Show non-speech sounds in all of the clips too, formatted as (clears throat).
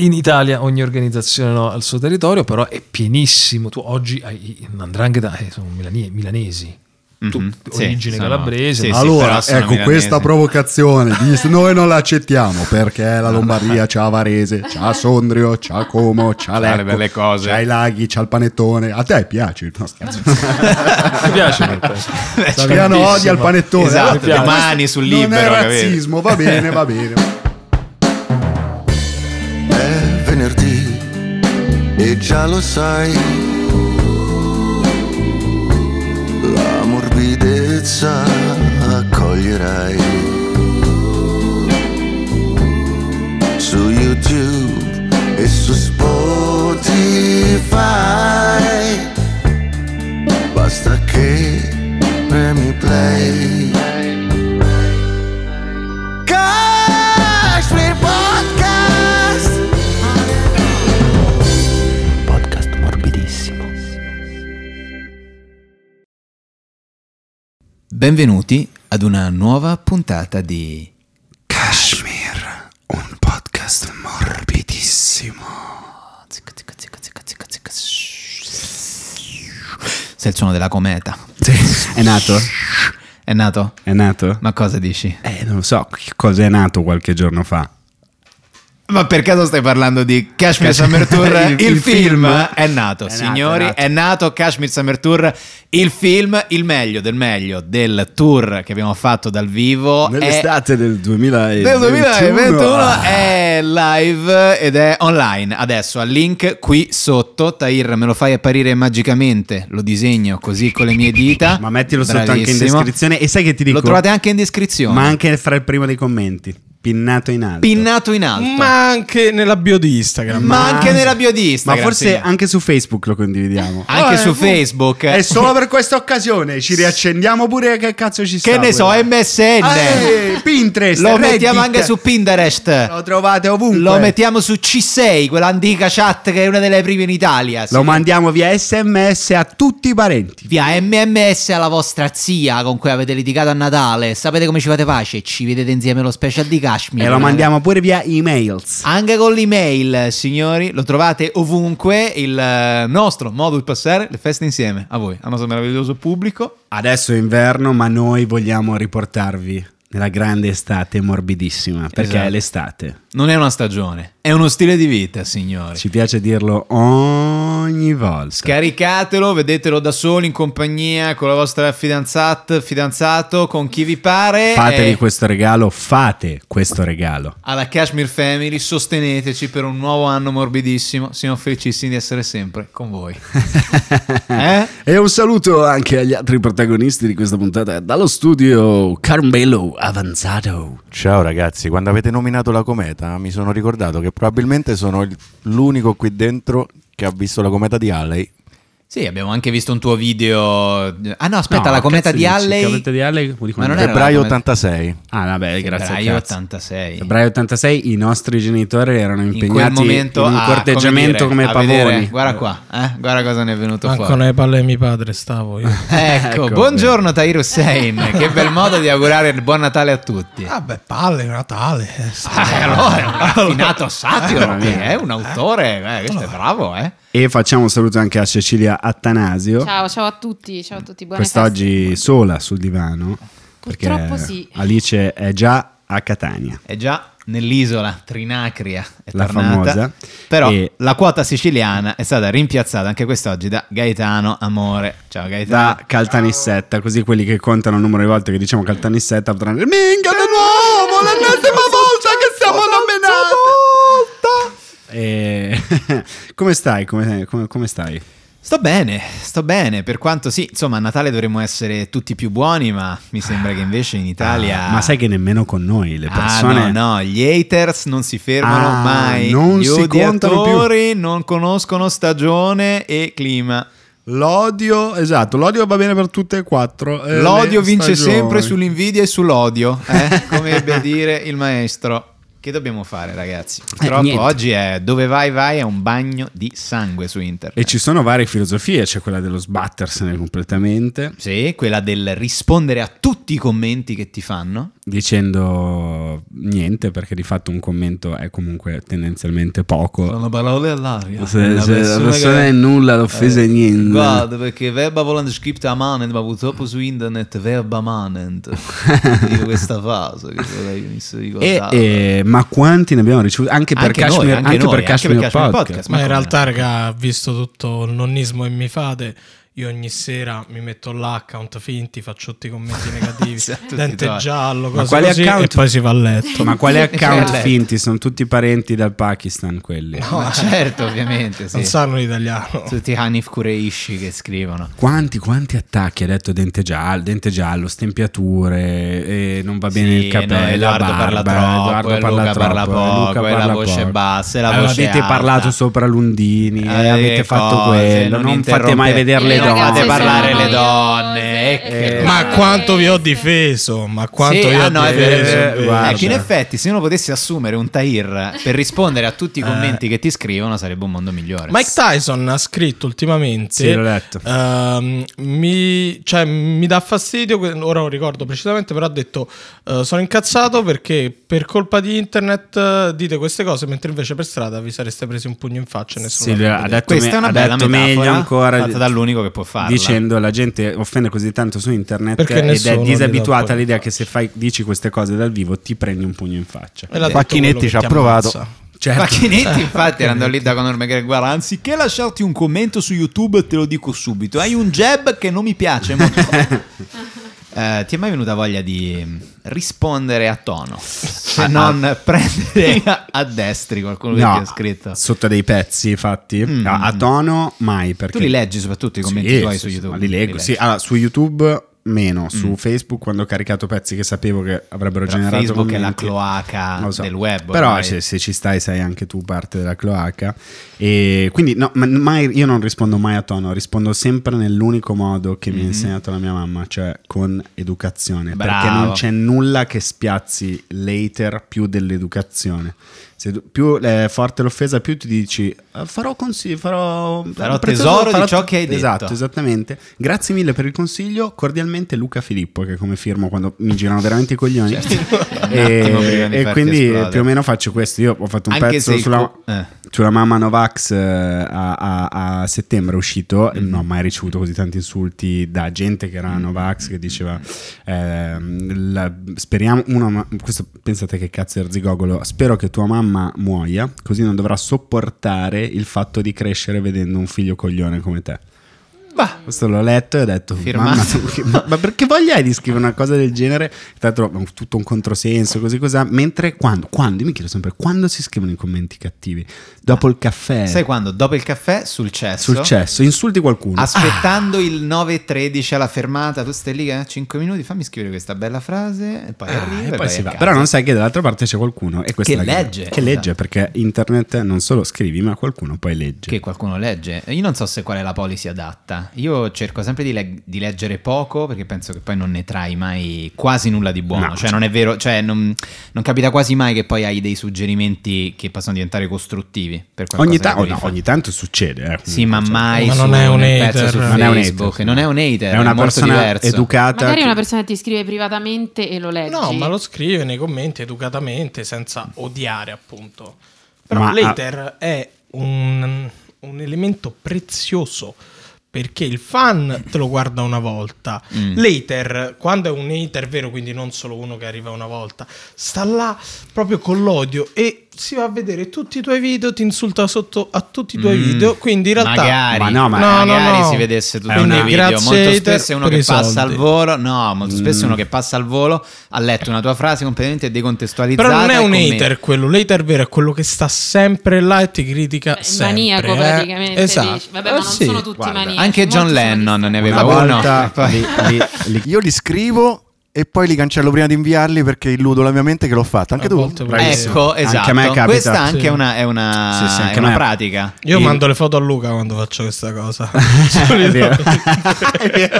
In Italia ogni organizzazione no, il suo territorio, però è pienissimo. Tu oggi hai Andrangheta, eh, sono milani, milanesi. Tu, mm-hmm, origine sì, calabrese sì, allora sì, ecco questa provocazione (laughs) noi non l'accettiamo perché la Lombardia c'ha Varese c'ha Sondrio c'ha Como c'ha Lecco, le belle cose c'ha i laghi c'ha il panettone a te piace no scherzo (laughs) ti piace Saviano odia il panettone eh? esatto, domani le mani sul libero non è razzismo capito? va bene va bene (laughs) e già lo sai, la morbidezza accoglierai. Su YouTube e su Spotify, basta che premi play. Benvenuti ad una nuova puntata di Kashmir, un podcast morbidissimo. Sei il suono della cometa. È nato? È nato? È nato? Ma cosa dici? Eh, non lo so, cosa è nato qualche giorno fa. Ma per caso stai parlando di Kashmir Summer Tour? il, (laughs) il, il film, film, è nato, è signori, è, nato. è nato Kashmir Summer Tour, il film, il meglio del meglio del tour che abbiamo fatto dal vivo. Nell'estate è, del, 2021. del 2021. Ah. è live ed è online adesso, al link qui sotto. Tahir, me lo fai apparire magicamente, lo disegno così con le mie dita. Ma mettilo Bravissimo. sotto anche in descrizione e sai che ti dico? Lo trovate anche in descrizione. Ma anche fra il primo dei commenti. Pinnato in alto. Pinnato in alto. Ma anche nella bio di Instagram. Ma, anche nella bio di Instagram. Ma forse sì. anche su Facebook lo condividiamo. anche eh, su Facebook. E solo per questa occasione ci riaccendiamo pure che cazzo ci sta. Che ne quella. so, MSN. Ah, eh, Pinterest. Lo Reddit. mettiamo anche su Pinterest. Lo trovate ovunque. Lo mettiamo su C6, quell'antica chat che è una delle prime in Italia. Sì. Lo mandiamo via SMS a tutti i parenti. Via MMS alla vostra zia con cui avete litigato a Natale. Sapete come ci fate pace? Ci vedete insieme lo special di casa Kashmir. E lo mandiamo pure via emails. Anche con l'email, signori, lo trovate ovunque. Il eh, nostro modo di passare le feste insieme a voi, al nostro meraviglioso pubblico. Adesso è inverno, ma noi vogliamo riportarvi nella grande estate morbidissima, perché esatto. è l'estate. Non è una stagione, è uno stile di vita, signori. Ci piace dirlo ogni volta. Scaricatelo, vedetelo da soli, in compagnia, con la vostra fidanzata, fidanzato, con chi vi pare. Fatevi e... questo regalo, fate questo regalo. Alla Cashmere Family, sosteneteci per un nuovo anno morbidissimo. Siamo felicissimi di essere sempre con voi. (laughs) eh? E un saluto anche agli altri protagonisti di questa puntata dallo studio Carmelo Avanzato. Ciao ragazzi, quando avete nominato la cometa mi sono ricordato che Probabilmente sono l'unico qui dentro che ha visto la cometa di Halley sì, abbiamo anche visto un tuo video. Ah no, aspetta, no, la cometa di Halley. La cometa di Halley, ma non febbraio 86. Ah, vabbè, grazie. Febbraio 86. Febbraio 86 i nostri genitori erano impegnati in, momento, in un ah, corteggiamento come, dire, come pavoni. Vedere, guarda qua, eh? guarda cosa ne è venuto Manco fuori. Manco le palle mio padre stavo io. (laughs) ecco, ecco buongiorno Tahir Hussein, che bel modo di augurare il buon Natale a tutti. Ah beh, palle, Natale. Ah, (laughs) allora, un raffinato (laughs) satiro, è un autore, eh, questo è bravo, eh. E facciamo un saluto anche a Cecilia Luisa Attanasio. Ciao, ciao a tutti, ciao a tutti, buone Quest'oggi feste. sola sul divano. Purtroppo sì. Alice è già a Catania. È già nell'isola Trinacria, è la tornata, famosa. Però e... la quota siciliana è stata rimpiazzata anche quest'oggi da Gaetano Amore. Ciao Gaetano. Da Caltanissetta, Ciao. così quelli che contano il numero di volte che diciamo Caltanissetta potranno dire Minchia di nuovo, (laughs) l'ennesima volta che siamo nominati! E... (laughs) come stai? Come, come, come stai? Sto bene, sto bene, per quanto sì, insomma a Natale dovremmo essere tutti più buoni, ma mi sembra che invece in ah, Italia... Ah, ma sai che nemmeno con noi le ah, persone... Ah, no, no, gli haters non si fermano ah, mai, non gli si odiatori più. non conoscono stagione e clima. L'odio, esatto, l'odio va bene per tutte e quattro. Eh, l'odio vince stagioni. sempre sull'invidia e sull'odio, eh? come ebbe a dire il maestro. Che dobbiamo fare, ragazzi? Eh, Purtroppo eh, oggi è dove vai, vai, è un bagno di sangue su internet. E ci sono varie filosofie, c'è quella dello sbattersene completamente. Sì, quella del rispondere a tutti i commenti che ti fanno dicendo niente perché di fatto un commento è comunque tendenzialmente poco sono parole all'aria se, se la persona è nulla l'offesa eh, è niente guarda perché verba volendo script amanent ma purtroppo su internet verba amanent (laughs) dico questa frase che vorrei venisse ricordata e, e, ma quanti ne abbiamo ricevuti anche per Cashmere, noi, anche, anche anche per Cashmere podcast. podcast, ma, ma in realtà raga visto tutto il nonnismo e mi fate io ogni sera mi metto l'account finti, faccio tutti i commenti (laughs) negativi, dente giallo, cose quali così, account... e poi si va a letto. Ma quali (laughs) account finti? Sono tutti parenti dal Pakistan quelli. No, ma eh. certo, ovviamente. Sì. Non sanno l'italiano. Tutti Hanif Kureishi che scrivono. Quanti, quanti attacchi ha detto dente giallo, dente giallo stempiature, non va bene sì, il capello, no, Edoardo barba, parla troppo, Edoardo parla Luca troppo, parla eh, poco, Luca parla la voce poco. bassa, la voce Avete alta. parlato sopra Lundini, eh, avete fatto quello, non, non fate mai vederle eh, Fate parlare le donne. Eh, eh, eh. ma quanto vi ho difeso? Ma quanto sì, vi ho ah, no, difeso? Ecco, in effetti, se uno potesse assumere un Tahir per rispondere a tutti i commenti che ti scrivono, sarebbe un mondo migliore. Mike Tyson ha scritto ultimamente: Sì, l'ho letto. Uh, mi, cioè, mi dà fastidio. Ora non ricordo precisamente, però ha detto: uh, Sono incazzato perché per colpa di internet dite queste cose, mentre invece per strada vi sareste presi un pugno in faccia. nessuno sì, ha detto, me, ha detto meglio ancora. Fatta dall'unico che può può farla. Dicendo la gente offende così tanto su internet Perché ed è disabituata all'idea che se fai, dici queste cose dal vivo ti prendi un pugno in faccia. Pacchinetti ci ha provato. Certo. Facchinetti, (laughs) infatti, erano lì da Conor McGregor. Anziché lasciarti un commento su YouTube, te lo dico subito. Hai un jab che non mi piace molto. (laughs) Eh, ti è mai venuta voglia di rispondere a tono? Se non prendere a destri qualcuno no, che ti ha scritto? Sotto dei pezzi fatti, mm. a tono mai. Perché... Tu li leggi soprattutto i commenti sì, tuoi sì, su YouTube? Li leggo, li sì. Allora, su YouTube meno su mm. Facebook quando ho caricato pezzi che sapevo che avrebbero Tra generato Facebook commenti. è la cloaca so. del web però se, se, ci stai sei anche tu parte della cloaca e quindi no, ma, mai, io non rispondo mai a tono rispondo sempre nell'unico modo che mm. mi ha mm-hmm. insegnato la mia mamma cioè con educazione Bravo. perché non c'è nulla che spiazzi later più dell'educazione se più è forte l'offesa, più ti dici eh, farò, consigli, farò, farò tesoro farò, di ciò che hai esatto, detto. Esatto, esattamente. Grazie mille per il consiglio. Cordialmente Luca Filippo, che come firmo quando mi girano veramente i coglioni. Certo. e, e quindi esplodere. più o meno faccio questo. Io ho fatto un Anche pezzo sulla... Co- eh c'è cioè, mamma Novax eh, a, a, a settembre è uscito e mm. non ho mai ricevuto così tanti insulti da gente che era mhm. Novax che diceva eh, la, speriamo una, questo pensate che cazzo è Erzigogolo spero che tua mamma muoia così non dovrà sopportare il fatto di crescere vedendo un figlio coglione come te Bah, questo l'ho letto e ho detto: Mamma, ma, ma perché voglia hai di scrivere una cosa del genere? Tra l'altro, tutto un controsenso, così cosa. Mentre quando, quando, mi chiedo sempre, quando si scrivono i commenti cattivi? Dopo ah. il caffè. Sai quando? Dopo il caffè, successo. cesso. insulti qualcuno. Aspettando ah. il 9.13 alla fermata, tu stai lì eh, 5 minuti, fammi scrivere questa bella frase e poi ah, arriva. E poi, poi si va. Casa. Però non sai che dall'altra parte c'è qualcuno e che legge. Che, che legge, perché internet non solo scrivi, ma qualcuno poi legge. Che qualcuno legge. Io non so se qual è la policy adatta io cerco sempre di, leg- di, leggere poco perché penso che poi non ne trai mai quasi nulla di buono. No. Cioè, non è vero, cioè, non, non, capita quasi mai che poi hai dei suggerimenti che possono diventare costruttivi. Ogni, ta- no, ogni, tanto succede. Eh, sì, ma cioè, mai ma non, è un, hater, non è un hater. Non è un hater. È una è persona diverso. educata. Magari è una persona che ti scrive privatamente e lo leggi. No, ma lo scrive nei commenti educatamente senza odiare, appunto. Però ma, ah, l'hater a... è un, un elemento prezioso perché il fan te lo guarda una volta. Mm. Later, quando è un hater vero, quindi non solo uno che arriva una volta, sta là proprio con l'odio e si va a vedere tutti i tuoi video, ti insulta sotto a tutti i tuoi mm, video. Quindi in realtà magari, ma no, ma no, magari no, si vedesse tutti i tuoi video. Molto spesso è uno che soldi. passa al volo. No, molto mm. spesso è mm. uno che passa al volo, ha letto una tua frase completamente decontestualizzata. Però non è un hater quello, l'hater vero è quello che sta sempre là e ti critica Beh, sempre. Maniaco eh? praticamente. Esatto. Dici. Vabbè, ma non eh sì. sono tutti Guarda, maniaci. Anche John Lennon ne aveva una uno. Volta (laughs) li, li, li, io li scrivo e poi li cancello prima di inviarli perché illudo la mia mente che l'ho fatta. Anche a tu. Ecco, esatto. Anche a me capita. Questa anche sì. una, è una, sì, sì, è una pratica. Io e... mando le foto a Luca quando faccio questa cosa. (laughs) è vero. è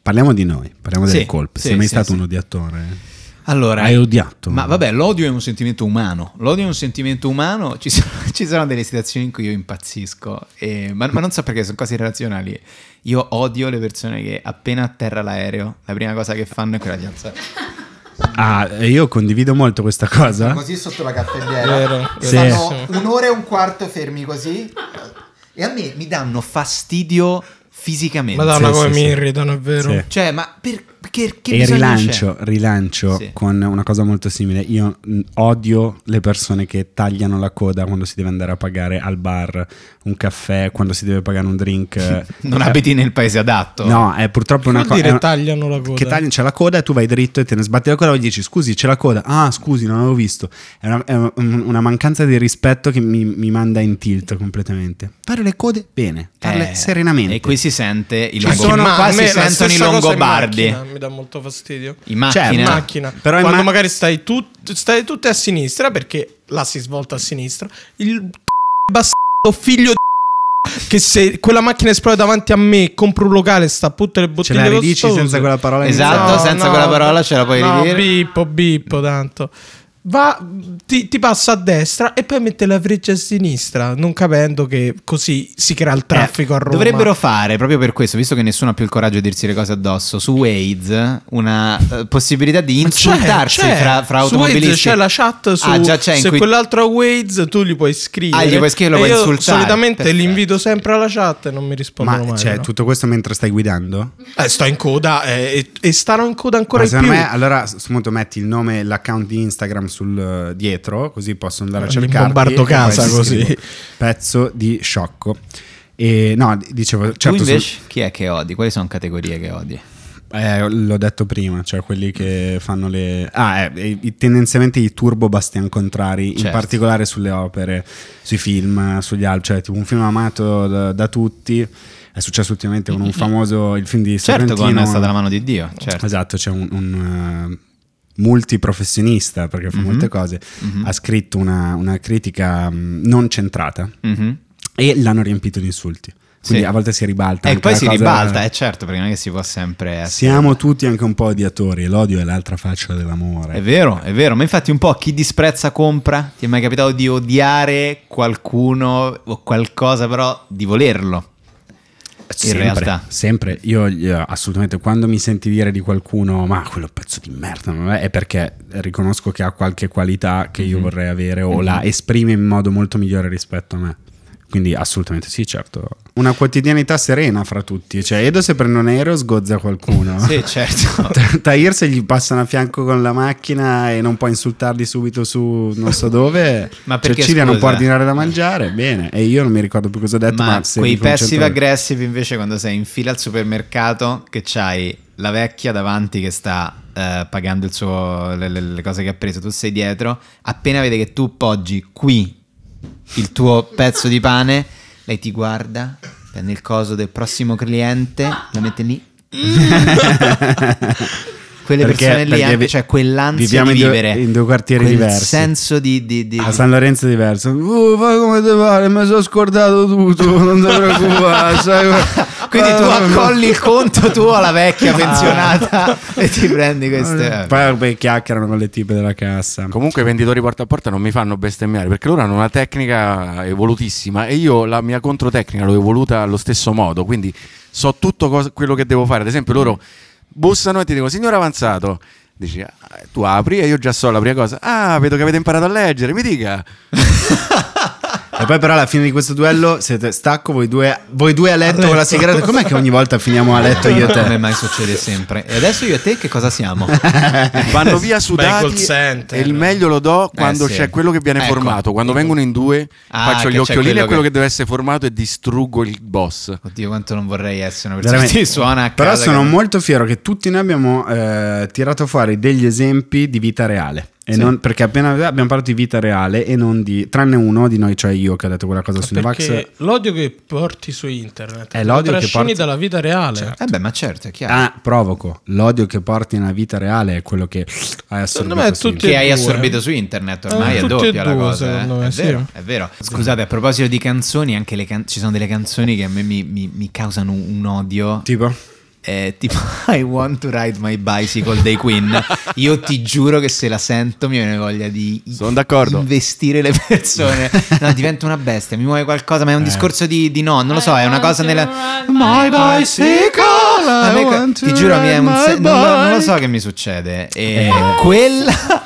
parliamo di noi, parliamo delle colpe. Sei mai stato un odiatore? Allora, hai odiato. Ma vabbè, l'odio è un sentimento umano. L'odio è un sentimento umano. Ci sono, (laughs) ci sono delle situazioni in cui io impazzisco, e, ma, ma, non so perché, sono cose irrazionali. Io odio le persone che appena atterra l'aereo, la prima cosa che fanno è quella di alzare. Ah, io condivido molto questa cosa. Così sotto la cappelliera. Vero, vero. Sì. un'ora e un quarto fermi così. E a me mi danno fastidio fisicamente. Madonna, sì, come sì, mi irritano, è vero. Cioè, ma perché? Che, che e rilancio, c'è? rilancio sì. con una cosa molto simile. Io mm, odio le persone che tagliano la coda quando si deve andare a pagare al bar un caffè, quando si deve pagare un drink. (laughs) non eh, abiti eh, nel paese adatto. No, è purtroppo una cosa. Che tagliano la coda. Che tagliano, c'è la coda e tu vai dritto e te ne sbatti la coda e dici scusi, c'è la coda. Ah, scusi, non avevo visto. È una, è una mancanza di rispetto che mi, mi, manda in tilt completamente. Fare le code bene, farle eh, serenamente. E qui si sente i longobardi. lungo... sono, qua si sentono i longobardi mi dà molto fastidio. In macchina. Cioè, in cioè, macchina. Però Quando ma magari stai, tut stai tutte a sinistra, perché la si svolta a sinistra, il (laughs) bastardo figlio di (laughs) che se quella macchina esplode davanti a me compro un locale sta tutte le bottiglie ce la ridici senza quella parola esatto no, senza no, quella parola ce la puoi no, ridire bippo bippo tanto va, ti, ti, passa a destra e poi mette la freccia a sinistra, non capendo che così si crea il eh, traffico eh, a Roma. Dovrebbero fare, proprio per questo, visto che nessuno ha più il coraggio di dirsi le cose addosso, su Waze una eh, possibilità di insultarsi c'è, c'è. Fra, fra automobilisti. Waze c'è la chat ah, su ah, già c'è se cui... quell'altro ha Waze tu gli puoi scrivere. Ah, gli puoi scrivere, lo puoi insultare. Solitamente Perfetto. li invito sempre alla chat e non mi rispondono Ma mai. Cioè, no? tutto questo mentre stai guidando? Eh, sto in coda eh, e, e starò in coda ancora Ma di più. Me, allora, a questo punto metti il nome e l'account di Instagram su sul eh, dietro, così posso andare a cercare. Bombardo casa così. Pezzo di sciocco. E no, dicevo, certo, invece, sul... chi è che odi? Quali sono categorie che odi? Eh, l'ho detto prima, cioè quelli che fanno le... Ah, eh, tendenzialmente i turbo bastian contrari, certo. in particolare sulle opere, sui film, sugli altri, cioè tipo un film amato da, da tutti è successo ultimamente con un famoso il film di certo, Sorrentino certo con è stata la mano di Dio certo. esatto c'è un, un eh, multiprofessionista perché fa mm-hmm. molte cose, mm-hmm. ha scritto una, una critica mm, non centrata mm-hmm. e l'hanno riempito di insulti. Quindi sì. a volte si ribalta. E poi si cosa... ribalta, è eh, certo, perché non è che si può sempre essere... Siamo tutti anche un po' odiatori, l'odio è l'altra faccia dell'amore. È vero, è vero, ma infatti un po' chi disprezza compra. Ti è mai capitato di odiare qualcuno o qualcosa però di volerlo? sempre, realtà. Sempre, io, io eh, assolutamente quando mi senti dire di qualcuno ma quello pezzo di merda non è, è perché riconosco che ha qualche qualità che io mm -hmm. vorrei avere o mm -hmm. la esprime in modo molto migliore rispetto a me. Quindi assolutamente sì, certo. Una quotidianità serena fra tutti. Cioè, Edo se prende un aereo sgozza qualcuno. (laughs) sì, certo. (laughs) Tahir se gli passano a fianco con la macchina e non può insultarli subito su non so dove. (laughs) ma cioè, perché Cecilia non può ordinare da mangiare, bene. E io non mi ricordo più cosa ho detto. Ma, ma quei passive aggressive invece quando sei in fila al supermercato che c'hai la vecchia davanti che sta eh, pagando suo, le, le cose che ha preso, tu sei dietro, appena vede che tu poggi qui il tuo pezzo di pane, lei ti guarda, prende il coso del prossimo cliente, lo mette lì. Mm quelle perché, persone lì, perché cioè quell'ansia di vivere in due quartieri quel diversi, senso di, di, di, a San Lorenzo è diverso. Oh, fai come ti pare, mi sono scordato tutto, (laughs) non ti preoccupare. (laughs) sai, Quindi tu eh, accolli il conto tuo alla vecchia (laughs) pensionata e ti prendi queste. Poi beh, chiacchierano con le tipe della cassa. Comunque i venditori porta a porta non mi fanno bestemmiare perché loro hanno una tecnica evolutissima e io la mia controtecnica l'ho evoluta allo stesso modo, quindi so tutto cosa, quello che devo fare. Ad esempio loro bussano e ti dicono signore avanzato dici ah, tu apri e io già so la prima cosa ah vedo che avete imparato a leggere mi dica (laughs) E poi però alla fine di questo duello siete stacco, voi due, voi due a letto, con la sigaretta. Com'è che ogni volta finiamo a letto io e te? Come mai succede sempre? E adesso io e te che cosa siamo? (laughs) Vanno via sudati e il meglio lo do eh, quando eh, sì. c'è quello che viene ecco. formato. Quando vengono in due ah, faccio gli occhiolini quello a quello che... che... deve essere formato e distruggo il boss. Oddio quanto non vorrei essere una persona che suona a Però sono che... molto fiero che tutti noi abbiamo eh, tirato fuori degli esempi di vita reale. Sì. Non, perché appena abbiamo parlato di vita reale e non di. tranne uno di noi, cioè io, che ha detto quella cosa sui Nevax. L'odio che porti su internet è l'odio che porti dalla vita reale. Certo. Eh beh, ma certo, è chiaro. Ah, provoco. L'odio che porti nella vita reale è quello che hai assorbito, me, su, che hai assorbito su internet. Eh, ormai eh, è doppia la due, cosa. Eh. Me, è, sì. vero, è vero. Scusate, a proposito di canzoni, anche le can- ci sono delle canzoni che a me mi, mi, mi causano un odio. Tipo? eh, tipo (laughs) I want to ride my bicycle dei Queen. Io ti giuro che se la sento mi viene voglia di Sono investire le persone. No, divento una bestia, mi muove qualcosa, ma è un eh. discorso di, di, no, non lo so, è una cosa nella... My bicycle! Me, ti giuro, mi è un... Se- non, non, lo so che mi succede. E eh. quella... (laughs)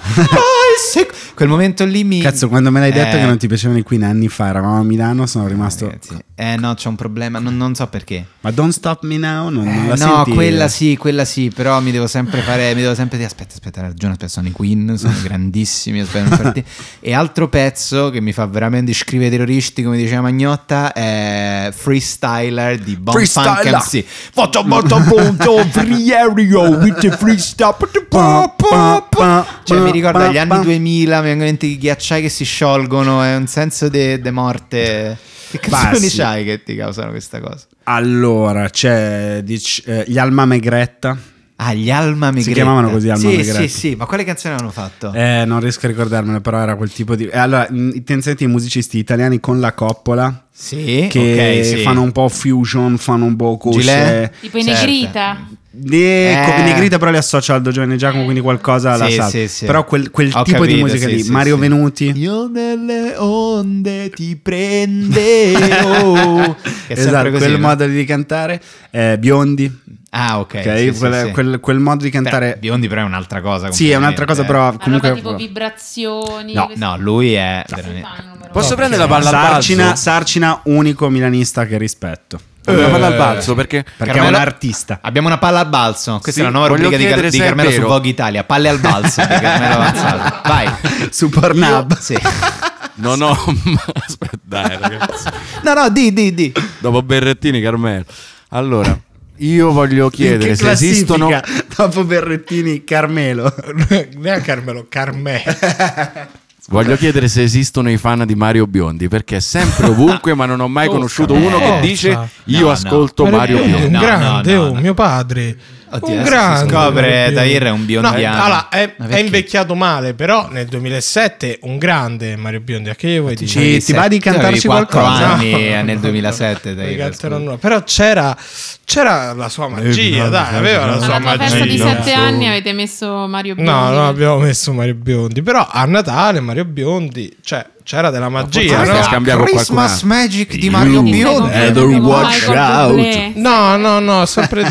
se... Quel momento lì mi... Cazzo, quando me l'hai detto eh... che non ti piacevano i Queen anni fa, eravamo a Milano, sono rimasto... Ragazzi. Eh, eh no, c'è un problema, non, non, so perché. Ma Don't Stop Me Now non, eh, non la eh, no, senti? quella sì, quella sì, però mi devo sempre fare... mi devo sempre dire, aspetta, aspetta, ragione, aspetta, sono i Queen, sono (laughs) grandissimi, aspetta, E altro pezzo che mi fa veramente scrivere terroristi, come diceva Magnotta, è Freestyler di Bon Funk MC. Faccio molto punto, free aereo, with the free stop, cioè mi ricordo gli anni 2000, mi vengono in mente i ghiacciai che si sciolgono, è un senso di morte. Che canzoni Bassi. c'hai che ti causano questa cosa? Allora, c'è dic- eh, gli Alma Megretta. Ah, gli Alma Megretta. Si chiamavano così Alma sì, Megretta. Sì, sì, ma quale canzone hanno fatto? Eh, non riesco a ricordarmene, però era quel tipo di... Eh, allora, senti i musicisti italiani con la coppola. Sì, che okay, sì. fanno un po' fusion, fanno un po' cose... Tipo in certo. Negrita. Ne, eh. ne grida però le associa Aldo Giovanni Giacomo, quindi eh. qualcosa la sì, salva. Sì, sì. Però quel, quel tipo capito, di musica lì, Mario Venuti. Io nelle onde ti prendevo. (laughs) esatto, così, quel no? modo di cantare. Eh, biondi. Ah, ok. okay quel, quel, quel, modo di cantare. Beh, biondi, però, è un'altra cosa. Sì, è un'altra cosa, però. Eh. Comunque... Allora, tipo vibrazioni. No, no lui è. No. Veramente... Posso prendere la palla Sarcina, Sarcina, unico milanista che rispetto. Una palla al eh, balzo perché, perché Carmelo, è un artista. Abbiamo una palla al balzo. Questa sì, è la nuova rubrica di, di Carmelo su Vogue Italia. Palle al balzo di (laughs) Carmelo Avanzato. Vai. (laughs) su Pornhub. Sì. No, no, (laughs) aspetta, dai ragazzi. No, no, di, di, di. Dopo Berrettini, Carmelo. Allora, io voglio chiedere se esistono... Dopo Berrettini, Carmelo. Non è Carmelo, Carmelo. Voglio chiedere se esistono i fan di Mario Biondi, perché è sempre (laughs) ovunque, ma non ho mai conosciuto uno che dice io ascolto Mario Biondi. Un grande, un oh, mio padre. Oddio, un grande. Scopre Tahir è un biondiano. No, allora, è, è, invecchiato male, però nel 2007 un grande Mario Biondi. A che vuoi dire? Ci, ti va di cantarci qualcosa? anni (laughs) nel 2007 Tahir. No. Però c'era, c'era la sua magia, eh, dai, aveva la sua magia. Alla festa di 7 anni avete messo Mario Biondi. No, non abbiamo messo Mario Biondi, però a Natale Mario Biondi, cioè c'era della magia, ma no? Scambiamo Christmas Magic di Mario Biondi. Eh, watch out. No, no, no, (laughs) sempre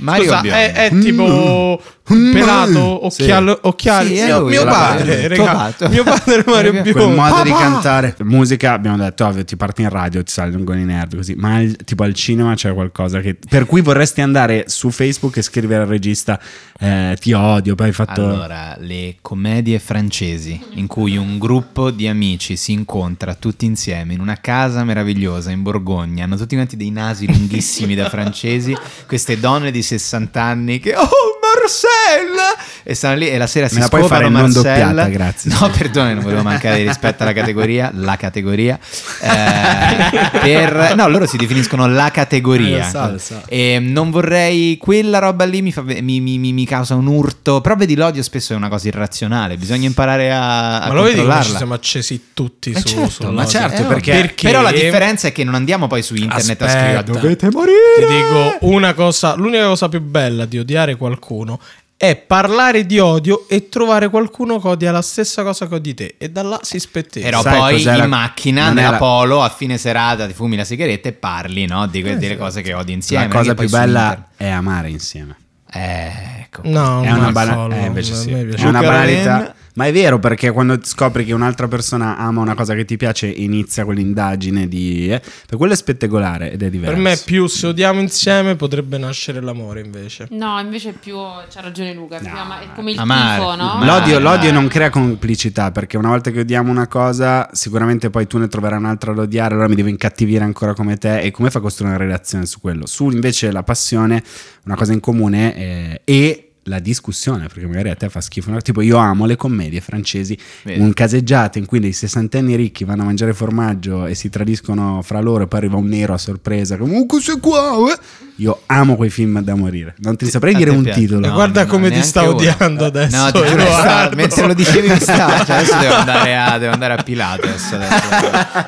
Mario Scusa, è, è tipo mm. Mm, pelato, occhialo, sì. occhiali. Sì, lui, mio, padre, regà, mio padre Mario Biondi. Quel modo di cantare. Musica, abbiamo detto, ovvio, ti parti in radio, ti salgono i nerd così, ma il, tipo al cinema c'è qualcosa che, per cui vorresti andare su Facebook e scrivere al regista eh, ti odio, poi hai fatto... Allora, le commedie francesi in cui un gruppo di amici si incontra tutti insieme in una casa meravigliosa in Borgogna, hanno tutti quanti dei nasi (laughs) lunghissimi da francesi, queste donne di 60 anni che... Oh, Marcella! E stanno lì e la sera si Me la doppiata, grazie. No, perdone, non volevo mancare rispetto alla categoria, (laughs) la categoria. Eh, per, no, loro si definiscono la categoria. Eh, lo so, lo so. E mm, non vorrei... Quella roba lì mi, fa, mi, mi, mi causa un urto. Però vedi, l'odio spesso è una cosa irrazionale, bisogna imparare a... a lo vedi che ci siamo accesi tutti eh su, certo, Ma certo, eh, perché, perché... Però la differenza è che non andiamo poi su internet Aspetta. a scrivere... Dovete morire! Ti dico una cosa, l'unica cosa più bella di odiare qualcuno qualcuno è parlare di odio e trovare qualcuno che odia la stessa cosa che odi te e da là si spettezza però Sai poi cos'era? in macchina non nella era... polo a fine serata ti fumi la sigaretta e parli no? di, que- eh, cose che odi insieme la cosa più bella è amare insieme eh, ecco no, è una, bana- solo, eh, sì. è una banalità ma è vero perché quando scopri che un'altra persona ama una cosa che ti piace inizia quell'indagine di... Eh, per quello è spettacolare ed è diverso. Per me più se odiamo insieme potrebbe nascere l'amore invece. No, invece più... C'ha ragione Luca, no, ama, è come il amare, tifo, no? L'odio, l'odio non crea complicità perché una volta che odiamo una cosa sicuramente poi tu ne troverai un'altra ad odiare, allora mi devo incattivire ancora come te e come fa a costruire una relazione su quello? Su invece la passione, una cosa in comune eh, e la discussione, perché magari a te fa schifo. Tipo, io amo le commedie francesi, Vedi. un caseggiato in cui dei sessantenni ricchi vanno a mangiare formaggio e si tradiscono fra loro e poi arriva un nero a sorpresa. Comunque oh, sei qua. Eh? Io amo quei film da morire. Non ti saprei dire un titolo. No, Guarda no, come ti sta odiando ora. adesso. No, ti sta, mentre lo dicevi mi sta. Cioè, adesso devo andare a, devo andare a Pilates. Adesso.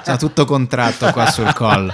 Sono tutto contratto qua sul collo.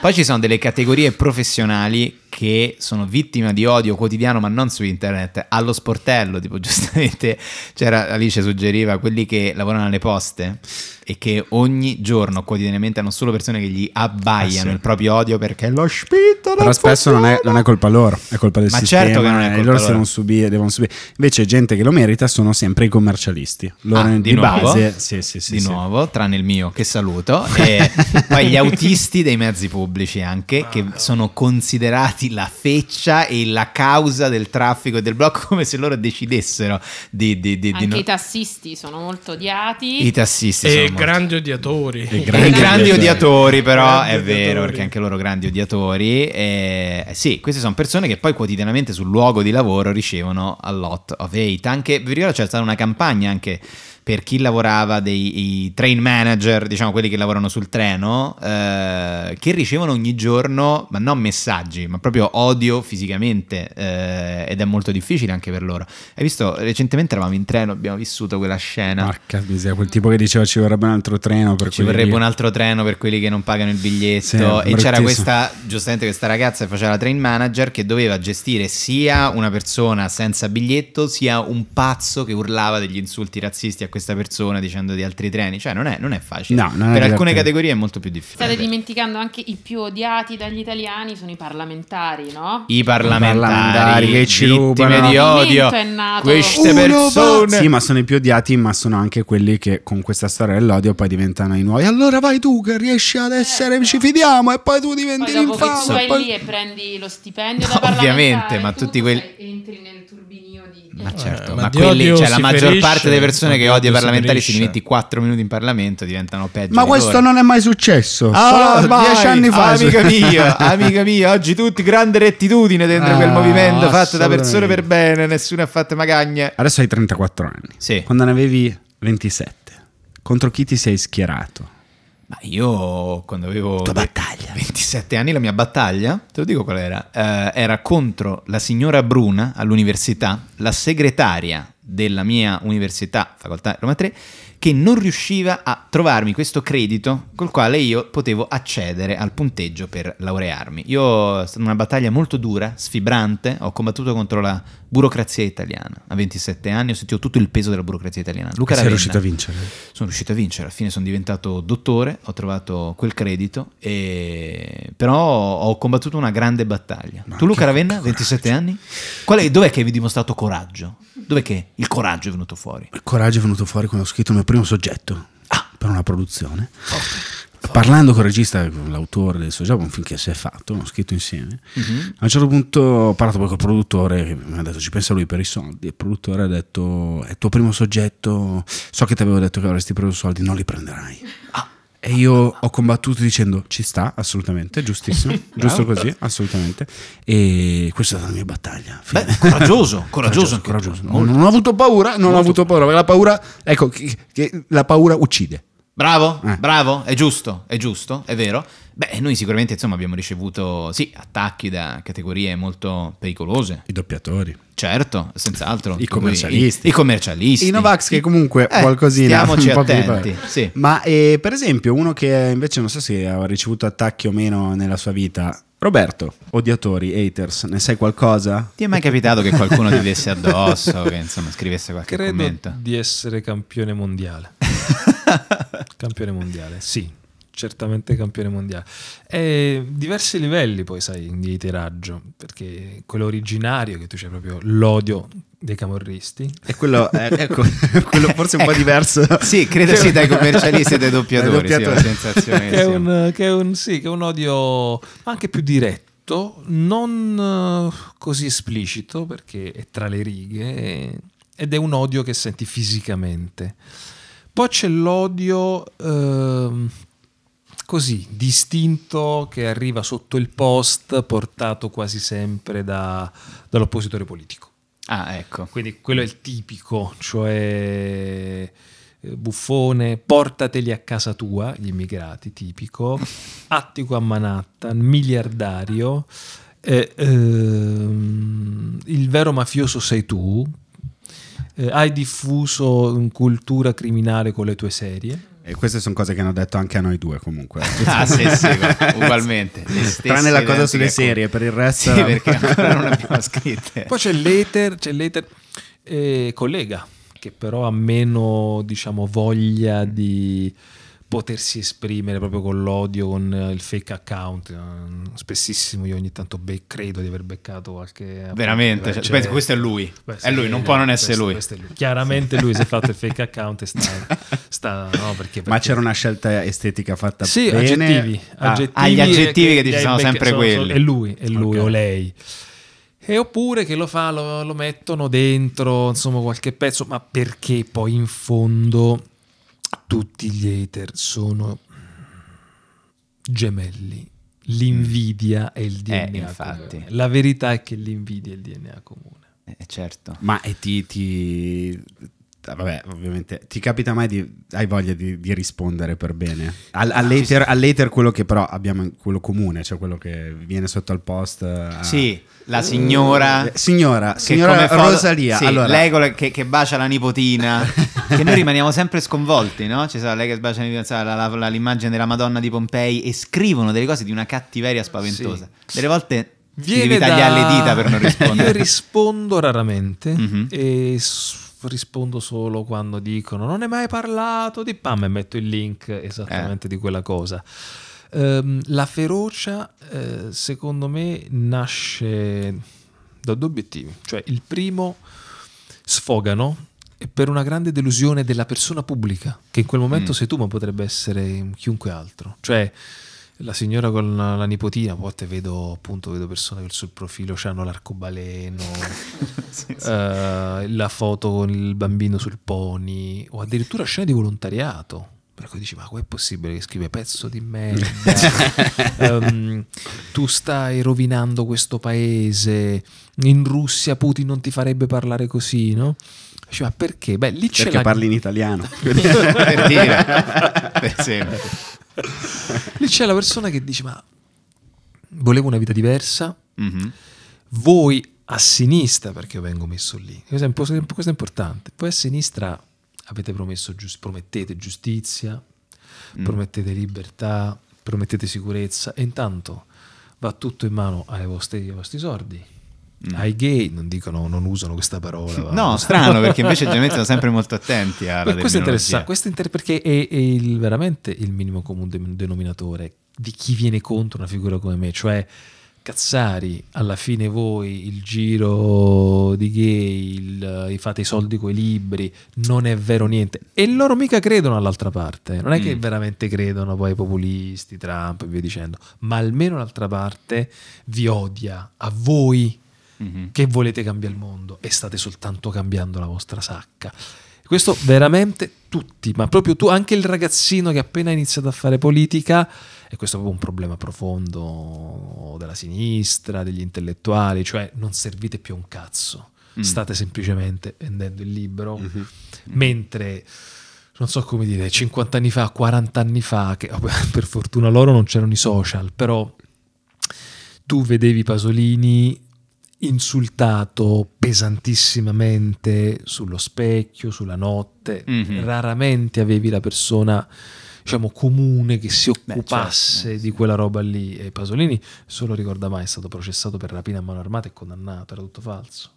Poi ci sono delle categorie professionali che sono vittima di odio quotidiano, ma non su internet, allo sportello, tipo (laughs) giustamente c'era Alice suggeriva quelli che lavorano alle poste e che ogni giorno quotidianamente hanno solo persone che gli abbaiano ah, sì. il proprio odio perché lo spitto però spesso non è, non è, colpa loro è colpa del ma certo sistema certo che non è colpa loro, loro. Devono, subire, devono subire invece gente che lo merita sono sempre i commercialisti loro ah, di, di nuovo, base sì, sì, sì, di sì. nuovo tranne il mio che saluto (laughs) e poi gli autisti dei mezzi pubblici anche che ah. sono considerati diventati la feccia e la causa del traffico e del blocco, (laughs) come se loro decidessero di... di, di, di non... i tassisti sono molto odiati. I tassisti e sono grandi molto... odiatori. E grandi, e (laughs) grandi odiatori, però grandi è odiatori. vero, perché anche loro grandi odiatori. E... Eh, sì, queste sono persone che poi quotidianamente sul luogo di lavoro ricevono a lot of hate. Anche, vi ricordo, c'è stata una campagna anche per chi lavorava dei train manager, diciamo quelli che lavorano sul treno, eh, che ricevono ogni giorno, ma non messaggi, ma proprio odio fisicamente eh, ed è molto difficile anche per loro. Hai visto, recentemente eravamo in treno, abbiamo vissuto quella scena. Marca miseria, quel tipo che diceva ci vorrebbe un altro treno per Ci vorrebbe un altro treno per quelli che non pagano il biglietto sì, e c'era questa, giustamente questa ragazza che faceva la train manager che doveva gestire sia una persona senza biglietto, sia un pazzo che urlava degli insulti razzisti a questa persona dicendo di altri treni, cioè non è, non è facile. No, non per è alcune categorie è molto più difficile. State dimenticando anche i più odiati dagli italiani sono i parlamentari, no? I parlamentari, I parlamentari che ci rubano di odio. Queste Uno persone Sì, ma sono i più odiati, ma sono anche quelli che con questa storia dell'odio poi diventano i nuovi. Allora vai tu che riesci ad eh, essere, eh, ci fidiamo e poi tu diventi poi l'infame. Poi... vai lì e prendi lo stipendio no, Ovviamente, ma tutti quelli entri nel ma eh, certo, eh, ma, ma quelli, cioè, la maggior ferisce, parte delle persone che odia i parlamentari si metti 4 minuti in Parlamento diventano peggio. Ma questo loro. non è mai successo. Ah, Solo dieci anni fa. Ah, amica mia, (laughs) amica mia, oggi tutti grande rettitudine dentro ah, quel movimento fatto da persone per bene, nessuno ha fatto magagne. Adesso hai 34 anni. Sì. Quando ne avevi 27. Contro chi ti sei schierato? Ma io quando avevo... Tua battaglia 27 anni la mia battaglia, te lo dico qual era, eh, era contro la signora Bruna all'università, la segretaria della mia università, facoltà Roma 3, che non riusciva a trovarmi questo credito col quale io potevo accedere al punteggio per laurearmi. Io è stata una battaglia molto dura, sfibrante, ho combattuto contro la burocrazia italiana. A 27 anni ho sentito tutto il peso della burocrazia italiana. Luca Sei riuscito a vincere? Sono riuscito a vincere, alla fine sono diventato dottore, ho trovato quel credito, e... però ho combattuto una grande battaglia. Ma tu Luca Ravenna, coraggio. 27 anni, è, dov'è che vi dimostrato coraggio? Dov'è che il coraggio è venuto fuori? Il coraggio è venuto fuori quando ho scritto il mio per soggetto, ah, per una produzione. Forte parlando con il regista, con l'autore del suo gioco, un film che si è fatto, l'ho scritto insieme. Uh-huh. A un certo punto ho parlato poi col produttore, che mi ha detto ci pensa lui per i soldi. Il produttore ha detto è il tuo primo soggetto, so che ti avevo detto che avresti preso soldi, non li prenderai. Ah. E io ho combattuto dicendo ci sta, assolutamente, giustissimo, (laughs) giusto così, assolutamente. E questa è stata la mia battaglia. Beh, coraggioso, (laughs) coraggioso, coraggioso, coraggioso. Non, non, ho avuto paura, non Molto ho avuto paura, perché la paura, ecco, che, che la paura uccide. Bravo, eh. bravo, è giusto, è giusto, è vero. Beh, noi sicuramente insomma, abbiamo ricevuto sì, attacchi da categorie molto pericolose. I doppiatori. Certo, senz'altro. I commercialisti. I, i commercialisti. I Novax che comunque eh, qualcosina. Stiamoci (laughs) attenti. Sì. Ma eh, per esempio uno che invece non so se ha ricevuto attacchi o meno nella sua vita, Roberto, odiatori, haters, ne sai qualcosa? Ti è mai capitato che qualcuno ti desse addosso, che insomma scrivesse qualche Credo commento? di essere campione mondiale. (laughs) campione mondiale, sì certamente campione mondiale. E diversi livelli poi, sai, di tiraggio, perché quello originario che tu c'hai proprio l'odio dei camorristi. E quello, eh, ecco, (laughs) quello forse un ecco. po' diverso. Sì, credo sì, dai commercialisti e dai doppiatori. (laughs) Dai doppiatori. Sì, che, è un, che, è un, sì, che è un odio anche più diretto non eh, così esplicito perché è tra le righe ed è un odio che senti fisicamente. Poi c'è l'odio eh, così, distinto, che arriva sotto il post, portato quasi sempre da, dall'oppositore politico. Ah, ecco. Quindi quello è il tipico, cioè eh, buffone, portateli a casa tua, gli immigrati, tipico, (laughs) attico a Manhattan, miliardario, eh, ehm, il vero mafioso sei tu, eh, hai diffuso cultura criminale con le tue serie. E queste sono cose che hanno detto anche a noi due comunque. (laughs) ah sì, sì, (laughs) ugualmente. Tranne la cosa sulle ecco. serie, per il resto... Sì, perché ancora non abbiamo scritte. Poi c'è l'Ether, c'è l'Ether eh, collega, che però ha meno, diciamo, voglia di potersi esprimere proprio con l'odio, con eh, il fake account. Eh, spessissimo io ogni tanto be- credo di aver beccato qualche... Veramente, eh, cioè, cioè, questo è lui. Questo è lui, non può non essere questo, lui. Questo lui. Chiaramente sì. lui si è fatto il (laughs) fake account e sta... sta no, perché, perché... Ma c'era una scelta estetica fatta sì, bene. Aggettivi, aggettivi ah, agli aggettivi che, che dici sono sempre sono, quelli. è lui, è lui okay. o lei. E oppure che lo fa, lo, lo mettono dentro, insomma qualche pezzo, ma perché poi in fondo tutti gli hater sono gemelli. L'invidia e mm. il DNA. Eh, infatti. La verità è che l'invidia è il DNA comune. Eh, certo. Ma eh, ti, ti, Ah, vabbè, ovviamente ti capita mai di hai voglia di, di rispondere per bene Al, no, ah, all'hater, all'hater, quello che però abbiamo quello comune, cioè quello che viene sotto al post. A... Eh, sì, eh, la signora. Eh, signora, signora foto, Rosalia. Sì, allora. Lei che, che, bacia la nipotina. (laughs) che noi rimaniamo sempre sconvolti, no? Ci cioè, sarà lei che bacia la nipotina, la, la, la, l'immagine della Madonna di Pompei e scrivono delle cose di una cattiveria spaventosa. Sì. Delle volte Viene devi da... tagliare le dita per non rispondere. (laughs) Io rispondo raramente mm-hmm. e rispondo solo quando dicono non hai mai parlato di PAM e metto il link esattamente eh. di quella cosa. Um, la ferocia, eh, secondo me, nasce da due obiettivi. Cioè, il primo, sfogano per una grande delusione della persona pubblica, che in quel momento mm. sei tu, ma potrebbe essere chiunque altro. Cioè, la signora con la nipotina, a volte vedo, appunto, vedo persone che sul profilo hanno l'arcobaleno, (laughs) sì, sì. Eh, la foto con il bambino sul pony, o addirittura scene di volontariato. Per cui dici, ma com'è possibile che scrive pezzo di merda? um, (laughs) tu stai rovinando questo paese, in Russia Putin non ti farebbe parlare così, no? Dici, ma perché? Beh, lì perché c'è parli la... in italiano. (laughs) per dire, per esempio. (laughs) Lì c'è la persona che dice: Ma volevo una vita diversa. Mm-hmm. Voi a sinistra, perché io vengo messo lì, questo è, importante. Voi a sinistra avete promesso, giust- promettete giustizia, mm. promettete libertà, promettete sicurezza, e intanto va tutto in mano ai vostri, ai vostri sordi Mm. Ai gay non dicono, non usano questa parola. no, strano perché invece generalmente sono sempre molto attenti alla Questo è interessante, questo inter- perché è, è il, veramente il minimo comune denominatore di chi viene contro una figura come me, cioè cazzari, alla fine voi il giro di gay, il, fate i soldi con i libri, non è vero niente. E loro mica credono all'altra parte, non è mm. che veramente credono poi ai populisti, Trump e via dicendo, ma almeno l'altra parte vi odia, a voi mm-hmm. che volete cambiare il mondo e state soltanto cambiando la vostra sacca. Questo veramente tutti, ma proprio tu, anche il ragazzino che ha appena iniziato a fare politica, e questo è proprio un problema profondo della sinistra, degli intellettuali, cioè non servite più a un cazzo, mm. state semplicemente vendendo il libro, mm-hmm. mm-hmm. mentre non so come dire, 50 anni fa, 40 anni fa, che (laughs) per fortuna loro non c'erano i social, però tu vedevi Pasolini insultato pesantissimamente sullo specchio, sulla notte, mm -hmm. raramente avevi la persona diciamo comune che si occupasse Beh, certo. di quella roba lì e Pasolini, se lo ricorda mai, è stato processato per rapina a mano armata e condannato, era tutto falso.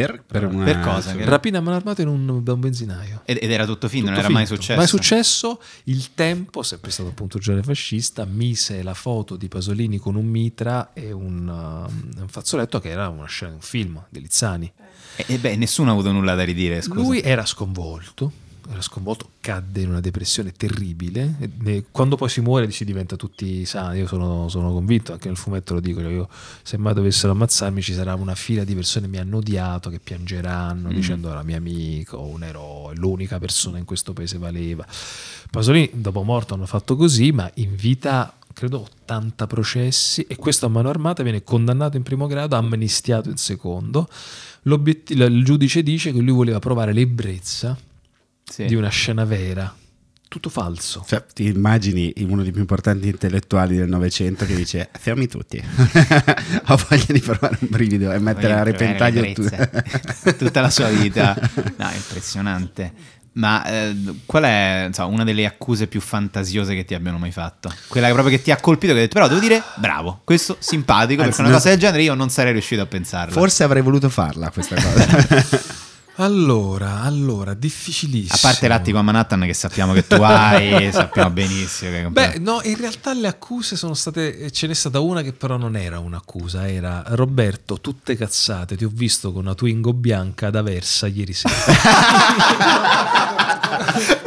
Per, per, una, per cosa? Che... Rapina a mano armata in un, un benzinaio. Ed, ed, era tutto finto, tutto non era finto. mai successo. Ma è successo. Il tempo, sempre stato appunto giornale fascista, mise la foto di Pasolini con un mitra e un, um, un fazzoletto che era una scena un film di Lizzani. E, eh, e eh, beh, nessuno ha avuto nulla da ridire. Scusa. Lui era sconvolto era sconvolto, cadde in una depressione terribile. E, e quando poi si muore si diventa tutti sani, io sono, sono, convinto, anche nel fumetto lo dico, io, se mai dovessero ammazzarmi ci sarà una fila di persone che mi hanno odiato, che piangeranno mm. dicendo era mio amico, un eroe, l'unica persona in questo paese valeva. Pasolini dopo morto hanno fatto così, ma in vita credo 80 processi e questo a mano armata viene condannato in primo grado, amnistiato in secondo. il giudice dice che lui voleva provare l'ebbrezza sì. di una scena vera. Tutto falso. Cioè, ti immagini uno dei più importanti intellettuali del Novecento che dice: Fermi tutti, (laughs) ho voglia di provare un brivido e mettere a repentaglio tut- (laughs) tutta la sua vita. (laughs) No, impressionante. Ma eh, qual è insomma, una delle accuse più fantasiose che ti abbiano mai fatto? Quella che proprio che ti ha colpito, che hai detto, però devo dire bravo, questo simpatico, Anzi, perché una cosa del genere io non sarei riuscito a pensarla. Forse avrei voluto farla questa cosa. Allora, allora, difficilissimo. A parte l'attimo a Manhattan che sappiamo che tu hai, (laughs) sappiamo benissimo che... Beh, no, in realtà le accuse sono state... Eh, ce n'è stata una che però non era un'accusa, era Roberto, tutte cazzate, ti ho visto con una Twingo bianca da Versa ieri sera. (laughs)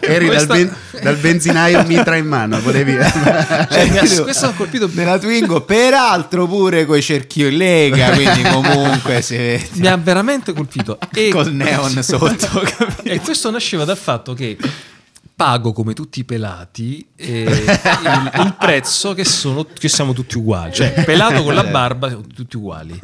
Eri questa... dal, ben, dal, benzinaio mitra in mano, volevi... cioè, cioè questo ha colpito... Nella Twingo, peraltro pure coi cerchi in lega, (laughs) quindi comunque se... Mi ha veramente colpito. E... Col neon sotto, (laughs) E questo nasceva dal fatto che pago come tutti i pelati eh, il, il, prezzo che, sono, che, siamo tutti uguali, cioè pelato con la eh. barba siamo tutti uguali,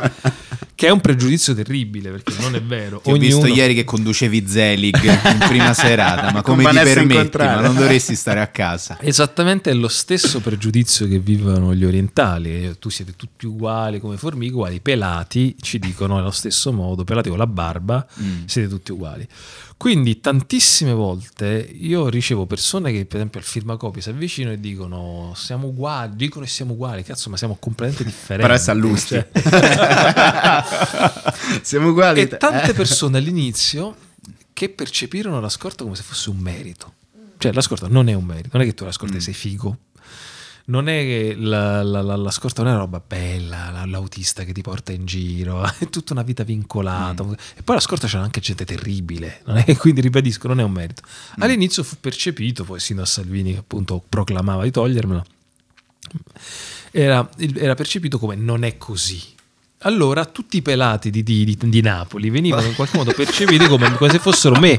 che è un pregiudizio terribile perché non è vero. Ti Ognuno... Ho visto ieri che conducevi Zelig in prima serata, ma (laughs) come ti permetti, ma non dovresti stare a casa. Esattamente è lo stesso pregiudizio che vivono gli orientali, tu siete tutti uguali come formiche uguali, pelati ci dicono allo stesso modo, pelati con la barba mm. siete tutti uguali. Quindi tantissime volte io ricevo persone che per esempio al firmacopy si avvicinano e dicono siamo uguali, dicono che siamo uguali, cazzo ma siamo completamente (laughs) differenti. Però è Sallusti. Cioè. (laughs) siamo uguali. E tante persone all'inizio che percepirono la scorta come se fosse un merito. Cioè la scorta non è un merito, non è che tu la scorta mm. sei figo non è la, la, la, la scorta, non è una roba bella, l'autista che ti porta in giro, (laughs) è tutta una vita vincolata. Mm. E poi la scorta c'era anche gente terribile, è, quindi ribadisco, non è un merito. Mm. All'inizio fu percepito, poi sino a Salvini che appunto proclamava di togliermela, era, era percepito come non è così, allora tutti i pelati di, di, di, di Napoli venivano in qualche modo (laughs) percepiti come, come, se fossero me.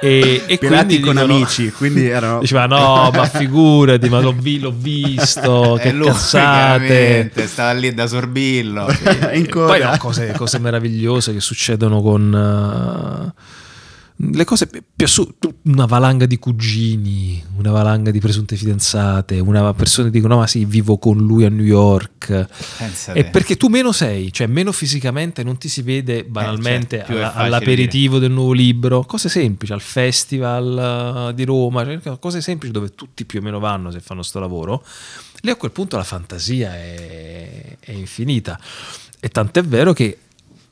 E, e quindi con dicono, amici, quindi erano... (laughs) diceva no, ma (laughs) figurati, ma l'ho, vi, l'ho visto, (laughs) che lui, cazzate. Stava lì da sorbillo. Sì. Poi no, cose, cose, meravigliose che succedono con... Uh, le cose più assurde, una valanga di cugini, una valanga di presunte fidanzate, una persona che dicono ma sì, vivo con lui a New York. E perché tu meno sei, cioè meno fisicamente non ti si vede eh, banalmente eh, cioè, alla, all'aperitivo dire. del nuovo libro, cose semplici, al festival eh, di Roma, cioè, cose semplici dove tutti più o meno vanno se fanno sto lavoro. Lì a quel punto la fantasia è, è infinita. E tant'è vero che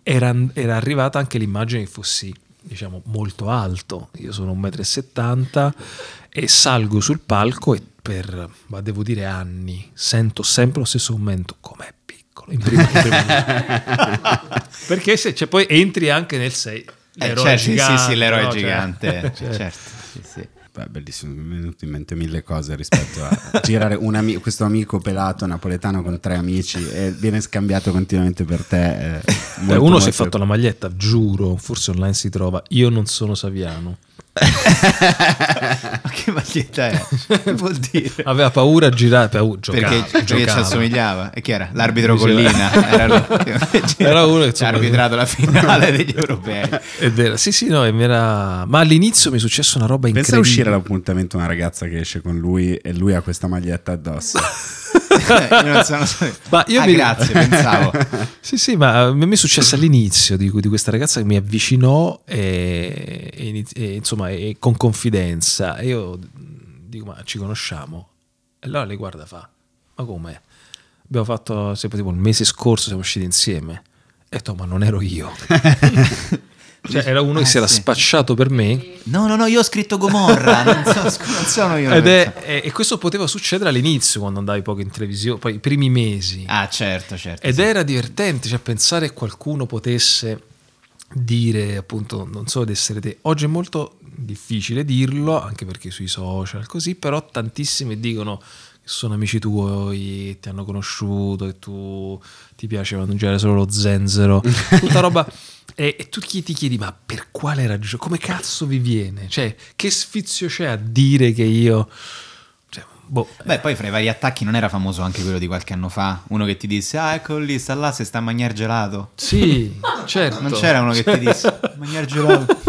era, era arrivata anche l'immagine che fossi diciamo molto alto, io sono 1,70 m e salgo sul palco e per, ma devo dire, anni sento sempre lo stesso commento, com'è piccolo, in primo, in (laughs) primo. perché se cioè, poi entri anche nel 6. Eh, l'eroe eh, certo, gigante, sì, sì, l'eroe no, gigante, certo. certo sì, sì. (laughs) Beh, bellissimo, mi è venuto in mente mille cose rispetto a (laughs) girare un ami- questo amico pelato napoletano con tre amici e viene scambiato continuamente per te. Eh, molto, Beh, uno molto... si è fatto la maglietta, giuro, forse online si trova, io non sono Saviano. Ma che maglietta è? (laughs) vuol dire? Aveva paura a girare, paura, giocava, perché, giocava. perché ci assomigliava. E chi era? L'arbitro Collina. Era, (laughs) era uno che ha arbitrato la finale (laughs) degli europei. Ed era, sì, sì, no, era... ma all'inizio mi è successa una roba incredibile. Pensa a uscire all'appuntamento una ragazza che esce con lui e lui ha questa maglietta addosso. Eh, ma io ah, mi... grazie, pensavo. (laughs) Sì, sì, ma a me è successo all'inizio di, di, questa ragazza che mi avvicinò e, e, e insomma e con confidenza. E io dico, ma ci conosciamo? E allora lei guarda fa, ma come? Abbiamo fatto, sempre tipo il mese scorso siamo usciti insieme. E ho detto, ma non ero io. (laughs) Cioè, era uno ah, che si era spacciato per me. No, no, no, io ho scritto Gomorra. (laughs) non, so, non sono io. Ed è, è, eh, e questo poteva succedere all'inizio quando andavi poco in televisione, poi i primi mesi. Ah, certo, certo. Ed sì. era divertente, cioè pensare che qualcuno potesse dire, appunto, non so, di essere te. Oggi è molto difficile dirlo, anche perché sui social così, però tantissimi dicono che sono amici tuoi, ti hanno conosciuto e tu ti piace mangiare solo lo zenzero, tutta roba (laughs) E, e tu ti chiedi, ma per quale ragione? Come cazzo vi viene? Cioè, che sfizio c'è a dire che io... Cioè, boh, Beh, poi fra i vari attacchi non era famoso anche quello di qualche anno fa? Uno che ti disse, ah, ecco lì, sta là, se sta a mangiare gelato. Sì, (laughs) certo. Non c'era uno che ti cioè disse, mangiare gelato.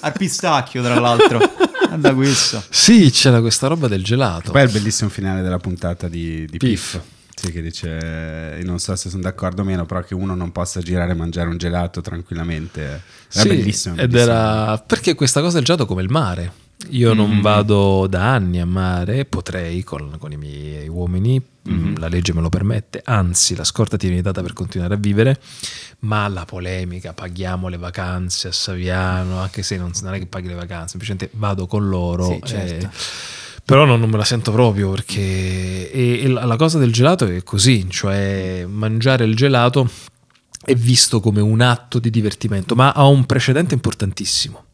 Al pistacchio, tra l'altro. (laughs) Anda questo. Sì, c'era questa roba del gelato. Poi è il bellissimo finale della puntata di, di Piff. Piff sì, che dice, eh, non so se sono d'accordo o meno, però che uno non possa girare e mangiare un gelato tranquillamente. Era sì, bellissimo, Ed era perché questa cosa del gelato come il mare. Io mm. non mm-hmm. vado da anni a mare, potrei con, con i miei uomini, mm. Mm-hmm. la legge me lo permette, anzi la scorta ti viene data per continuare a vivere, ma la polemica, paghiamo le vacanze a Saviano, anche se non, non è che paghi le vacanze, semplicemente vado con loro. Sì, certo. e, però non, non, me la sento proprio perché e, e la, la cosa del gelato è così, cioè mangiare il gelato è visto come un atto di divertimento, ma ha un precedente importantissimo.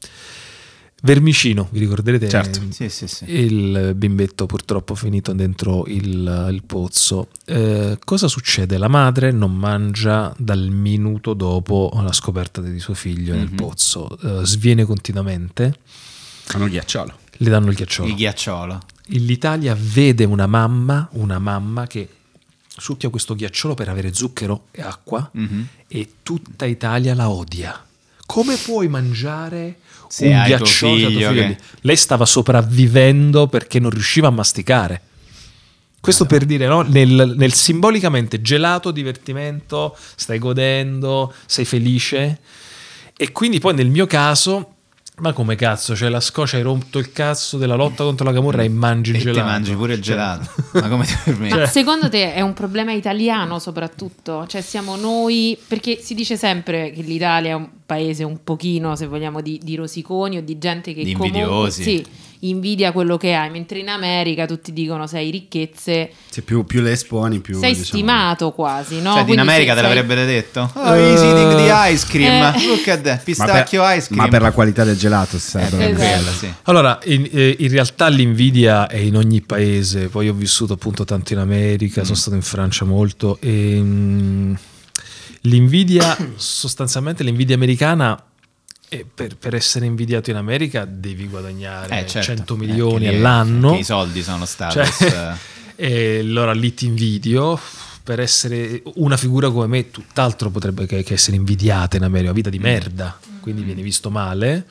Vermicino, vi ricorderete? Certo. Sì, sì, sì. Il bimbetto purtroppo finito dentro il, il pozzo. Eh, cosa succede? La madre non mangia dal minuto dopo la scoperta di suo figlio mm-hmm. nel mhm. pozzo, eh, sviene continuamente. Hanno ghiacciolo le danno il ghiacciolo. Il ghiacciolo. L'Italia vede una mamma, una mamma che succhia questo ghiacciolo per avere zucchero e acqua mm-hmm. e tutta Italia la odia. Come puoi mangiare Se un ghiacciolo? Figlio, Lei stava sopravvivendo perché non riusciva a masticare. Questo ah, per dire, no? nel, nel, simbolicamente gelato, divertimento, stai godendo, sei felice. E quindi poi nel mio caso ma come cazzo? Cioè, la Scocia hai rotto il cazzo della lotta contro la camorra e mangi il gelato. E mangi pure il cioè. gelato. Cioè. (laughs) Ma come ti permetti? Ma cioè. secondo te è un problema italiano soprattutto? Cioè, siamo noi... Perché si dice sempre che l'Italia è un paese un pochino, se vogliamo, di, di rosiconi o di gente che di comunque... Invidiosi. Sì invidia quello che hai, mentre in America tutti dicono sei ricchezze. Se più, più le esponi, più sei diciamo... stimato quasi. No? Cioè, in America te l'avrebbe detto: Oh, uh... Eh. he's eating the ice cream. Eh. Look at that, pistacchio per, ice cream. Ma per la qualità del gelato, eh, sarebbe eh, esatto. sì. Allora, in, eh, in, realtà l'invidia è in ogni paese. Poi ho vissuto appunto tanto in America, mm. sono stato in Francia molto. E, ehm, mh, l'invidia, sostanzialmente, l'invidia americana e per, per, essere invidiato in America devi guadagnare eh, certo. 100 eh, milioni eh, all'anno. I soldi sono stati. Cioè, eh. (laughs) e allora lì ti invidio. Per essere una figura come me, tutt'altro potrebbe che, che essere invidiata in America, una vita di mm. merda, quindi mm. viene visto male.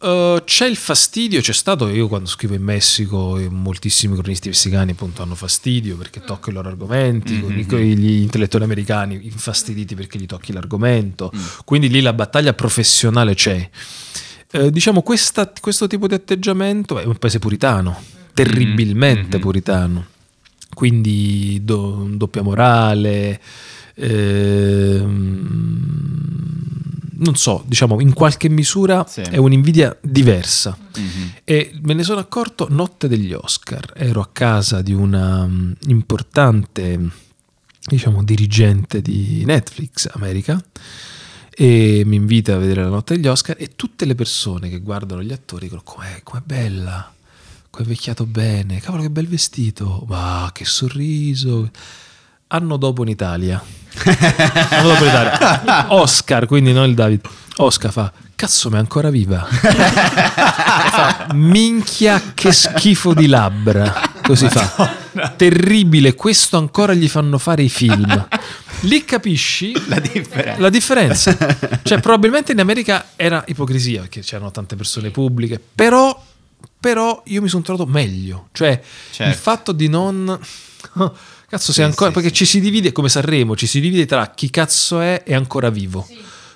Eh, c'è il fastidio, c'è stato io quando scrivo in Messico, e eh, moltissimi cronisti messicani appunto hanno fastidio perché tocco i loro argomenti, mm-hmm. gli intellettuali americani infastiditi perché gli tocchi l'argomento, mm. quindi lì la battaglia professionale c'è. Uh, diciamo questa, questo tipo di atteggiamento è un paese puritano, mm-hmm. terribilmente mm-hmm. puritano, quindi do, doppia morale. Ehm, non so, diciamo in qualche misura sì. è un'invidia diversa. Mm-hmm. E me ne sono accorto notte degli Oscar. Ero a casa di una um, importante, diciamo, dirigente di Netflix America e mi invita a vedere la notte degli Oscar e tutte le persone che guardano gli attori dicono com'è, com'è bella, com'è vecchiato bene, cavolo che bel vestito, ma che sorriso anno dopo in Italia. anno dopo in Italia. Oscar, quindi non il David. Oscar fa, cazzo ma è ancora viva. fa, minchia che schifo di labbra. Così Madonna. fa. Terribile, questo ancora gli fanno fare i film. Lì capisci la differenza. la differenza. Cioè, probabilmente in America era ipocrisia, perché c'erano tante persone pubbliche, però, però io mi sono trovato meglio. Cioè, certo. il fatto di non... Cazzo, sì, ancora. Sì, perché sì. ci si divide come Sanremo, ci si divide tra chi cazzo è e ancora vivo.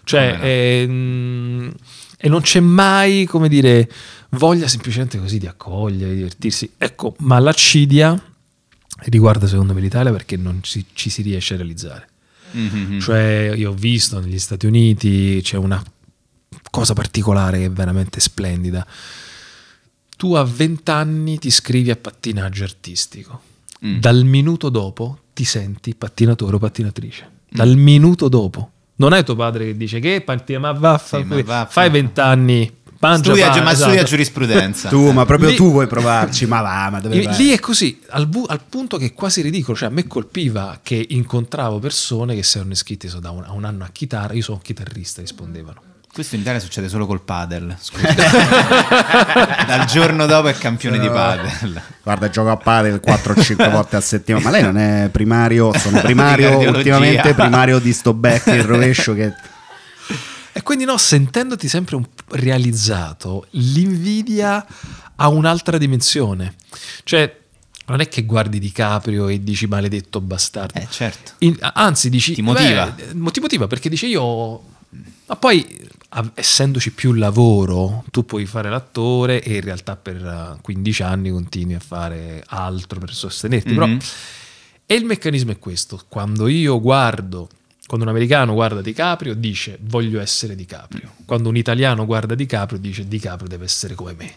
Cioè, è, mh, ehm, e non c'è mai, come dire, voglia semplicemente così di accogliere, di divertirsi. Ecco, ma l'accidia riguarda secondo me l'Italia perché non ci, ci si riesce a realizzare. Mm-hmm. Cioè, io ho visto negli Stati Uniti c'è una cosa particolare che è veramente splendida. Tu a 20 anni ti iscrivi a pattinaggio artistico Mm. dal minuto dopo ti senti pattinatore o pattinatrice. Mm. Dal minuto dopo. Non è tuo padre che dice che parti, ma vaffa, sì, ma vaffa. fai vent'anni. Pancia, studia, pan, ma esatto. studia giurisprudenza. (laughs) tu, ma proprio lì, tu vuoi provarci, ma va, ma dove vai? Lì è così, al, al, punto che è quasi ridicolo. Cioè, a me colpiva che incontravo persone che si erano iscritte so, da un, a un anno a chitarra, io sono un chitarrista, rispondevano questo in Italia succede solo col padel, scusa. (laughs) Dal giorno dopo è campione no. di padel. Guarda, gioco a padel 4-5 (laughs) volte a settimana. Ma lei non è primario, sono primario ultimamente, primario di sto back il rovescio che... E quindi no, sentendoti sempre realizzato, l'invidia ha un'altra dimensione. Cioè, non è che guardi DiCaprio e dici maledetto bastardo. Eh, certo. In, anzi, dici... Ti motiva. Beh, ti motiva perché dici io... Ma poi essendoci più lavoro, tu puoi fare l'attore e in realtà per 15 eh, anni continui a fare altro per sostenerti. Mm-hmm. Però, e il meccanismo è questo, quando io guardo, quando un americano guarda DiCaprio dice voglio essere DiCaprio, mm. quando un italiano guarda DiCaprio dice DiCaprio deve essere come me. (laughs)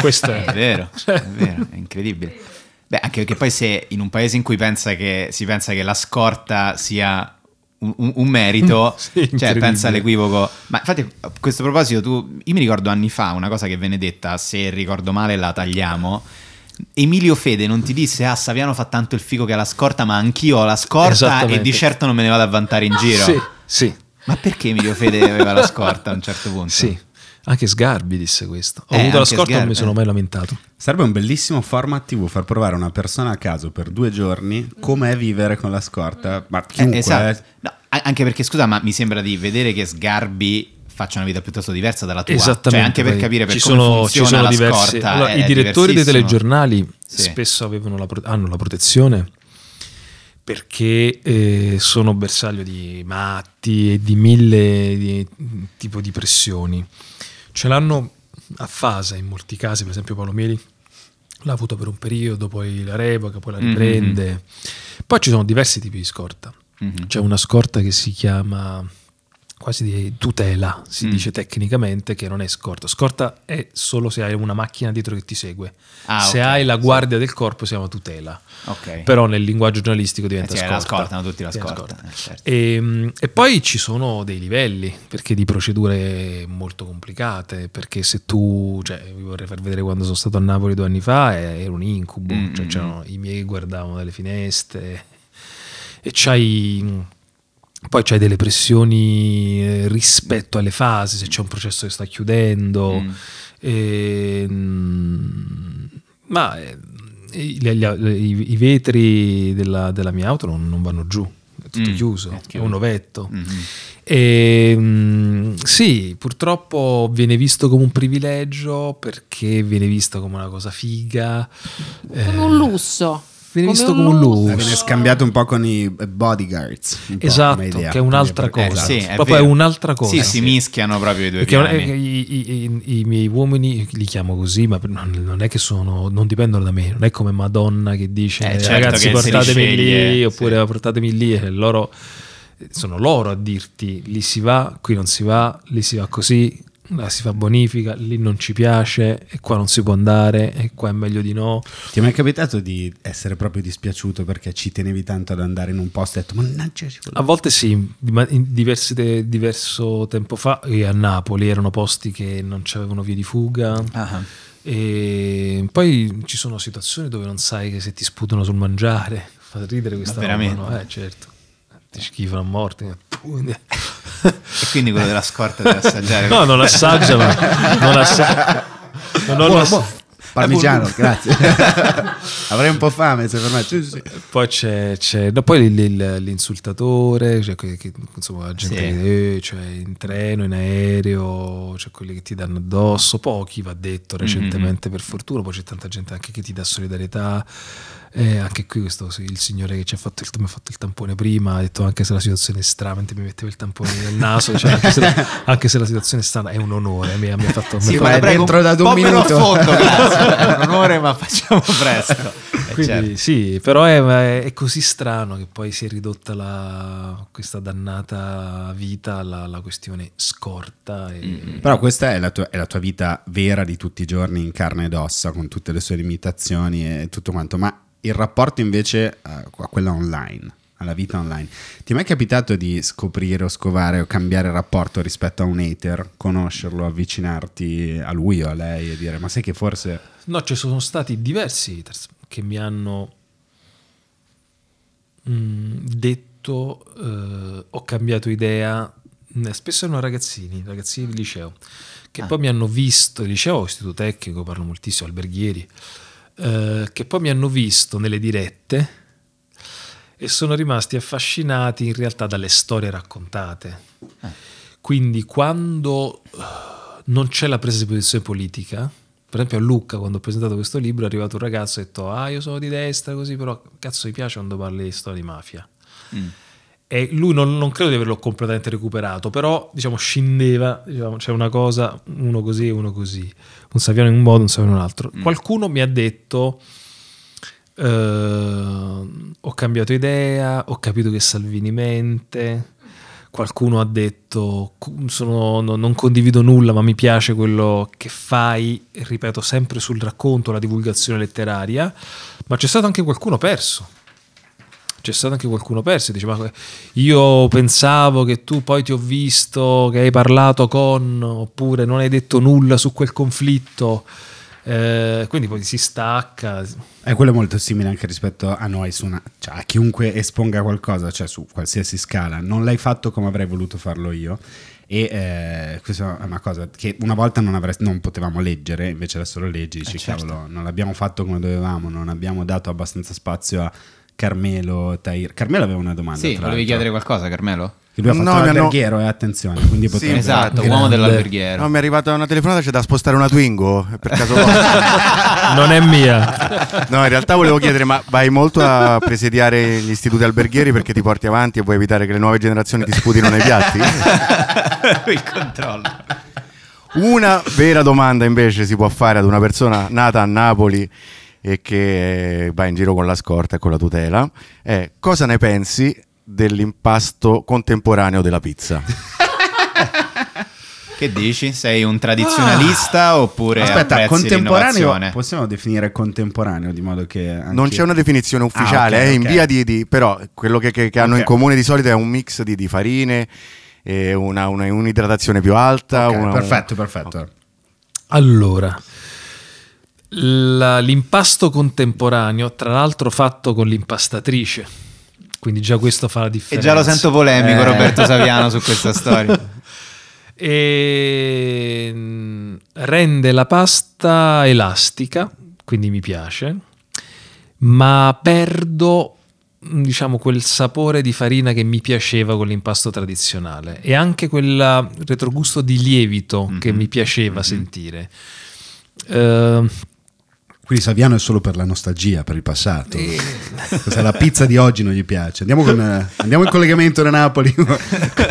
questo è. è vero, è vero, è incredibile. Beh, anche perché poi se in un paese in cui pensa che, si pensa che la scorta sia un, un merito, (laughs) sì, cioè pensa all'equivoco. Ma infatti a questo proposito tu, io mi ricordo anni fa una cosa che venne detta, se ricordo male la tagliamo, Emilio Fede non ti disse ah Saviano fa tanto il figo che ha la scorta ma anch'io ho la scorta e di certo non me ne vado a vantare in giro sì, sì. ma perché Emilio Fede aveva la scorta a un certo punto? sì anche ah, Sgarbi disse questo. Ho eh, avuto la scorta e non mi sono mai lamentato. Sarebbe un bellissimo format TV far provare una persona a caso per due giorni com'è vivere con la scorta. Ma eh, chiunque. Esatto. Eh, esatto. no, anche perché, scusa, ma mi sembra di vedere che Sgarbi faccia una vita piuttosto diversa dalla tua. Cioè, Esattamente. Cioè, anche per capire perché sono, ci sono diversi. Allora, è, I direttori dei telegiornali sì. spesso la hanno la protezione perché eh, sono bersaglio di matti e di mille di, tipo di pressioni ce l'hanno a fase in molti casi, per esempio Paolo Mieli l'ha avuto per un periodo, poi la revoca, poi la mm-hmm. riprende. Mm -hmm. Poi ci sono diversi tipi di scorta. Mm -hmm. C'è una scorta che si chiama quasi di tutela, si mm. dice tecnicamente, che non è scorta. Scorta è solo se hai una macchina dietro che ti segue. Ah, se okay. hai la guardia sì. del corpo si chiama tutela. Okay. Però nel linguaggio giornalistico diventa eh, scorta. La scortano, tutti la scorta. scorta. Eh, certo. e, ehm, e, poi ci sono dei livelli, perché di procedure molto complicate, perché se tu, cioè, vi vorrei far vedere quando sono stato a Napoli due anni fa, eh, era un incubo, mm. cioè, mm, mm. i miei guardavano dalle finestre e c'hai poi c'è delle pressioni eh, rispetto alle fasi, se c'è un processo che sta chiudendo. Mm. E, ehm, ma eh, i, i, i vetri della, della, mia auto non, non vanno giù, è tutto mm. chiuso, è, è un ovetto. Mm -hmm. E, ehm, sì, purtroppo viene visto come un privilegio perché viene visto come una cosa figa. Come eh, un lusso viene come visto un come un lusso. Viene scambiato un po' con i bodyguards. Esatto, che è un'altra esatto. cosa. Esatto. Sì, è proprio vero. è un'altra cosa. Sì, si mischiano proprio i due Perché i, i, i, miei uomini, li chiamo così, ma non è che sono, non dipendono da me. Non è come Madonna che dice eh, certo ragazzi che portatemi lì, oppure sì. portatemi lì e loro eh, sono loro a dirti lì si va, qui non si va, lì si va così, là si fa bonifica, lì non ci piace, e qua non si può andare, e qua è meglio di no. Ti è mai capitato di essere proprio dispiaciuto perché ci tenevi tanto ad andare in un posto e hai detto, mannaggia, ci A volte sì, diversi, diverso tempo fa a Napoli erano posti che non c'avevano vie di fuga. Ah. E poi ci sono situazioni dove non sai che se ti sputano sul mangiare, fa ridere questa ma veramente? Roba, no? eh, certo. Ti schifano a morte e quindi quello della scorta deve assaggiare. no, non assaggia, ma non (laughs) assaggia. Non buono, ass... Parmigiano, grazie. (laughs) Avrei un po' fame se per me. Sì, sì. Poi c'è, c'è no, poi l'insultatore, cioè, che, che, insomma, la gente sì. che, cioè, in treno, in aereo, cioè quelli che ti danno addosso, pochi va detto mm-hmm, mm-hmm. recentemente mm-hmm. per fortuna, poi c'è tanta gente anche che ti dà solidarietà. E anche qui questo, sì, il signore che ci ha fatto il, mi ha fatto il tampone prima ha detto anche se la situazione è strana mentre mi metteva il tampone nel naso, cioè anche, se la, (laughs) anche, se la, situazione è strana è un onore, mi, mi ha fatto... Sì, mi ma fatto, prego, dentro da un minuto. Fondo, (laughs) grazie, un onore ma facciamo presto. Quindi, certo. Sì, però è, è, così strano che poi si è ridotta la, questa dannata vita alla, questione scorta. E... Mm-hmm. Però questa è la, tua, è la, tua, vita vera di tutti i giorni in carne ed ossa, con tutte le sue limitazioni e tutto quanto, ma il rapporto invece eh, a, a quella online alla vita online. Ti è mai capitato di scoprire o scovare o cambiare rapporto rispetto a un hater, conoscerlo, avvicinarti a lui o a lei e dire ma sai che forse... No, ci sono stati diversi haters, che mi hanno mm, detto eh, ho cambiato idea, eh, spesso erano ragazzini, ragazzini di liceo, che ah. poi mi hanno visto, liceo, istituto tecnico, parlo moltissimo, alberghieri, eh, che poi mi hanno visto nelle dirette e sono rimasti affascinati in realtà dalle storie raccontate. Ah. Quindi quando eh, non c'è la presa di posizione politica, per esempio a Lucca quando ho presentato questo libro è arrivato un ragazzo e ha detto ah io sono di destra così però cazzo mi piace quando parli di storia di mafia mm. e lui non, non, credo di averlo completamente recuperato però diciamo scendeva diciamo, c'è una cosa uno così e uno così un Saviano in un modo un Saviano in un altro mm. qualcuno mi ha detto Uh, ho cambiato idea, ho capito che Salvini mente, qualcuno ha detto sono, no, non condivido nulla ma mi piace quello che fai, ripeto sempre sul racconto, la divulgazione letteraria, ma c'è stato anche qualcuno perso. C'è stato anche qualcuno perso, dice ma io pensavo che tu poi ti ho visto, che hai parlato con, oppure non hai detto nulla su quel conflitto. Eh, quindi poi si stacca. Eh, è quello molto simile anche rispetto a noi, su una, cioè a chiunque esponga qualcosa, cioè su qualsiasi scala. Non l'hai fatto come avrei voluto farlo io. E eh, questa è una cosa che una volta non, avresti, non potevamo leggere, invece adesso lo leggi, dici eh certo. cavolo, non l'abbiamo fatto come dovevamo, non abbiamo dato abbastanza spazio a Carmelo, Tair. Carmelo aveva una domanda. Sì, volevi chiedere qualcosa, Carmelo? lui ha fatto no, l'alberghiero, hanno... eh, attenzione. Quindi sì, esatto, grande. uomo dell'alberghiero. No, mi è arrivata una telefonata, c'è da spostare una Twingo, eh, per caso (laughs) Non è mia. No, in realtà volevo chiedere, ma vai molto a presidiare gli istituti alberghieri perché ti porti avanti e vuoi evitare che le nuove generazioni ti sputino nei piatti? (laughs) Il controllo. Una vera domanda invece si può fare ad una persona nata a Napoli e che va in giro con la scorta e con la tutela è cosa ne pensi dell'impasto contemporaneo della pizza. (laughs) Che dici? Sei un tradizionalista ah. oppure Aspetta, contemporaneo possiamo definire contemporaneo di modo che anche... Non c'è una definizione ufficiale, ah, okay, eh, okay. in via di, di, però quello che, che, che hanno okay. in comune di solito è un mix di, di farine una, una, un'idratazione più alta, una, perfetto, un... perfetto. Allora la, l'impasto contemporaneo, tra l'altro fatto con l'impastatrice quindi già questo fa la differenza. E già lo sento polemico eh. Roberto Saviano su questa (laughs) storia. E mm, rende la pasta elastica, quindi mi piace, ma perdo mm, diciamo quel sapore di farina che mi piaceva con l'impasto tradizionale e anche quel retrogusto di lievito mm -hmm. che mhm. mi piaceva mm -hmm. sentire. Uh, quindi Saviano è solo per la nostalgia, per il passato. E... la pizza di oggi non gli piace. Andiamo, con, andiamo in collegamento da Napoli. (laughs)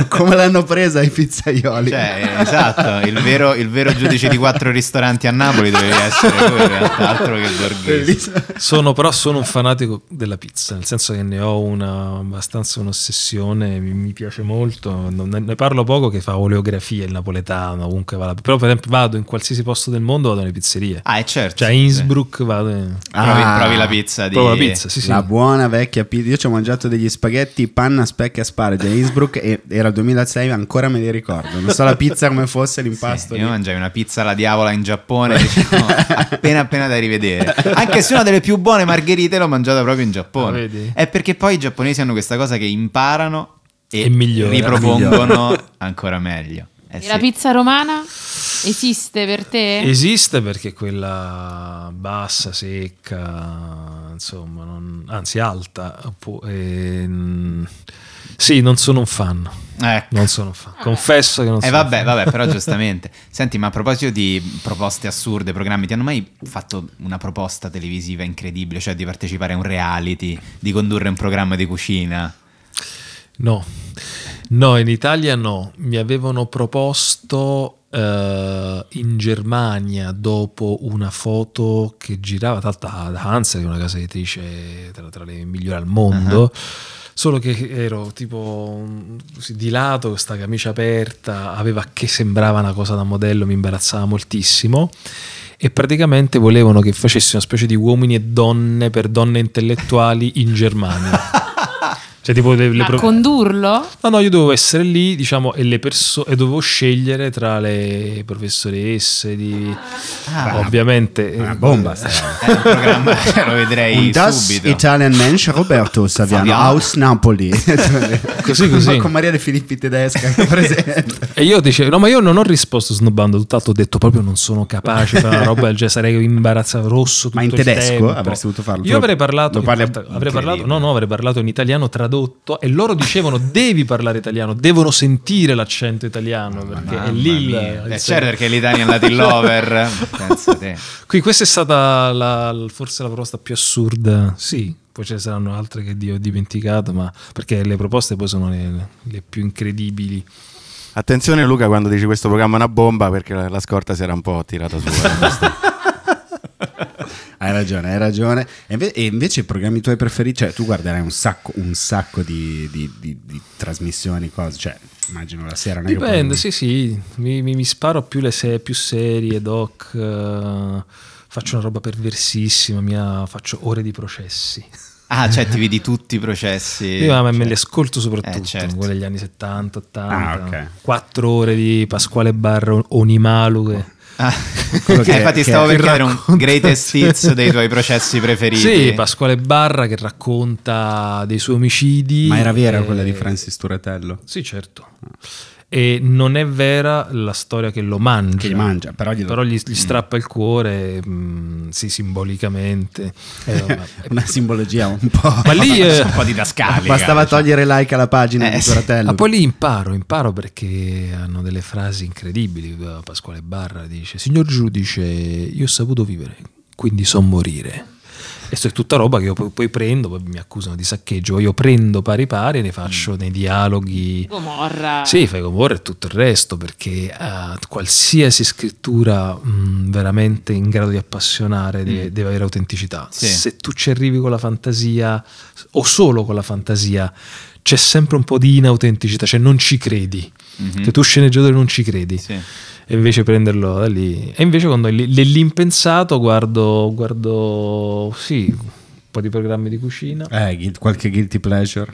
Come l'hanno presa i pizzaioli? Cioè, esatto, il vero, il vero, giudice di quattro ristoranti a Napoli dovevi essere lui, altro che borghese. Sono, però sono un fanatico della pizza, nel senso che ne ho una, abbastanza un'ossessione, mi, mi piace molto. Non, ne parlo poco che fa oleografia il napoletano, ovunque va. però per esempio vado in qualsiasi posto del mondo, vado nelle pizzerie. Ah, è certo. Cioè, Innsbruck Luke vale. Ah, provi, provi, la pizza. Di... La pizza, sì, sì. La buona vecchia pizza. Io ci ho mangiato degli spaghetti, panna, specchia, asparagi a Innsbruck e era il 2006, ancora me li ricordo. Non so la pizza come fosse l'impasto. Sì, io mangiai una pizza alla diavola in Giappone, diciamo, (laughs) appena appena da rivedere. Anche se una delle più buone margherite l'ho mangiata proprio in Giappone. Ah, È perché poi i giapponesi hanno questa cosa che imparano e, e ripropongono ancora meglio. Eh sì. la pizza romana esiste per te? Esiste perché quella bassa, secca, insomma, non, anzi alta. Eh, sì, non sono un fan. Ecco. Non sono un fan. Confesso che non eh, sono. Eh vabbè, vabbè, però (laughs) giustamente. Senti, ma a proposito di proposte assurde, programmi, ti hanno mai fatto una proposta televisiva incredibile, cioè di partecipare a un reality, di condurre un programma di cucina? No. No, in Italia no. Mi avevano proposto uh, in Germania dopo una foto che girava tanto da Hansa, che è una casa editrice tra, tra le migliori al mondo. Uh-huh. Solo che ero tipo mm, così, di lato, questa camicia aperta, aveva che sembrava una cosa da modello, mi imbarazzava moltissimo e praticamente volevano che facessi una specie di uomini e donne per donne intellettuali in Germania. (laughs) Cioè, tipo le, le pro... condurlo? No, no, io dovevo essere lì, diciamo, e, le persone. dovevo scegliere tra le professoresse di... ah, ovviamente... Una eh, bomba, eh, eh (laughs) il cioè, lo vedrei das subito. Italian Mensch Roberto Saviano, aus Napoli. (laughs) così, così. con Maria De Filippi tedesca (laughs) e io dicevo, no, ma io non ho risposto snobbando, tutt'altro ho detto proprio non sono capace per una roba del genere, sarei imbarazzato rosso Ma in tedesco tempo. avresti dovuto farlo. Io avrei parlato... parli... Avrei parlato, no, no, avrei parlato in italiano tradotto tradotto e loro dicevano devi parlare italiano, devono sentire l'accento italiano oh, perché è lì mia. il... Eh, certo perché l'Italian Latin (laughs) Lover. Qui questa è stata la, forse la proposta più assurda, sì, poi ce ne saranno altre che ho dimenticato, ma perché le proposte poi sono le, le, più incredibili. Attenzione Luca quando dici questo programma è una bomba perché la, la scorta si era un po' tirata su. (laughs) hai ragione, hai ragione. E, invece i programmi tuoi preferiti, cioè tu guarderai un sacco, un sacco di, di, di, di trasmissioni, cose, cioè immagino la sera. Dipende, sì, sì, mi, mi, mi, sparo più le serie, più serie, doc, uh, faccio una roba perversissima, mia, faccio ore di processi. Ah, cioè ti vedi tutti i processi. Io ma cioè. me li cioè. ascolto soprattutto, eh, certo. quelli degli anni 70, 80. Ah, okay. Quattro ore di Pasquale Barro Onimalu. Che... Oh. Ah. eh, infatti stavo per chiedere racconta... un greatest (laughs) hits dei tuoi processi preferiti. Sì, Pasquale Barra che racconta dei suoi omicidi. Ma era vera e... quella di Francis Turatello? Sì, certo. Ah e non è vera la storia che lo mangia, che gli mangia però, gli, però gli, gli, mm. strappa il cuore mh, mm, sì, simbolicamente eh, eh, una, simbologia un po', (laughs) ma lì, (laughs) eh, un po didascalica bastava cioè. togliere like alla pagina eh, di fratello ma poi lì imparo, imparo perché hanno delle frasi incredibili Pasquale Barra dice signor giudice io ho saputo vivere quindi so morire questo è tutta roba che io poi, poi prendo, poi mi accusano di saccheggio, io prendo pari pari e ne faccio mm. nei dialoghi. Gomorra. Sì, fai Gomorra e tutto il resto, perché uh, qualsiasi scrittura mh, mm, veramente in grado di appassionare mm. deve, deve, avere autenticità. Sì. Se tu ci arrivi con la fantasia, o solo con la fantasia, c'è sempre un po' di inautenticità, cioè non ci credi. Mm -hmm. Se tu sceneggiatore non ci credi. Sì e invece prenderlo da lì. E invece quando nell'impensato guardo, guardo sì, un po' di programmi di cucina. Eh, qualche guilty pleasure?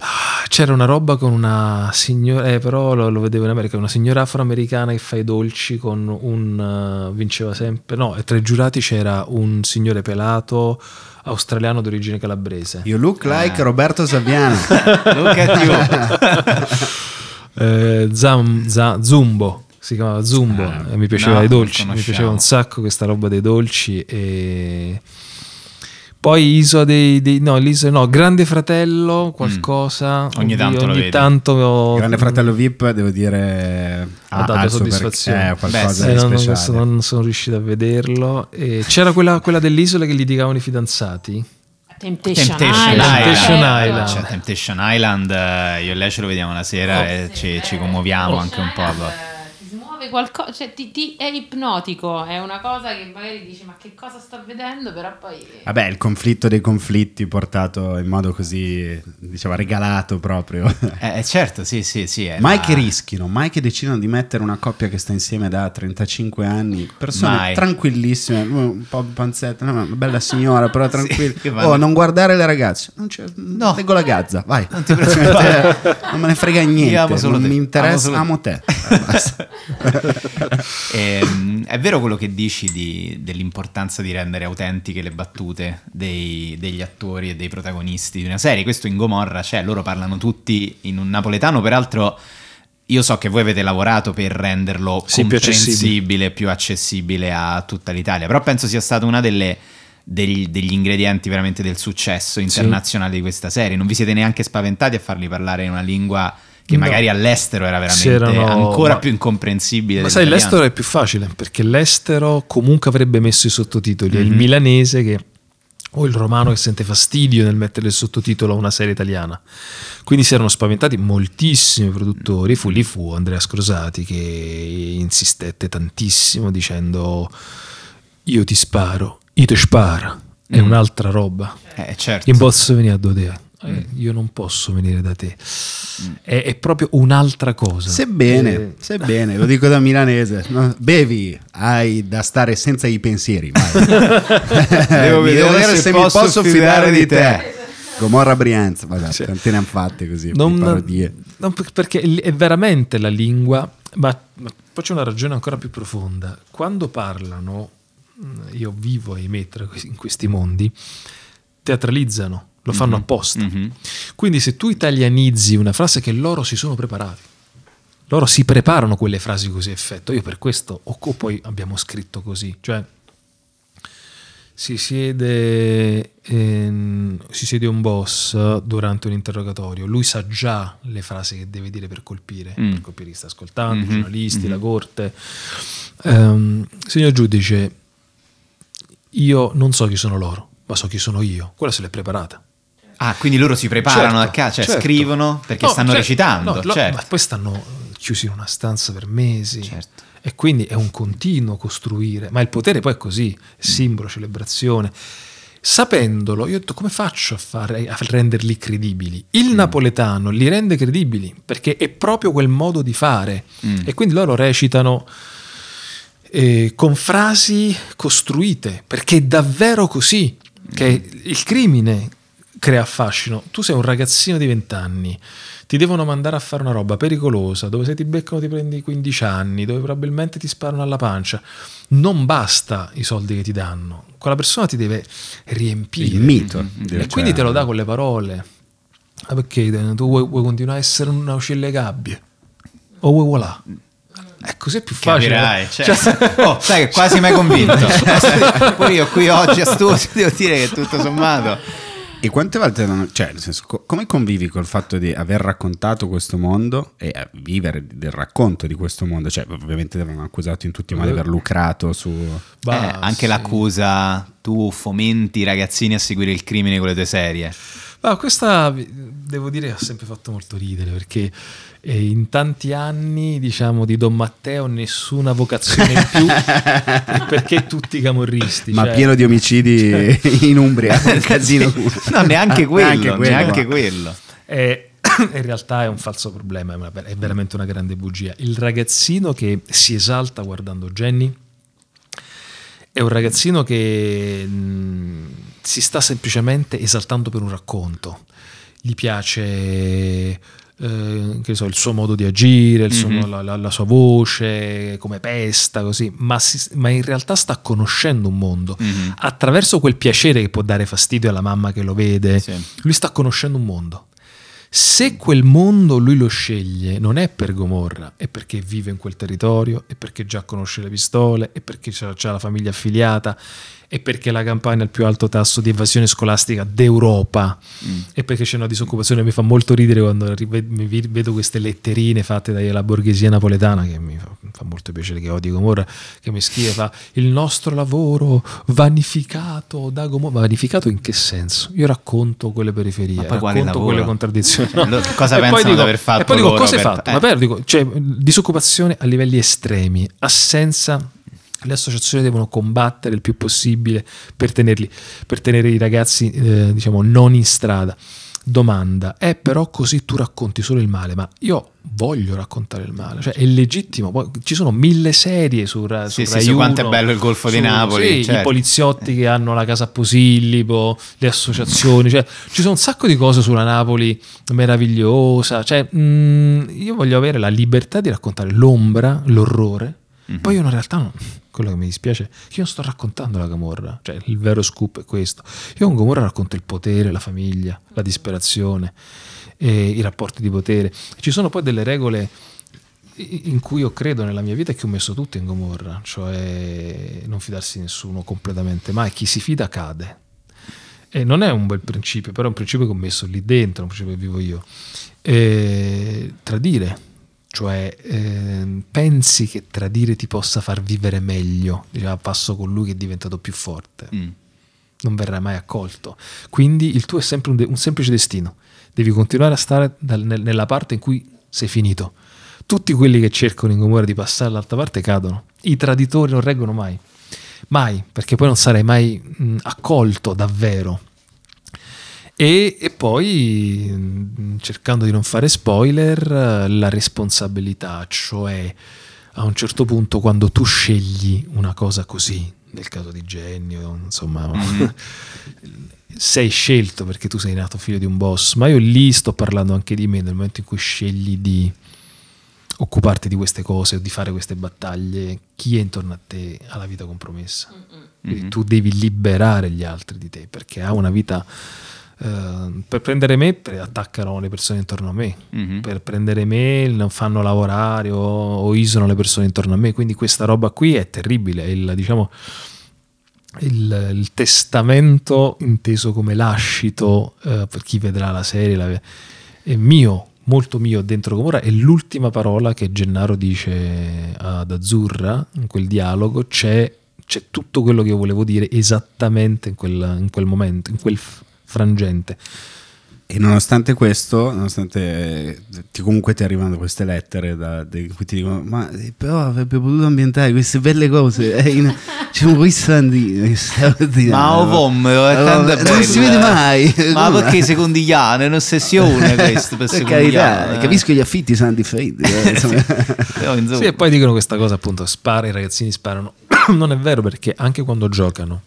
Ah, c'era una roba con una signora, eh, però lo, lo, vedevo in America, una signora afroamericana che fa i dolci con un... Uh, vinceva sempre, no, e tra i giurati c'era un signore pelato australiano d'origine calabrese. You look ah. like eh. Roberto Saviano. look at you. eh, zam, zam, zumbo si chiamava Zumbo, ah, mi piaceva no, i dolci, mi piaceva un sacco questa roba dei dolci e... Poi Isola dei, dei no, l'isola, no, Grande Fratello, mm. qualcosa. Mm. Ogni, tanto, ogni, ogni tanto ho... Grande Fratello VIP, devo dire, ha, dato soddisfazione. Per... Eh, qualcosa Beh, di eh, non, speciale. non sono riuscito a vederlo. E c'era quella, quella dell'isola che litigavano i fidanzati. Temptation, Temptation, Island. Island. Cioè, Temptation Island, eh, io e lei ce lo vediamo la sera oh, e sì, ci, eh, ci, commoviamo eh, anche un po' boh muove qualcosa, cioè ti, ti, è ipnotico, è una cosa che magari dici ma che cosa sto vedendo, però poi... Vabbè, il conflitto dei conflitti portato in modo così, diciamo, regalato proprio. (laughs) Eh, eh, certo, sì, sì, sì. Mai la... che rischino, mai che decidano di mettere una coppia che sta insieme da 35 anni, persone mai. tranquillissime, un po' panzetta, una bella signora, però (laughs) tranquilla. sì, oh, non guardare le ragazze, non c'è... No. Tengo la gazza, vai. Non ti preoccupare. (laughs) non me ne frega niente, non te. mi interessa, amo, amo te. Basta. (laughs) e, ehm, è vero quello che dici di, dell'importanza di rendere autentiche le battute dei, degli attori e dei protagonisti di una serie. Questo in Gomorra cioè, loro parlano tutti in un napoletano, peraltro... Io so che voi avete lavorato per renderlo sì, comprensibile, più accessibile a tutta l'Italia, però penso sia stata una delle, degli, degli, ingredienti veramente del successo internazionale sì. di questa serie. Non vi siete neanche spaventati a farli parlare in una lingua che no. magari all'estero era veramente C'erano... ancora ma... più incomprensibile. Ma sai, italiano. l'estero è più facile perché l'estero comunque avrebbe messo i sottotitoli. Mm-hmm. È il mhm. milanese che o il romano che sente fastidio nel mettere il sottotitolo a una serie italiana. Quindi si erano spaventati moltissimi produttori, fu lì fu Andrea Scrosati che insistette tantissimo dicendo io ti sparo, io ti sparo, è mm. un'altra roba. Eh certo. In posso venire a Dodea eh, mm. io non posso venire da te. Mm. È, è proprio un'altra cosa. Sebbene, eh. sebbene, lo dico da milanese, no? bevi, hai da stare senza i pensieri. (laughs) Devo vedere, se, se posso mi posso fidare di te. te. Gomorra Brianza, guarda, cioè, te ne hanno fatte così, non, Non perché è veramente la lingua, ma, ma poi c'è una ragione ancora più profonda. Quando parlano, mm, io vivo, ahimè, in questi mondi, teatralizzano fanno mm-hmm. apposta. Mm-hmm. Quindi se tu italianizzi una frase che loro si sono preparati, loro si preparano quelle frasi così effetto, io per questo o poi abbiamo scritto così, cioè si siede, ehm, si siede un boss durante un interrogatorio, lui sa già le frasi che deve dire per colpire, mm. per colpire chi sta ascoltando, mm-hmm. i mhm. giornalisti, la mhm. corte. Um, signor giudice, io non so chi sono loro, ma so chi sono io, quella se l'è preparata. Ah, quindi loro si preparano certo, a casa, cioè certo. scrivono perché no, stanno certo, recitando. No, certo. Ma poi stanno chiusi in una stanza per mesi. Certo. E quindi è un continuo costruire. Ma il potere poi è così, simbolo, celebrazione. Sapendolo, io ho detto come faccio a, fare, a renderli credibili? Il mm. napoletano li rende credibili perché è proprio quel modo di fare. Mm. E quindi loro recitano eh, con frasi costruite, perché è davvero così che mm. il crimine crea affascino. Tu sei un ragazzino di 20 anni, ti devono mandare a fare una roba pericolosa, dove se ti beccano ti prendi 15 anni, dove probabilmente ti sparano alla pancia. Non basta i soldi che ti danno, quella persona ti deve riempire. Il mito. Mm-hmm. E quindi te lo dà con le parole. Ah, perché eh, tu vuoi, vuoi continuare a essere un uccello gabbie? O oh, vuoi voilà? è così più facile. Capirai, cioè, cioè, (laughs) oh, sai che quasi mi hai convinto. (laughs) Pure io qui oggi a studio devo dire che tutto sommato e quante volte, non, cioè, nel senso, come convivi col fatto di aver raccontato questo mondo e eh, vivere del racconto di questo mondo? Cioè, ovviamente avevano accusato in tutti i modi di eh. aver lucrato su... Bah, eh, anche sì. l'accusa, tu fomenti i ragazzini a seguire il crimine con le tue serie. Ma questa devo dire ha sempre fatto molto ridere perché eh, in tanti anni diciamo di Don Matteo nessuna vocazione in più (laughs) perché tutti camorristi. Ma cioè, pieno di omicidi (laughs) cioè, in Umbria, un (laughs) casino. no, neanche quello. Neanche quello. Neanche quello. Eh, (clears throat) in realtà è un falso problema, è veramente una grande bugia. Il ragazzino che si esalta guardando Jenny è un ragazzino che mh, mm, si sta semplicemente esaltando per un racconto. Gli piace eh, so, il suo modo di agire, mm-hmm. la, la, la, sua voce, come pesta, così, ma, si, ma, in realtà sta conoscendo un mondo. Mm-hmm. Attraverso quel piacere che può dare fastidio alla mamma che lo vede, sì. lui sta conoscendo un mondo. Se quel mondo lui lo sceglie, non è per Gomorra, è perché vive in quel territorio, è perché già conosce le pistole, è perché ha la famiglia affiliata, e perché la Campania ha il più alto tasso di evasione scolastica d'Europa mm. e perché c'è una disoccupazione. Mi fa molto ridere quando vedo queste letterine fatte dalla borghesia napoletana, che mi fa, mi fa molto piacere che odio Gomorra, che mi scrive, fa il nostro lavoro vanificato da Gomorra. Vanificato in che senso? Io racconto quelle periferie, racconto quelle contraddizioni. (laughs) No? cosa e pensano dico, di aver fatto? E poi dico, cosa hai per... fatto? Eh. Ma per, dico, cioè, disoccupazione a livelli estremi, assenza le associazioni devono combattere il più possibile per, tenerli, per tenere i ragazzi eh, diciamo, non in strada. Domanda, è eh, però così tu racconti solo il male, ma io voglio raccontare il male, cioè è legittimo, Poi, ci sono mille serie su, Ra- sì, su Rai su quanto è bello il Golfo su, di Napoli, sì, certo. i poliziotti eh. che hanno la casa a Posillipo, le associazioni, cioè, ci sono un sacco di cose sulla Napoli meravigliosa, cioè, mh, mm, io voglio avere la libertà di raccontare l'ombra, l'orrore Mm-hmm. Poi in realtà non, quello che mi dispiace è che io non sto raccontando la Gomorra, cioè il vero scoop è questo. Io con Gomorra racconto il potere, la famiglia, la disperazione, i rapporti di potere. Ci sono poi delle regole in cui io credo nella mia vita e che ho messo tutto in Gomorra, cioè non fidarsi di nessuno completamente mai, chi si fida cade. E non è un bel principio, però è un principio che ho messo lì dentro, un principio che vivo io. E tradire, cioè, eh, pensi che tradire ti possa far vivere meglio, diceva passo con lui che è diventato più forte. Mm. Non verrai mai accolto. Quindi il tuo è sempre un, un semplice destino. Devi continuare a stare dal, nel, nella parte in cui sei finito. Tutti quelli che cercano in comune di passare all'altra parte cadono. I traditori non reggono mai. Mai, perché poi non sarai mai mh, accolto davvero. E, e, poi, mm, cercando di non fare spoiler, eh, la responsabilità, cioè a un certo punto quando tu scegli una cosa così, nel caso di Genio, insomma, mm. (laughs) sei scelto perché tu sei nato figlio di un boss, ma io lì sto parlando anche di me, nel momento in cui scegli di occuparti di queste cose o di fare queste battaglie, chi è intorno a te ha la vita compromessa. Mm -mm. tu devi liberare gli altri di te perché ha una vita Ehm, per prendere me attaccano le persone intorno a me, mm-hmm. per prendere me non fanno lavorare o, o, isolano le persone intorno a me, quindi questa roba qui è terribile, è il, diciamo, il, il, testamento inteso come lascito uh, per chi vedrà la serie la, è mio, molto mio dentro Gomorra e l'ultima parola che Gennaro dice ad Azzurra in quel dialogo c'è, c'è tutto quello che io volevo dire esattamente in quel, in quel momento, in quel frangente. E nonostante questo, nonostante eh, ti, comunque ti arrivano queste lettere da, in cui ti dicono: Ma eh, però avrebbe potuto ambientare queste belle cose. Eh, (laughs) c'è un ristorante straordinario. Ma ovommero, è tanto bello. Non si vede mai. Ma Come? perché secondo gli è un'ossessione (laughs) questo per, per carità, eh. capisco gli affitti sono differenti. Eh, (laughs) sì, e poi dicono questa cosa appunto: spara, i ragazzini sparano. (coughs) non è vero perché anche quando giocano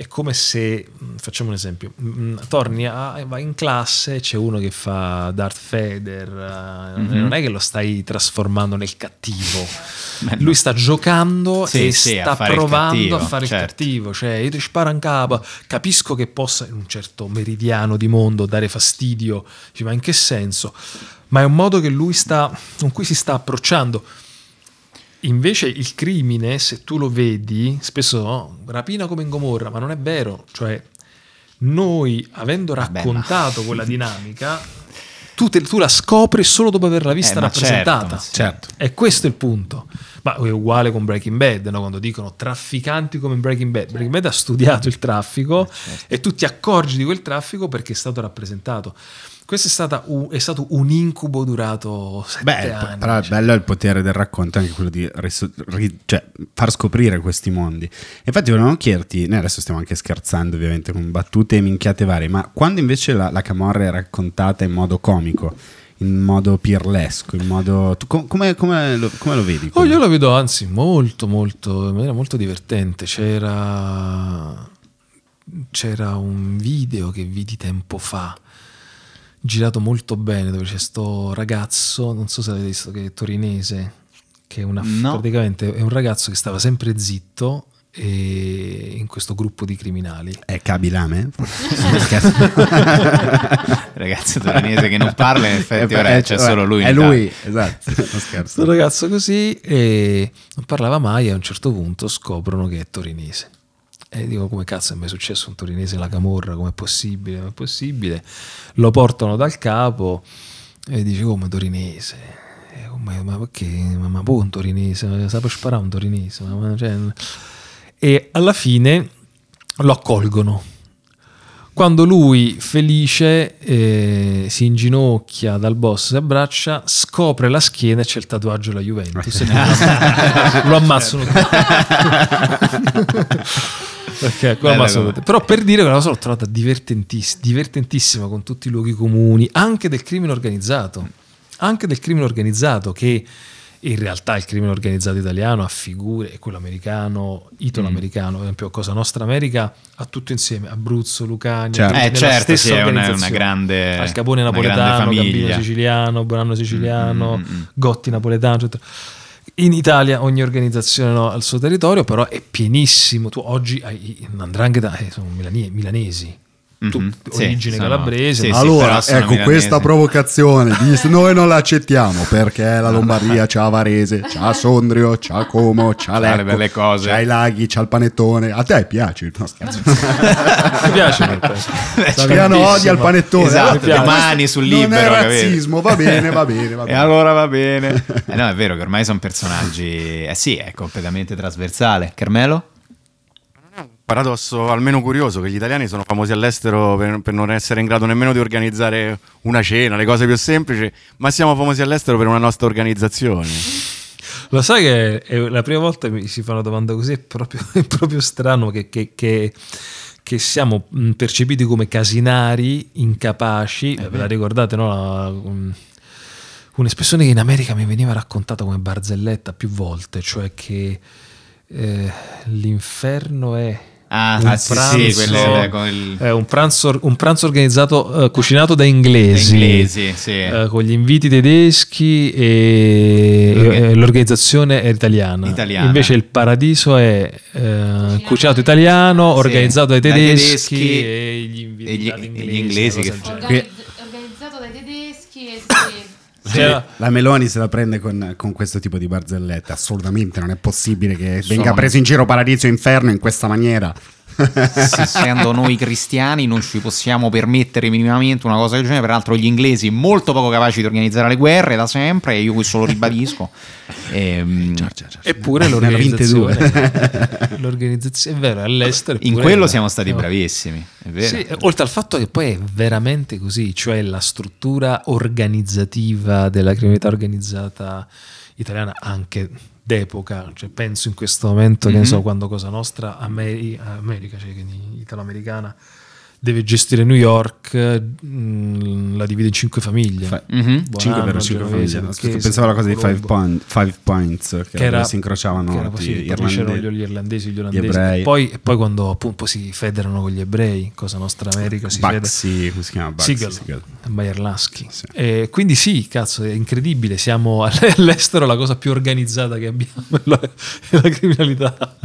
è come se, mm, facciamo un esempio, mm, mm, torni a, vai in classe, c'è uno che fa Darth Vader, mm-hmm. non è che lo stai trasformando nel cattivo, lui sta giocando sì, e sì, sta a provando a fare certo. il cattivo, cioè io ti sparo un capo, capisco che possa in un certo meridiano di mondo dare fastidio, ma in che senso? Ma è un modo che lui sta, con cui si sta approcciando Invece il crimine, se tu lo vedi, spesso no, rapina come in Gomorra, ma non è vero. Cioè, noi, avendo raccontato Vabbè, quella (laughs) dinamica, tu, te, tu, la scopri solo dopo averla vista eh, rappresentata. Certo, certo. E questo è il punto. Ma è uguale con Breaking Bad, no? quando dicono trafficanti come in Breaking Bad. Breaking Bad ha studiato il traffico eh, certo. e tu ti accorgi di quel traffico perché è stato rappresentato questo è, stata, è, stato un incubo durato sette Beh, anni. Però è cioè. bello il potere del racconto, anche quello di cioè, far scoprire questi mondi. Infatti volevamo chiederti, noi adesso stiamo anche scherzando ovviamente con battute e minchiate varie, ma quando invece la, la Camorra è raccontata in modo comico, in modo pirlesco, in modo... come, com com lo, com lo, vedi? Oh, io lo vedo anzi molto, molto, in maniera molto divertente. C'era... C'era un video che vidi tempo fa girato molto bene dove c'è sto ragazzo, non so se avete visto che è torinese, che è una, no. praticamente è un ragazzo che stava sempre zitto e in questo gruppo di criminali. È Cabilame? (laughs) ragazzo torinese che non parla, in effetti, eh, ora eh, c'è cioè, solo lui. È lui, esatto. Questo ragazzo così e non parlava mai. E a un certo punto scoprono che è torinese. E dico come cazzo è mai successo un torinese la camorra, com'è possibile, com'è possibile? Lo portano dal capo e dice come oh, torinese, come, ma perché, ma, ma può boh, un torinese, ma sape sparare un torinese? Ma, cioè... E alla fine lo accolgono quando lui, felice, eh, si inginocchia dal boss, si abbraccia, scopre la schiena e c'è il tatuaggio della Juventus. (laughs) lo ammazzano (laughs) Okay, Beh, Però per dire che la cosa l'ho trovata divertentissima, divertentissima con tutti i luoghi comuni, anche del crimine organizzato. Anche del crimine organizzato che in realtà il crimine organizzato italiano ha figure, quello americano, italo-americano, mm. per esempio Cosa Nostra America, ha tutto insieme, Abruzzo, Lucania, certo. eh, certo, sì, è una, una, grande Al Capone napoletano, Gambino siciliano, Bonanno mm, mm, siciliano, mm, mm, mm, Gotti napoletano, eccetera. In Italia ogni organizzazione no, ha il suo territorio, però è pienissimo. Tu oggi hai, in Andrangheta eh, sono milani, milanesi, tu, mm-hmm, origine sì, calabrese. Sì, allora, sì, ecco questa provocazione (laughs) noi non l'accettiamo perché la Lombardia c'ha Varese, c'ha Sondrio, c'ha Como, (laughs) c'ha Lecco, le belle cose. c'ha i laghi, c'ha il panettone. A te piace? No, scherzo. Ti (laughs) piace Beh, cioè, cioè, Saviano odia il panettone. Eh? Esatto, le mani sul libro Non è razzismo, va bene, va bene, va bene. E allora va bene. Eh, no, è vero che ormai sono personaggi... Eh sì, è completamente trasversale. Carmelo? paradosso almeno curioso che gli italiani sono famosi all'estero per, per, non essere in grado nemmeno di organizzare una cena, le cose più semplici, ma siamo famosi all'estero per una nostra organizzazione. Lo sai che è la prima volta che mi si fa una domanda così, è proprio, (laughs) è proprio strano che, che, che che siamo mm, percepiti come casinari, incapaci. Eh Ve la ricordate, no? La, um, un'espressione che in America mi veniva raccontata come barzelletta più volte, cioè che eh, l'inferno è Ah, un ah, pranzo, sì, quelle, quelle, eh, un, pranzo, un, pranzo, organizzato, eh, cucinato da inglesi, inglesi sì. eh, con gli inviti tedeschi e okay. l'organizzazione è italiana. italiana. Invece il paradiso è eh, cucinato italiano, sì. organizzato dai tedeschi, dai tedeschi e gli invitati e gli, inglesi. E gli inglesi che cioè, la Meloni se la prende con, con, questo tipo di barzellette. Assolutamente non è possibile che venga preso in giro paradiso e inferno in questa maniera essendo noi cristiani non ci possiamo permettere minimamente una cosa del genere, peraltro gli inglesi molto poco capaci di organizzare le guerre da sempre, e io questo lo ribadisco. (laughs) E, ehm, già, già, già, eppure l'organizzazione, (laughs) l'organizzazione è vero, all'estero. In quello siamo stati no. bravissimi, sì, oltre al fatto che poi è veramente così, cioè la struttura organizzativa della criminalità organizzata italiana anche d'epoca, cioè, penso in questo momento, mm -hmm. che ne so, mhm. quando Cosa Nostra, Ameri- America, cioè italo-americana, deve gestire New York, eh, mh, la divide in cinque famiglie. Fa- mm-hmm. 5 per cinque famiglie. Pensavo alla cosa di 5 point, five Points, che, che era, si incrociavano che era possibile, gli, gli irlandesi, gli olandesi. Gli ebrei. Poi, poi, quando appunto si federano con gli ebrei, cosa nostra America si Baxi, fede. si chiama? Baxi, Siegel, Siegel. Bayer Lasky. Sì. Eh, quindi sì, cazzo, è incredibile, siamo (laughs) all'estero la cosa più organizzata che abbiamo è la, la criminalità.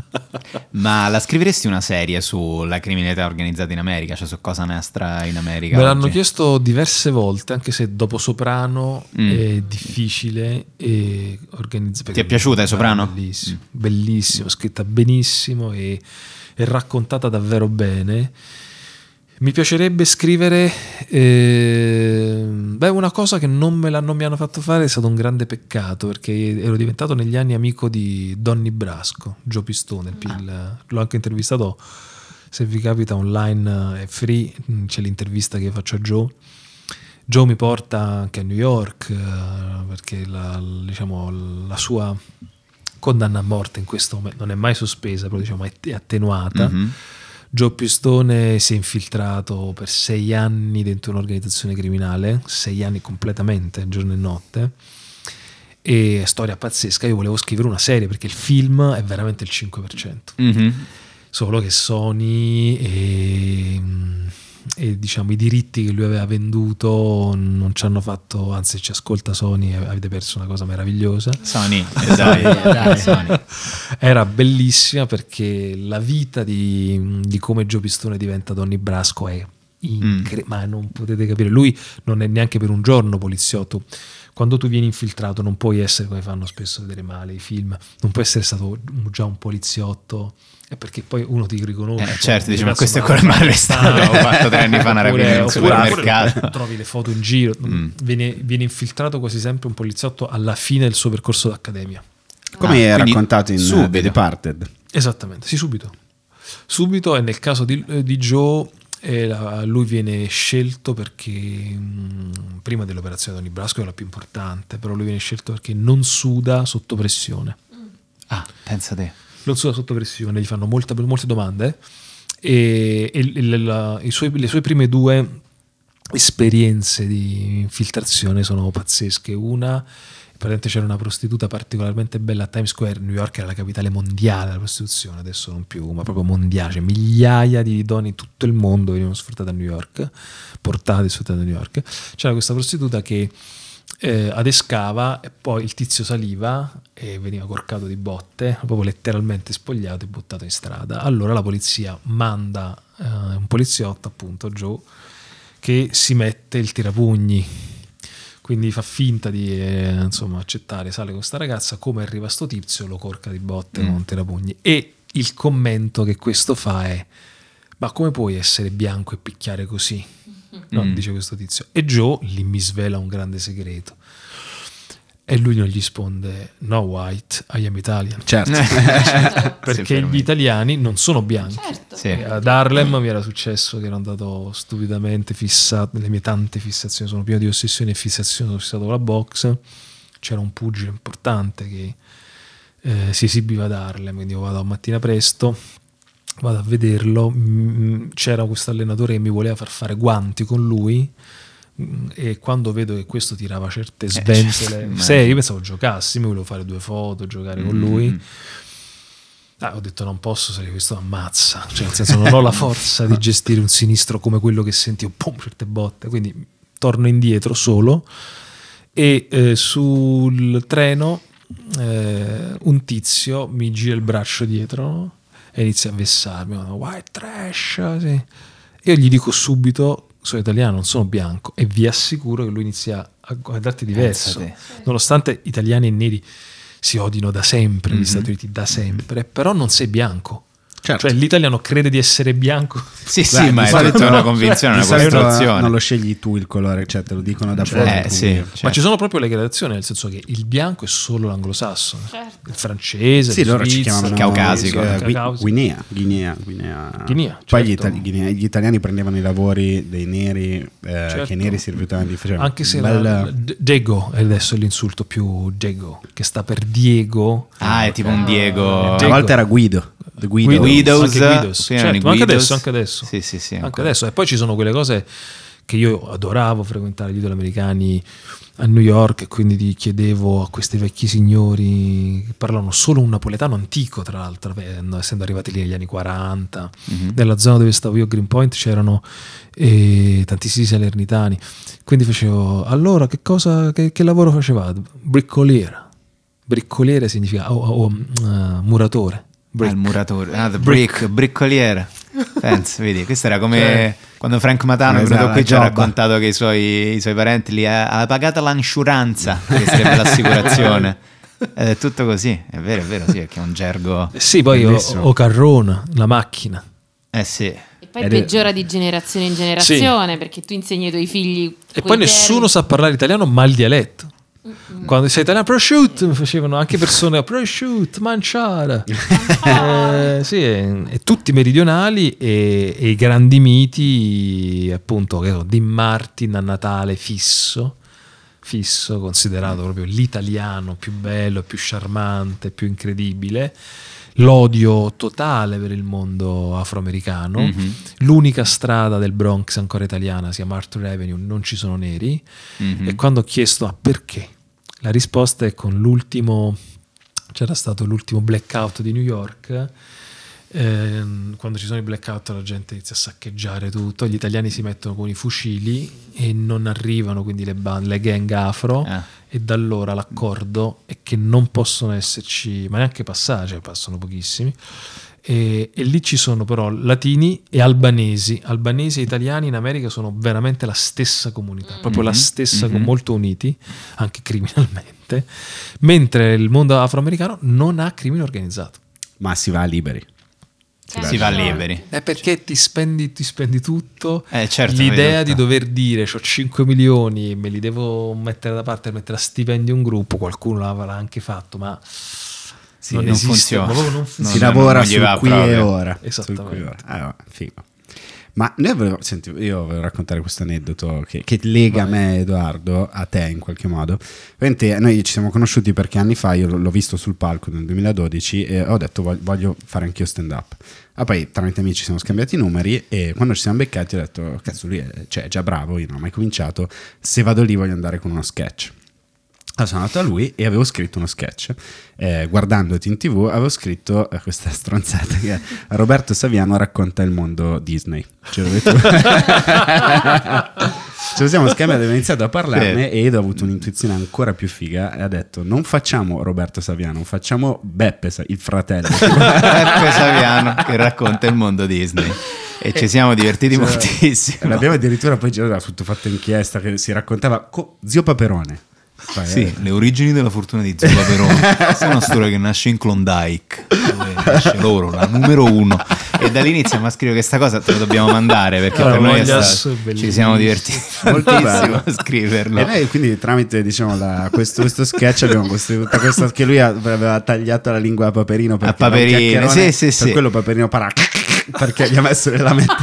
Ma la scriveresti una serie sulla criminalità organizzata in America? Cioè, invece su cosa nestra in America? Me oggi? l'hanno chiesto diverse volte, anche se dopo Soprano mm. è difficile e organizzare. Ti è piaciuta è Soprano? Bellissimo, mm. bellissimo, scritta benissimo e, e raccontata davvero bene. Mi piacerebbe scrivere. Eh, beh, una cosa che non, me l'hanno, non mi hanno fatto fare è stato un grande peccato perché ero diventato negli anni amico di Donny Brasco, Gio Pistone. Il, ah. L'ho anche intervistato se vi capita online eh, è free, mm, c'è l'intervista che faccio a Joe. Joe mi porta anche a New York eh, perché la, diciamo, la sua condanna a morte in questo momento non è mai sospesa, però diciamo è attenuata. Mm -hmm. Joe Pistone si è infiltrato per sei anni dentro un'organizzazione criminale, sei anni completamente, giorno e notte. E storia pazzesca, io volevo scrivere una serie perché il film è veramente il 5%. Mm -hmm solo che Sony e, e diciamo, i diritti che lui aveva venduto non ci hanno fatto, anzi ci ascolta Sony, avete perso una cosa meravigliosa. Sony, eh, (laughs) dai, dai, Sony. Era bellissima perché la vita di, di come Gio Pistone diventa Donny Brasco è Incre- mm. ma non potete capire. Lui non è neanche per un giorno poliziotto. Quando tu vieni infiltrato, non puoi essere come fanno spesso vedere male i film, non puoi essere stato già un poliziotto perché poi uno ti riconosce. Eh, certo, dici, ma questo è quello che mi ha Ho fatto tre anni fa una rapina in supermercato. Trovi le foto in giro, (laughs) mm. viene, viene, infiltrato quasi sempre un poliziotto alla fine del suo percorso d'accademia. Come ah, è raccontato in eh, subito. Departed. Esattamente, sì, subito. Subito, e nel caso di, eh, di Joe, eh, la, lui viene scelto perché, mh, mm, prima dell'operazione Don Brasco è la più importante, però lui viene scelto perché non suda sotto pressione. Mm. Ah, pensa te non sono sotto pressione, gli fanno molta, molte domande e, e la, suoi, le sue prime due esperienze di infiltrazione sono pazzesche. Una, praticamente c'era una prostituta particolarmente bella a Times Square, New York era la capitale mondiale della prostituzione, adesso non più, ma proprio mondiale, cioè migliaia di donne in tutto il mondo venivano sfruttate a New York, portate e sfruttate a New York. C'era questa prostituta che eh, adescava e poi il tizio saliva e veniva corcato di botte, proprio letteralmente spogliato e buttato in strada. Allora la polizia manda eh, un poliziotto, appunto giù, che si mette il tirapugni. Quindi fa finta di eh, insomma, accettare, sale con questa ragazza, come arriva sto tizio, lo corca di botte mm. con un tirapugni. E il commento che questo fa è, ma come puoi essere bianco e picchiare così? No, mm. dice questo tizio. E Joe lì mi svela un grande segreto. E lui non gli risponde: No, white, I am Italian. Certo. certo. (laughs) Perché gli italiani non sono bianchi. Certo. Sì. Ad Harlem mi era successo che ero andato stupidamente fissato. Le mie tante fissazioni sono pieno di ossessioni e fissazioni. Sono fissato con la box. C'era un pugile importante che eh, si esibiva ad Harlem. Quindi io vado a mattina presto vado a vederlo, mm, c'era questo allenatore che mi voleva far fare guanti con lui mm, e quando vedo che questo tirava certe eh, certo, sventole, eh, cioè, io pensavo giocassi, mi volevo fare due foto, giocare mm con lui. Mm-hmm. Ah, ho detto non posso se questo ammazza, cioè nel senso non ho la forza di gestire un sinistro come quello che sentivo, pum, certe botte, quindi torno indietro solo e eh, sul treno eh, un tizio mi gira il braccio dietro e inizia a vessarmi, white trash, sì. Io gli dico subito, sono italiano, non sono bianco, e vi assicuro che lui inizia a guardarti diverso, Pensate. nonostante italiani e neri si odino da sempre negli mm-hmm. Stati Uniti, da sempre, però non sei bianco. Certo. Cioè l'italiano crede di essere bianco. (laughs) Sì, sì, ma è solito, una convinzione, cioè, una costruzione. Non lo scegli tu il colore, cioè te lo dicono da cioè, fuori. Eh, sì, certo. Ma ci sono proprio le gradazioni, nel senso che il bianco è solo l'anglosassone, certo. il francese, sì, il loro Svizzera, ci chiamano il caucasico, eh, Gui- Guinea, Guinea, Guinea. Guinea Poi gli, certo. itali- Guinea, gli, italiani prendevano i lavori dei neri, eh, che i certo. neri si rifiutavano di fare. Anche se bella... la, Diego è adesso l'insulto più Diego, che sta per Diego. Ah, è tipo un Diego. Una volta era Guido. The Guidos, Guidos. Anche Guidos. Sì, certo, Guidos. anche adesso, anche adesso. Sì, sì, sì, anche adesso. E poi ci sono quelle cose che io adoravo frequentare gli idoli americani a New York e quindi chiedevo a questi vecchi signori che parlano solo un napoletano antico tra l'altro eh, essendo arrivati lì negli anni 40 mm-hmm. nella zona dove stavo io a Greenpoint c'erano eh, tantissimi salernitani quindi facevo allora che cosa che, che lavoro facevate? Briccoliere. briccoliere significa o, o, uh, muratore Brick. Ah, il muratore, ah, the brick, brick. briccoliere. Penso, vedi, questo era come cioè, quando Frank Matano è venuto esatto, qui ci ha raccontato che i suoi, i suoi parenti li ha pagato l'insuranza, che sarebbe l'assicurazione. (laughs) Ed è tutto così, è vero, è vero, sì, perché è un gergo. Sì, poi ho, o carrona, la macchina. Eh sì. E Poi peggiora di generazione in generazione sì. perché tu insegni ai tuoi figli. E poi nessuno sa parlare italiano ma il dialetto. Mm-hmm. Quando sei italiano, prosciutto, facevano anche persone prosciutto, manciara. eh, sì, e, e tutti meridionali e, e, i grandi miti, appunto, che so, di Martin a Natale fisso, fisso, considerato proprio l'italiano più bello, più charmante, più incredibile l'odio totale per il mondo afroamericano. Mm-hmm. L'unica strada del Bronx ancora italiana si chiama Arthur Avenue, non ci sono neri. Mm-hmm. E quando ho chiesto ma perché la risposta è con l'ultimo, c'era stato l'ultimo blackout di New York, ehm, quando ci sono i blackout la gente inizia a saccheggiare tutto, gli italiani si mettono con i fucili e non arrivano quindi le, band, le gang afro eh. e da allora l'accordo è che non possono esserci, ma neanche passaggi, passano pochissimi, e, e, lì ci sono però latini e albanesi. Albanesi e italiani in America sono veramente la stessa comunità, mm -hmm. proprio la mm-hmm. stessa, mm -hmm. molto uniti, anche criminalmente, (laughs) mentre il mondo afroamericano non ha crimine organizzato. Ma si va liberi. Si, si va liberi. È perché ti spendi, ti spendi tutto. Eh, certo, L'idea di dover dire ho 5 milioni, me li devo mettere da parte per mettere a stipendio un gruppo, qualcuno l'avrà anche fatto, ma sì, non, non funziona. Non funziona. si lavora non, non su, qui ora, su qui e ora. Ah, figo. Ma noi volevo, senti, io volevo raccontare questo aneddoto che, che, lega Vai. me, Edoardo, a te in qualche modo. Ovviamente eh, noi ci siamo conosciuti perché anni fa io l'ho visto sul palco nel 2012 e ho detto voglio, voglio fare anch'io stand up. Ah, poi tramite amici siamo scambiati i numeri e quando ci siamo beccati ho detto cazzo lui è, cioè, è già bravo, io non ho mai cominciato, se vado lì voglio andare con uno sketch. Allora, sono andato a lui e avevo scritto uno sketch. Eh, guardandoti in tv, avevo scritto eh, questa (laughs) stronzata che Roberto Saviano racconta il mondo Disney. Ce l'avevi tu? Ci cioè, siamo scambiati, abbiamo iniziato a parlarne sì. ed ho avuto un'intuizione ancora più figa e ha detto non facciamo Roberto Saviano, facciamo Beppe, il fratello. (laughs) Beppe Saviano che racconta il mondo Disney e ci siamo divertiti cioè, moltissimo. L'abbiamo addirittura poi girato, tutto fatto inchiesta, che si raccontava co- Zio Paperone. Fai, sì, eh. le origini della fortuna di Zuba Verona. (laughs) Questa è una storia che nasce in Klondike, dove nasce loro, la numero uno. E dall'inizio lì iniziamo a scrivere questa cosa, te la dobbiamo mandare perché allora, ah, per noi è stato, ci siamo divertiti (laughs) moltissimo a scriverlo. E noi quindi tramite diciamo, la, questo, questo, sketch abbiamo costruito questo che lui aveva tagliato la lingua a Paperino. A Paperino, sì, sì, per sì. quello Paperino parà (laughs) perché gli ha messo nella mente.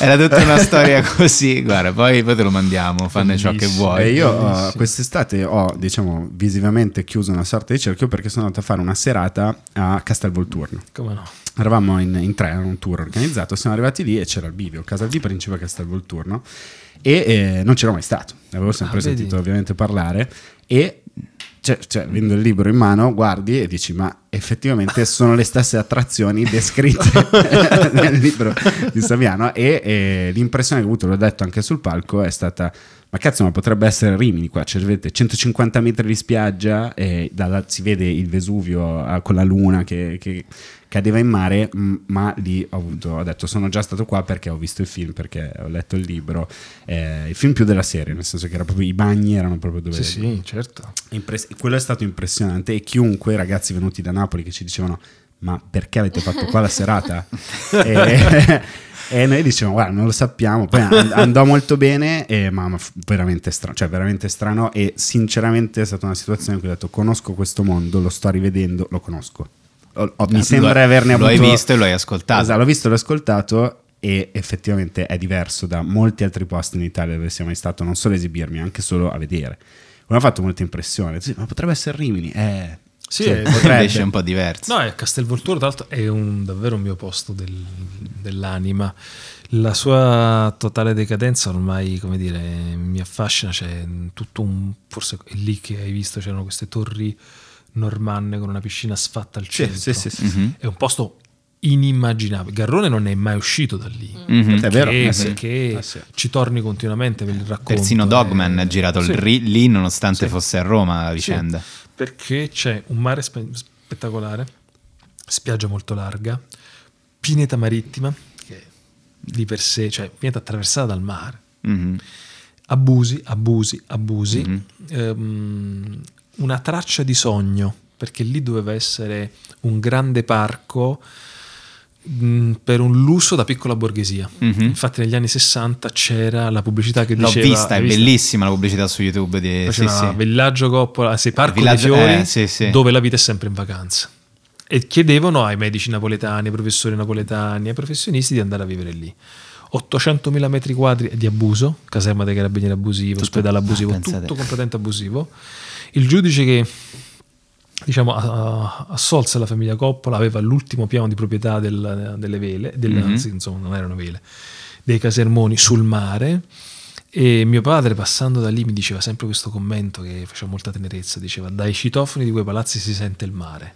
Era tutta una (laughs) storia così, guarda, poi, poi te lo mandiamo, fanne ciò che vuoi. E io uh, quest'estate ho, diciamo, visivamente chiuso una sorta di cerchio perché sono andato a fare una serata a Castel Volturno. Come no? Eravamo in, in tre, era un tour organizzato, siamo arrivati lì e c'era il bivio, Casa di Principe Castel Volturno. e eh, non c'ero mai stato, avevo sempre ah, sentito ovviamente parlare e cioè, cioè, avendo il libro in mano, guardi e dici: Ma effettivamente sono le stesse attrazioni descritte (laughs) nel libro di Saviano. E, e l'impressione che ho avuto, l'ho detto anche sul palco, è stata: Ma cazzo, ma potrebbe essere Rimini qua. Cioè, vedete, 150 metri di spiaggia, e da si vede il Vesuvio ah, con la luna che, che cadeva in mare, ma lì ho, avuto, ho detto sono già stato qua perché ho visto il film, perché ho letto il libro, eh, il film più della serie, nel senso che proprio, i bagni erano proprio dove... Sì, sì, certo. Impres- quello è stato impressionante e chiunque ragazzi venuti da Napoli che ci dicevano ma perché avete fatto qua la serata? (laughs) e, (laughs) e, noi dicevamo, guarda, non lo sappiamo. Poi andò molto bene, e, ma, ma veramente, strano, cioè, veramente strano. E sinceramente è stata una situazione in cui ho detto, conosco questo mondo, lo sto rivedendo, lo conosco ho, mi sembra averne avuto... Lo hai visto e lo hai ascoltato. Esatto, l'ho visto e l'ho ascoltato e effettivamente è diverso da molti altri posti in Italia dove sia mai stato, non solo a esibirmi, anche solo a vedere. Mi ha fatto molta impressione, sì, ma potrebbe essere Rimini, eh... Sì, cioè, è un po' diverso. No, Castelvolturo, tra l'altro, è un, davvero un mio posto del, dell'anima. La sua totale decadenza ormai, come dire, mi affascina. C'è tutto un. Forse lì che hai visto c'erano queste torri Normanne con una piscina sfatta al centro. Sì, sì, sì, sì. Mm-hmm. È un posto inimmaginabile. Garrone non è mai uscito da lì. Mm-hmm. è vero. Eh perché eh sì. ci torni continuamente per il racconto. Persino eh. Dogman ha girato sì. lì nonostante fosse a Roma la vicenda. Perché c'è un mare spe- spettacolare, spiaggia molto larga, pineta marittima, che di per sé, cioè pineta attraversata dal mare. Mm-hmm. Abusi, abusi, abusi. Mm-hmm. Ehm, una traccia di sogno, perché lì doveva essere un grande parco mm, per un lusso da piccola borghesia. Mm-hmm. Infatti negli anni 60 c'era la pubblicità che L'ho diceva... L'ho vista, è bellissima la pubblicità su YouTube di... Sì, sì. Villaggio Coppola, sei parco Villaggio, di fiori eh, sì, sì. dove la vita è sempre in vacanza. E chiedevano ai medici napoletani, ai professori napoletani, ai professionisti di andare a vivere lì. 800.000 metri quadri di abuso, caserma dei carabinieri (laughs) abusivo, ospedale abusivo, ah, tutto completamente abusivo. Il giudice che diciamo, assolse la famiglia Coppola aveva l'ultimo piano di proprietà del, delle vele, del, mm-hmm. anzi, insomma, non erano vele, dei casermoni sul mare. E mio padre, passando da lì, mi diceva sempre questo commento che faceva molta tenerezza: diceva, dai citofoni di quei palazzi si sente il mare.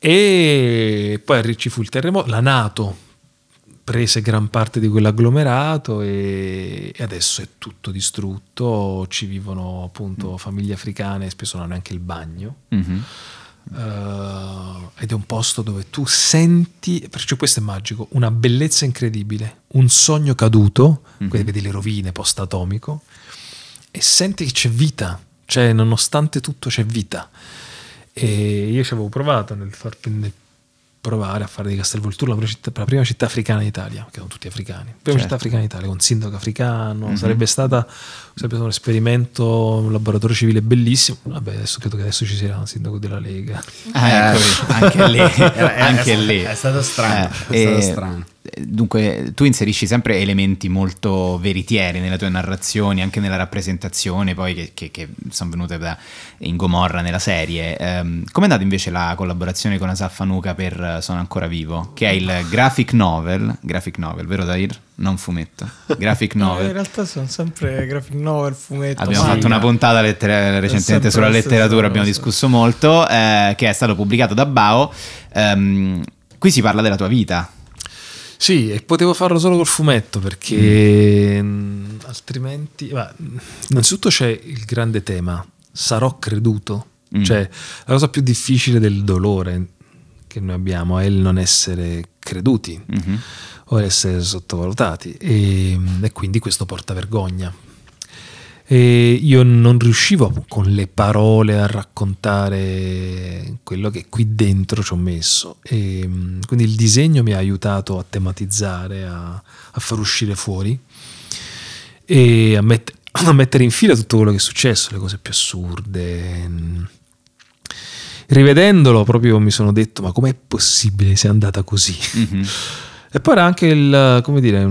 E poi ci fu il terremoto, la Nato prese gran parte di quell'agglomerato e, adesso è tutto distrutto, ci vivono appunto mm. famiglie africane, spesso non hanno neanche il bagno. Mm -hmm. uh, ed è un posto dove tu senti, perciò questo è magico, una bellezza incredibile, un sogno caduto, mm -hmm. vedi le rovine post-atomico, e senti che c'è vita, cioè nonostante tutto c'è vita. E io ci avevo provato nel, far, nel provare a fare di Castelvolturno la, la, prima città africana d'Italia, che sono tutti africani, prima certo. città africana d'Italia con sindaco africano, mm -hmm. sarebbe, stata, sarebbe stato un esperimento, un laboratorio civile bellissimo, vabbè adesso credo che adesso ci sia un sindaco della Lega. Ah, ecco, anche lì, (laughs) anche lì. È stato strano. Eh, è stato eh, strano. Dunque, tu inserisci sempre elementi molto veritieri nelle tue narrazioni, anche nella rappresentazione poi che, che, che sono venute da, in Gomorra nella serie. Um, ehm, Come è andata invece la collaborazione con Asaf Nuka per Sono ancora vivo? Che è il graphic novel, graphic novel, vero Dair? Non fumetto, graphic (laughs) novel. in realtà sono sempre graphic novel, fumetto. Abbiamo sì, fatto una puntata lettera- recentemente sulla letteratura, abbiamo discusso molto, eh, che è stato pubblicato da Bao. Um, qui si parla della tua vita sì, e potevo farlo solo col fumetto perché mm. mm altrimenti... Ma, mm, innanzitutto c'è il grande tema, sarò creduto. Mm. Cioè, la cosa più difficile del dolore che noi abbiamo è il non essere creduti mm-hmm. o essere sottovalutati e, mm, e quindi questo porta vergogna e io non riuscivo con le parole a raccontare quello che qui dentro ci ho messo. E, mm, quindi il disegno mi ha aiutato a tematizzare, a, a far uscire fuori e a, met- (clears throat) a, mettere in fila tutto quello che è successo, le cose più assurde. Rivedendolo proprio mi sono detto: ma com'è possibile sia andata così? Mm-hmm. E poi era anche il, come dire,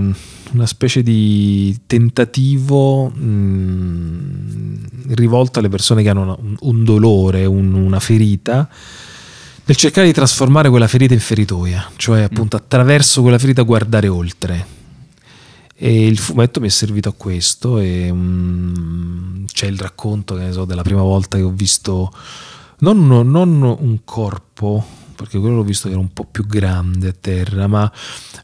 una specie di tentativo mh, mm, rivolto alle persone che hanno una, un dolore, un, una ferita, nel cercare di trasformare quella ferita in feritoia, cioè mm. appunto attraverso quella ferita guardare oltre. E il fumetto mi è servito a questo. E, um, c'è il racconto, che ne so, della prima volta che ho visto non, non un corpo perché quello l'ho visto che era un po' più grande a terra, ma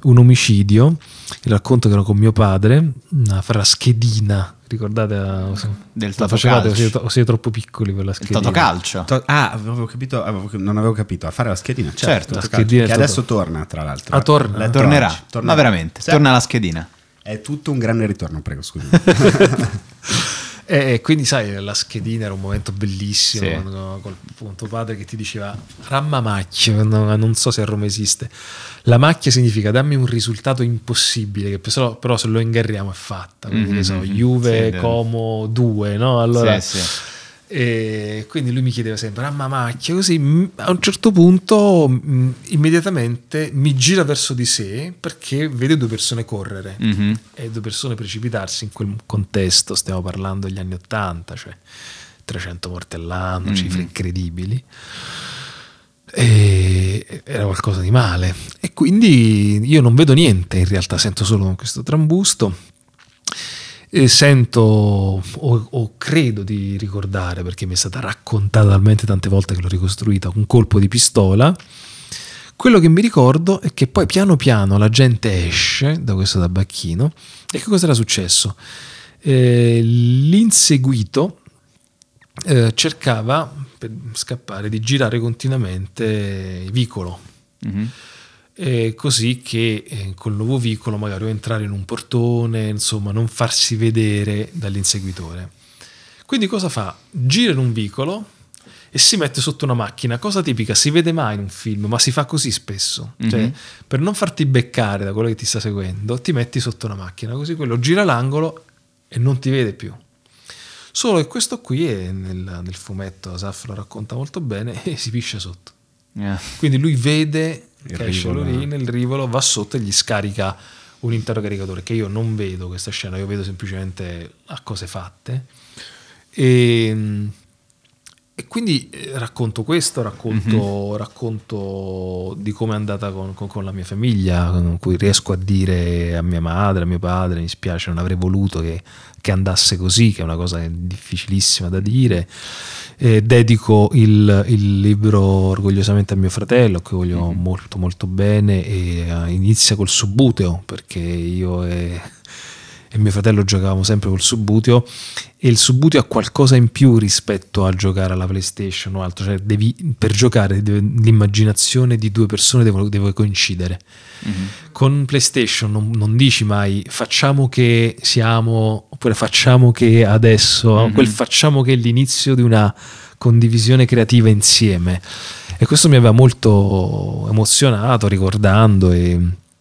un omicidio, il racconto che era con mio padre, una fraschedina, ricordate? Eh, la, Del facevate, siete, siete troppo piccoli per la schedina. Il calcio. To- ah, avevo capito, avevo, non avevo capito, a fare la schedina, certo, certo la schedina che adesso torna tra l'altro. Ah, torna. La, tornerà, tornerà, ma veramente, certo. torna la schedina. È tutto un grande ritorno, prego, scusa. (laughs) E quindi, sai, la schedina era un momento bellissimo sì. no? col tuo padre che ti diceva ramma macchia, no, non so se a Roma esiste. La macchia significa dammi un risultato impossibile, che però, però se lo ingarriamo è fatta. Quindi, mm -hmm. so, mm-hmm. Juve sì, Como 2, no? Allora, sì, sì e quindi lui mi chiedeva sempre, ah, Ma mamacchia, così a un certo punto mh, immediatamente mi gira verso di sé perché vede due persone correre mm-hmm. e due persone precipitarsi in quel contesto, stiamo parlando degli anni Ottanta, cioè 300 morti all'anno, mm-hmm. cifre incredibili. E era qualcosa di male e quindi io non vedo niente in realtà sento solo questo trambusto e sento o, o, credo di ricordare, perché mi è stata raccontata talmente tante volte che l'ho ricostruita, un colpo di pistola. Quello che mi ricordo è che poi piano piano la gente esce da questo tabacchino e che cosa era successo? Eh, l'inseguito eh, cercava per scappare di girare continuamente vicolo. Mm-hmm eh, così che eh, col nuovo vicolo magari o entrare in un portone, insomma non farsi vedere dall'inseguitore. Quindi cosa fa? Gira in un vicolo e si mette sotto una macchina, cosa tipica, si vede mai in un film, ma si fa così spesso, mm-hmm. cioè mhm. per non farti beccare da quello che ti sta seguendo, ti metti sotto una macchina, così quello gira l'angolo e non ti vede più. Solo che questo qui è nel, nel fumetto, Asaf lo racconta molto bene, (laughs) e si piscia sotto. Yeah. Quindi lui vede il che rivolo. esce lui nel rivolo, va sotto e gli scarica un intero caricatore, che io non vedo questa scena, io vedo semplicemente a cose fatte. E ehm, e quindi eh, racconto questo, racconto, mm-hmm. racconto di come è andata con, con, con, la mia famiglia, con cui riesco a dire a mia madre, a mio padre, mi spiace, non avrei voluto che, che andasse così, che è una cosa difficilissima da dire. Eh, dedico il, il, libro orgogliosamente a mio fratello, che voglio mm-hmm. molto molto bene, e eh, inizia col subuteo, perché io e eh, e mio fratello giocavamo sempre col subutio e il subutio ha qualcosa in più rispetto a giocare alla PlayStation o altro, cioè devi, per giocare deve, l'immaginazione di due persone deve, deve coincidere. Mm-hmm. Con PlayStation non, non, dici mai facciamo che siamo oppure facciamo che adesso, mm-hmm. quel facciamo che è l'inizio di una condivisione creativa insieme. E questo mi aveva molto emozionato ricordando. E...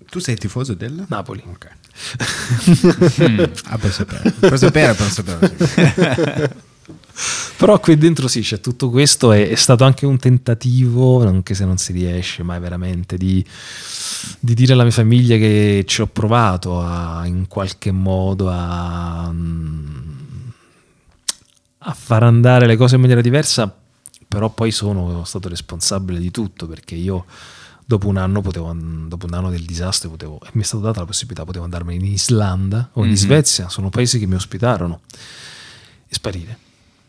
Tu sei tifoso del Napoli? Okay mm. (laughs) ah, per sapere, per sapere, per sapere. (laughs) Però qui dentro sì, c'è tutto questo, è, è, stato anche un tentativo, anche se non si riesce mai veramente, di, di dire alla mia famiglia che ci ho provato a, in qualche modo a, mm, a far andare le cose in maniera diversa, però poi sono stato responsabile di tutto perché io dopo un anno, potevo, dopo un anno del disastro potevo, mi è stata data la possibilità, potevo andarmene in Islanda o in mm-hmm. Svezia, sono paesi che mi ospitarono, e sparire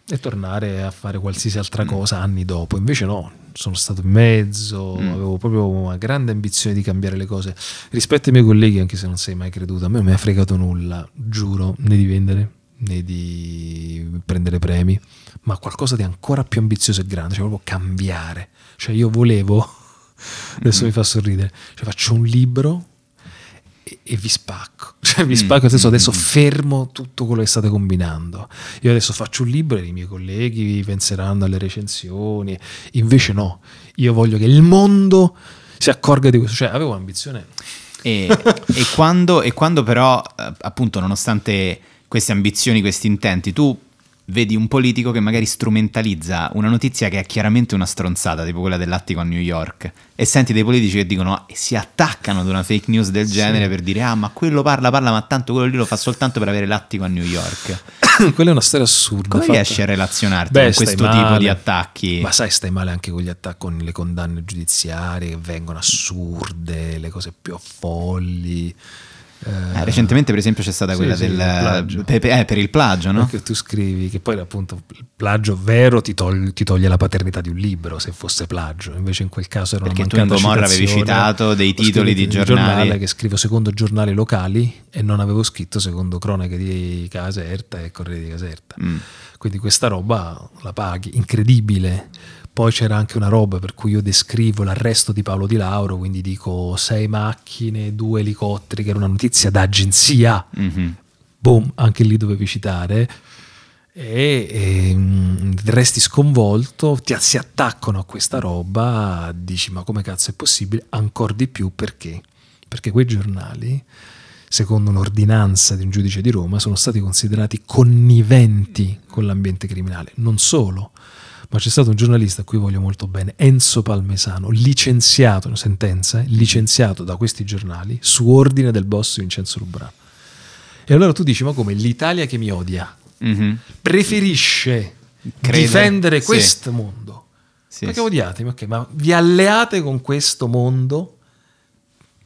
e tornare a fare qualsiasi altra mm. cosa mm. anni dopo. Invece no, sono stato in mezzo, mm. avevo proprio una grande ambizione di cambiare le cose. Rispetto ai miei colleghi, anche se non sei mai creduto, a me non mi ha fregato nulla, giuro, né di vendere né di prendere premi, ma qualcosa di ancora più ambizioso e grande, cioè proprio cambiare. Cioè io volevo Adesso mm. mi fa sorridere. Cioè, faccio un libro e, e vi spacco. (laughs) Cioè, vi mm, spacco, nel senso mm, adesso mm, fermo tutto quello che state combinando. Io adesso faccio un libro e i miei colleghi penseranno alle recensioni. Invece no, io voglio che il mondo si accorga di questo. Cioè, avevo ambizione. E, e, quando, e quando però, eh, appunto, nonostante queste ambizioni, questi intenti, tu vedi un politico che magari strumentalizza una notizia che è chiaramente una stronzata, tipo quella dell'attico a New York, e senti dei politici che dicono ah, e si attaccano ad una fake news del genere sì. per dire ah ma quello parla, parla, ma tanto quello lì lo fa soltanto per avere l'attico a New York. (coughs) Quella è una storia assurda. Come fatta... riesci a relazionarti Beh, con questo male. tipo di attacchi? Ma sai, stai male anche con gli attacchi, con le condanne giudiziarie che vengono assurde, le cose più folli. Eh, eh, recentemente, per esempio, c'è stata sì, quella sì, del eh, per, eh, per, il plagio, no? Che tu scrivi, che poi appunto il plagio vero ti toglie, ti, toglie la paternità di un libro se fosse plagio, invece in quel caso era Perché una mancata Perché tu in Gomorra avevi citato dei titoli di giornali. Giornale che scrivo secondo giornali locali e non avevo scritto secondo cronache di Caserta e Corriere di Caserta. Mm. Quindi questa roba la paghi, incredibile poi c'era anche una roba per cui io descrivo l'arresto di Paolo Di Lauro, quindi dico sei macchine, due elicotteri, che era una notizia d'agenzia. Mm-hmm. Boom, anche lì dovevi citare. E, e ehm, resti sconvolto, ti, si attaccano a questa roba, dici ma come cazzo è possibile? Ancora di più perché? Perché quei giornali secondo un'ordinanza di un giudice di Roma, sono stati considerati conniventi con l'ambiente criminale. Non solo, ma c'è stato un giornalista a cui voglio molto bene, Enzo Palmesano, licenziato, una sentenza, eh, licenziato da questi giornali su ordine del boss Vincenzo Rubrano. E allora tu dici, ma come l'Italia che mi odia mm -hmm. preferisce Crede. difendere sì. questo mondo? Sì, Perché sì. odiate? Okay, ma vi alleate con questo mondo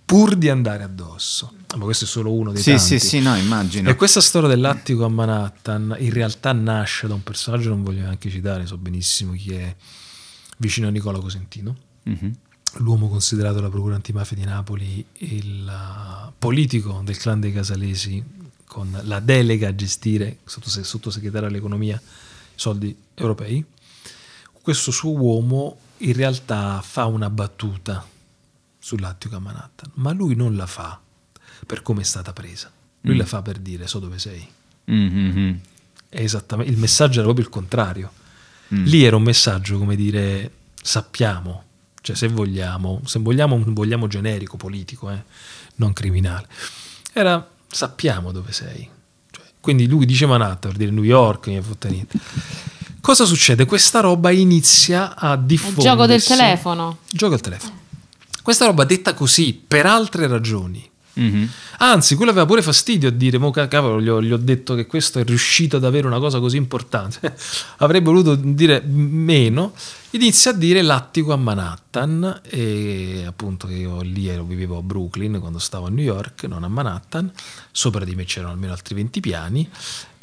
pur di andare addosso. Ma questo è solo uno dei sì, tanti. Sì, sì, no, immagino. E questa storia dell'attico a Manhattan in realtà nasce da un personaggio, non voglio neanche citare, so benissimo chi è vicino a Nicola Cosentino. Mm-hmm. L'uomo considerato la procura antimafia di Napoli il uh, politico del clan dei Casalesi con la delega a gestire, sottosegretario all'economia, soldi europei. Questo suo uomo in realtà fa una battuta sull'attico a Manhattan, ma lui non la fa per come è stata presa, lui mm. la fa per dire so dove sei. Mm-hmm. esattamente, il messaggio era proprio il contrario. Mm. Lì era un messaggio come dire sappiamo, cioè se vogliamo, se vogliamo un vogliamo generico, politico, eh, non criminale, era sappiamo dove sei. Cioè, quindi lui dice Manhattan per dire New York, mi fotte niente. Cosa succede? Questa roba inizia a diffondersi. Il gioco del telefono. Gioco al telefono. Questa roba detta così per altre ragioni. Mm-hmm. Anzi, quello aveva pure fastidio a dire: Mo cavolo, gli ho, gli ho, detto che questo è riuscito ad avere una cosa così importante. (laughs) Avrebbe voluto dire meno. Inizia a dire Lattico a Manhattan, e appunto che io lì ero, vivevo a Brooklyn quando stavo a New York, non a Manhattan. Sopra di me c'erano almeno altri 20 piani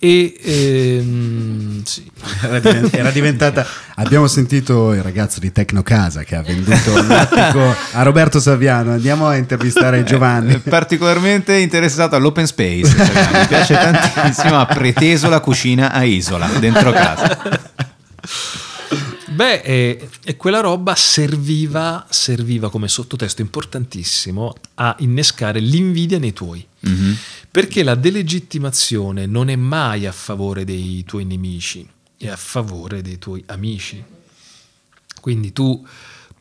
e ehm, sì. era, diventata, era, diventata abbiamo sentito il ragazzo di Tecnocasa che ha venduto l'attico a Roberto Saviano andiamo a intervistare eh, Giovanni eh, particolarmente interessato all'open space cioè, mi piace tantissimo ha preteso la cucina a isola dentro casa Beh, e, eh, e quella roba serviva, serviva, come sottotesto importantissimo a innescare l'invidia nei tuoi. Mm-hmm. Perché la delegittimazione non è mai a favore dei tuoi nemici, è a favore dei tuoi amici. Quindi tu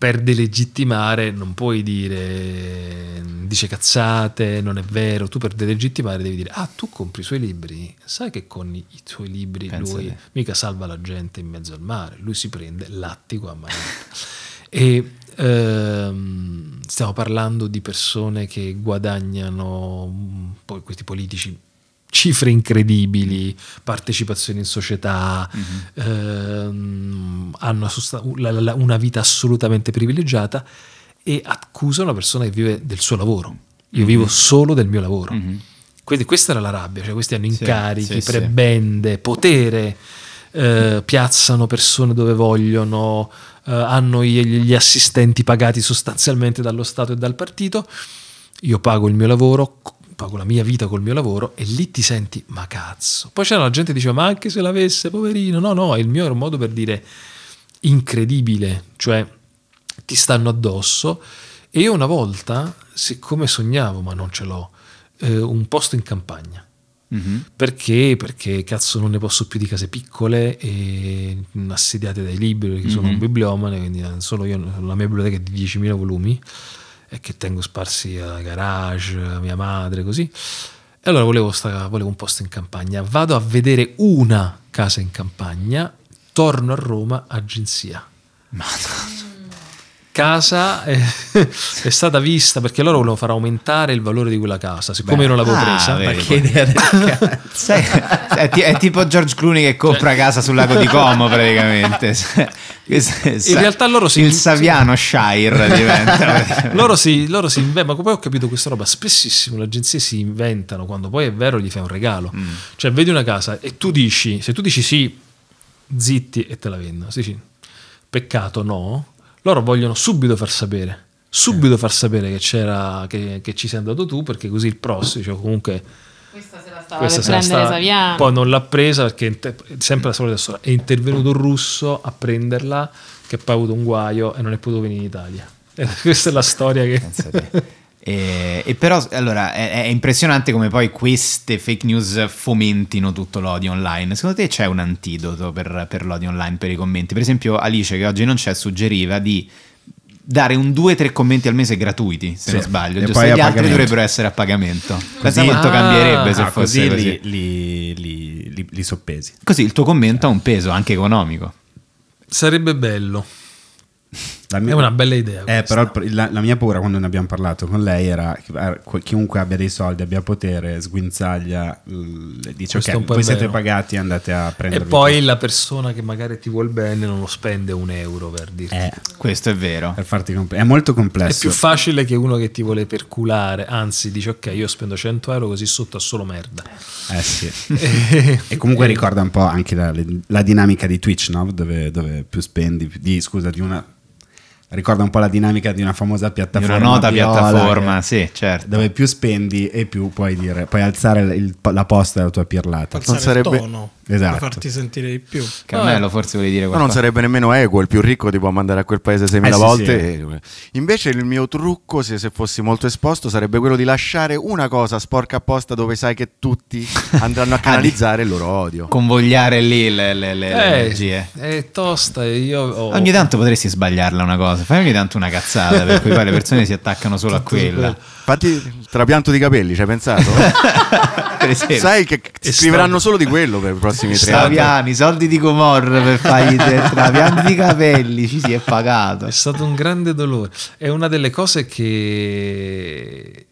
per delegittimare non puoi dire dice cazzate, non è vero, tu per delegittimare devi dire ah tu compri i suoi libri, sai che con i tuoi libri Pensate. lui mica salva la gente in mezzo al mare, lui si prende l'attico a mano. (laughs) e ehm, stiamo parlando di persone che guadagnano, poi questi politici cifre incredibili, partecipazioni in società, mm-hmm. ehm, hanno una vita assolutamente privilegiata e accusano la persona che vive del suo lavoro. Io mm-hmm. vivo solo del mio lavoro. Mm-hmm. Quindi questa era la rabbia, cioè questi hanno incarichi, sì, sì, prebende, sì. potere, eh, piazzano persone dove vogliono, eh, hanno gli, gli, assistenti pagati sostanzialmente dallo Stato e dal partito. Io pago il mio lavoro, con la mia vita, col mio lavoro, e lì ti senti, ma cazzo. Poi c'era la gente che diceva, ma anche se l'avesse, poverino, no, no, il mio era un modo per dire incredibile, cioè ti stanno addosso. E io una volta, siccome sognavo, ma non ce l'ho, eh, un posto in campagna. Mm-hmm. Perché? Perché cazzo non ne posso più di case piccole e assediate dai libri, perché mm-hmm. sono un bibliomane, quindi solo io la mia biblioteca è di 10.000 volumi e che tengo sparsi a garage, mia madre, così. E allora volevo, sta, volevo un posto in campagna. Vado a vedere una casa in campagna, torno a Roma, agenzia. Madonna casa è, (laughs) è, stata vista perché loro volevano far aumentare il valore di quella casa siccome Beh, io non l'avevo ah, presa vedi, che idea Sei, (laughs) è, è, tipo George Clooney che compra cioè. casa sul lago di Como praticamente (laughs) in realtà loro si il Saviano Shire diventa loro si, loro si inventano ma poi ho capito questa roba spessissimo le agenzie si inventano quando poi è vero gli fai un regalo mm. cioè vedi una casa e tu dici se tu dici sì zitti e te la vendono sì, sì. peccato no loro vogliono subito far sapere, subito far sapere che, che, che ci sei andato tu, perché così il prossimo, cioè comunque... Questa se la stava per prendere stava, Saviano. Poi non l'ha presa perché sempre la solita storia. È intervenuto un russo a prenderla che poi ha avuto un guaio e non è potuto venire in Italia. E (laughs) questa è la storia che... E, e, però allora è, è, impressionante come poi queste fake news fomentino tutto l'odio online. Secondo te c'è un antidoto per, per l'odio online, per i commenti? Per esempio, Alice, che oggi non c'è, suggeriva di dare un 2-3 commenti al mese gratuiti, se sì. non sbaglio. E Giusto, gli altri dovrebbero essere a pagamento. Così, quanto ah, cambierebbe se ah, fosse così. così. Li, li, li, li, soppesi. Così il tuo commento ha un peso anche economico. Sarebbe bello mia, è una bella idea. Eh, però la, la, mia paura quando ne abbiamo parlato con lei era che eh, chiunque abbia dei soldi, abbia potere, sguinzaglia, mm, dice Questo ok, voi siete pagati e andate a prendere. E poi la persona che magari ti vuol bene non lo spende un euro per dirti. Eh, questo è vero. è molto complesso. È più facile che uno che ti vuole perculare, anzi dice ok, io spendo 100 euro così sotto a solo merda. Eh sì. (laughs) e comunque ricorda un po' anche la, la dinamica di Twitch, no? dove, dove più spendi, di, scusa, di una ricorda un po' la dinamica di una famosa piattaforma. una nota piattaforma, sì, certo. Dove più spendi e più puoi dire, puoi alzare il, la posta della tua pirlata. Alzare non sarebbe... il tono esatto. per farti sentire di più. Carmelo eh. forse vuole dire qualcosa. non sarebbe nemmeno equo, il più ricco ti può mandare a quel paese 6.000 eh, volte. Sì, sì. Invece il mio trucco, se, se, fossi molto esposto, sarebbe quello di lasciare una cosa sporca apposta dove sai che tutti (laughs) andranno a ah, canalizzare il loro odio. Convogliare lì le, le, le, eh, le energie. È tosta, io... Oh. Ogni tanto potresti sbagliarla una cosa cosa, fai ogni tanto una cazzata per cui poi le persone si attaccano solo a quella. Infatti, trapianto di capelli, ci hai pensato? (laughs) Sai che e scriveranno solo di quello per i prossimi tre anni. Traviani, soldi di Comor per fargli trapianti di capelli, ci si è pagato. È stato un grande dolore. È una delle cose che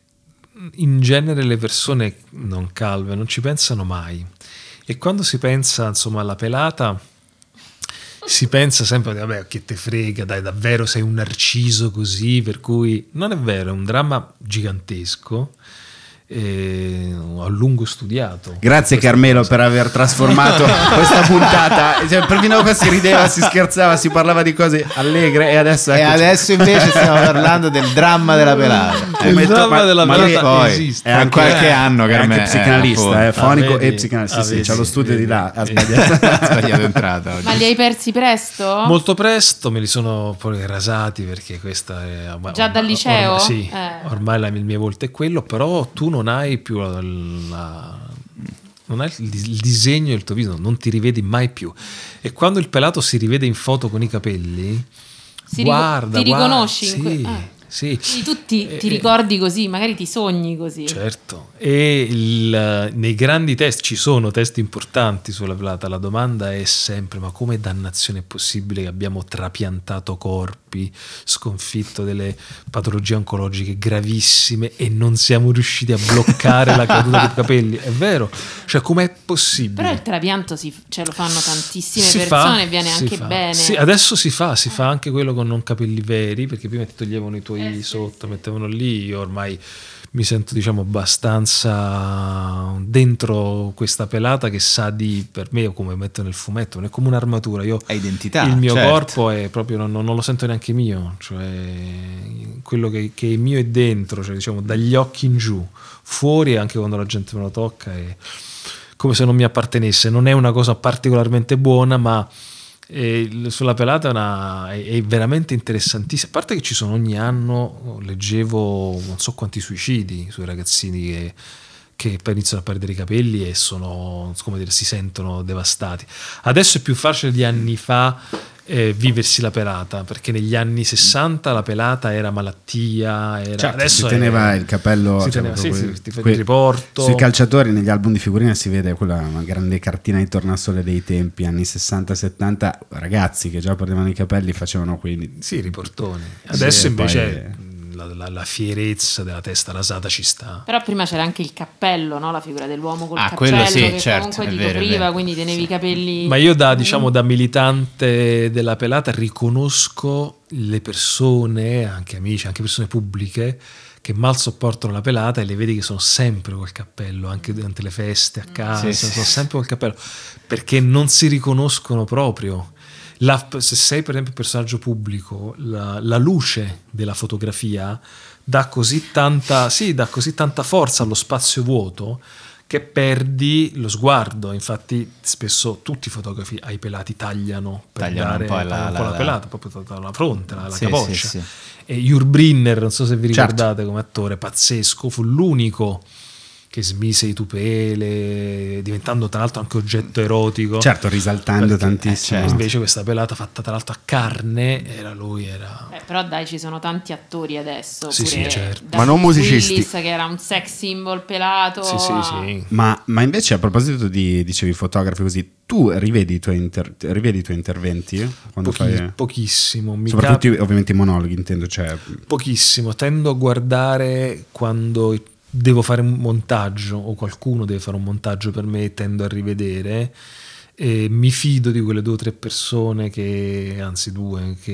in genere le persone non calve non ci pensano mai. E quando si pensa insomma alla pelata si pensa sempre, vabbè, che te frega, dai, davvero sei un narciso così, per cui non è vero, è un dramma gigantesco e ho lungo studiato. Grazie Carmelo cosa. per aver trasformato (laughs) questa puntata. Cioè, prima qua si rideva, si scherzava, si parlava di cose allegre e adesso... E ecco, adesso invece stiamo (laughs) parlando del dramma della pelata. Eh, il metto, dramma ma, della pelata poi, esiste. È qualche anno che è anche psicanalista, è, eh, eh fonico vedi, e psicanalista. Sì, sì, c'è lo studio vedi. di là, ha sbagliato, (laughs) ha sbagliato entrata. Oggi. Ma li hai persi presto? Molto presto, me li sono poi rasati perché questa è... Ormai, Già dal liceo? Ormai, sì, eh. ormai la, il mio volto è quello, però tu non non hai più la, non hai il, disegno del tuo viso, non ti rivedi mai più. E quando il pelato si rivede in foto con i capelli, si guarda, ti guarda, riconosci. Sì, que- ah. Sì. Tu ti, ti ricordi così, magari ti sogni così. Certo, e il, nei grandi test ci sono test importanti sulla plata, la domanda è sempre ma come dannazione è possibile che abbiamo trapiantato corpo? troppi, sconfitto delle patologie oncologiche gravissime e non siamo riusciti a bloccare la caduta dei capelli. È vero, cioè com'è possibile? Però il trapianto si, ce lo fanno tantissime si persone fa, viene anche fa. bene. Sì, adesso si fa, si fa eh. anche quello con non capelli veri, perché prima ti toglievano i tuoi eh, sotto, sì. mettevano lì, ormai mi sento diciamo abbastanza dentro questa pelata che sa di, per me, come metto nel fumetto, è come un'armatura. Io, è identità. Il mio certo. corpo è proprio, non, non, lo sento neanche mio, cioè quello che, che è mio è dentro, cioè diciamo dagli occhi in giù, fuori anche quando la gente me lo tocca, è come se non mi appartenesse. Non è una cosa particolarmente buona, ma e sulla pelata è, una, è, veramente interessantissima. A parte che ci sono ogni anno, leggevo non so quanti suicidi sui ragazzini che, che poi iniziano a perdere i capelli e sono, come dire, si sentono devastati. Adesso è più facile di anni fa eh, viversi la pelata, perché negli anni 60 la pelata era malattia, era... Certo, adesso si teneva è... il capello, si cioè, sì, quel, si, riporto. Sui calciatori negli album di figurine si vede quella grande cartina di tornasole dei tempi, anni 60-70, ragazzi che già perdevano i capelli facevano quei... Sì, riportoni. Adesso sì, invece... Poi la, la, la, fierezza della testa rasata ci sta. Però prima c'era anche il cappello, no? la figura dell'uomo col ah, cappello sì, che certo, comunque ti vero, copriva, quindi tenevi sì. i capelli. Ma io da, diciamo, mm. da militante della pelata riconosco le persone, anche amici, anche persone pubbliche, che mal sopportano la pelata e le vedi che sono sempre col cappello, anche durante le feste a mm. casa, sì, sono sempre col cappello, perché non si riconoscono proprio la, se sei per esempio un personaggio pubblico, la, la, luce della fotografia dà così, tanta, sì, dà così tanta forza allo spazio vuoto che perdi lo sguardo. Infatti, spesso tutti i fotografi ai pelati tagliano per tagliano dare un po', la, un po la, la, pelata, proprio dalla fronte, la, la sì, capoccia. Sì, sì. E Jürg Brinner, non so se vi certo. ricordate certo. come attore, pazzesco, fu l'unico che smise i tupele, diventando tra l'altro anche oggetto erotico. Certo, risaltando perché, eh, tantissimo. Eh, cioè, invece questa pelata fatta tra l'altro a carne, era lui, era... Eh, però dai, ci sono tanti attori adesso. Sì, sì, certo. Ma non musicisti. Willis, che era un sex symbol pelato. Sì, sì, sì. Ma, ma invece a proposito di, dicevi, fotografi così, tu rivedi i tuoi, inter rivedi i tuoi interventi? Pochi, fai... Pochissimo. Mi Soprattutto ovviamente i monologhi, intendo. Cioè... Pochissimo. Tendo a guardare quando devo fare un montaggio o qualcuno deve fare un montaggio per me, tendo a rivedere. E mi fido di quelle due o tre persone che, anzi due, che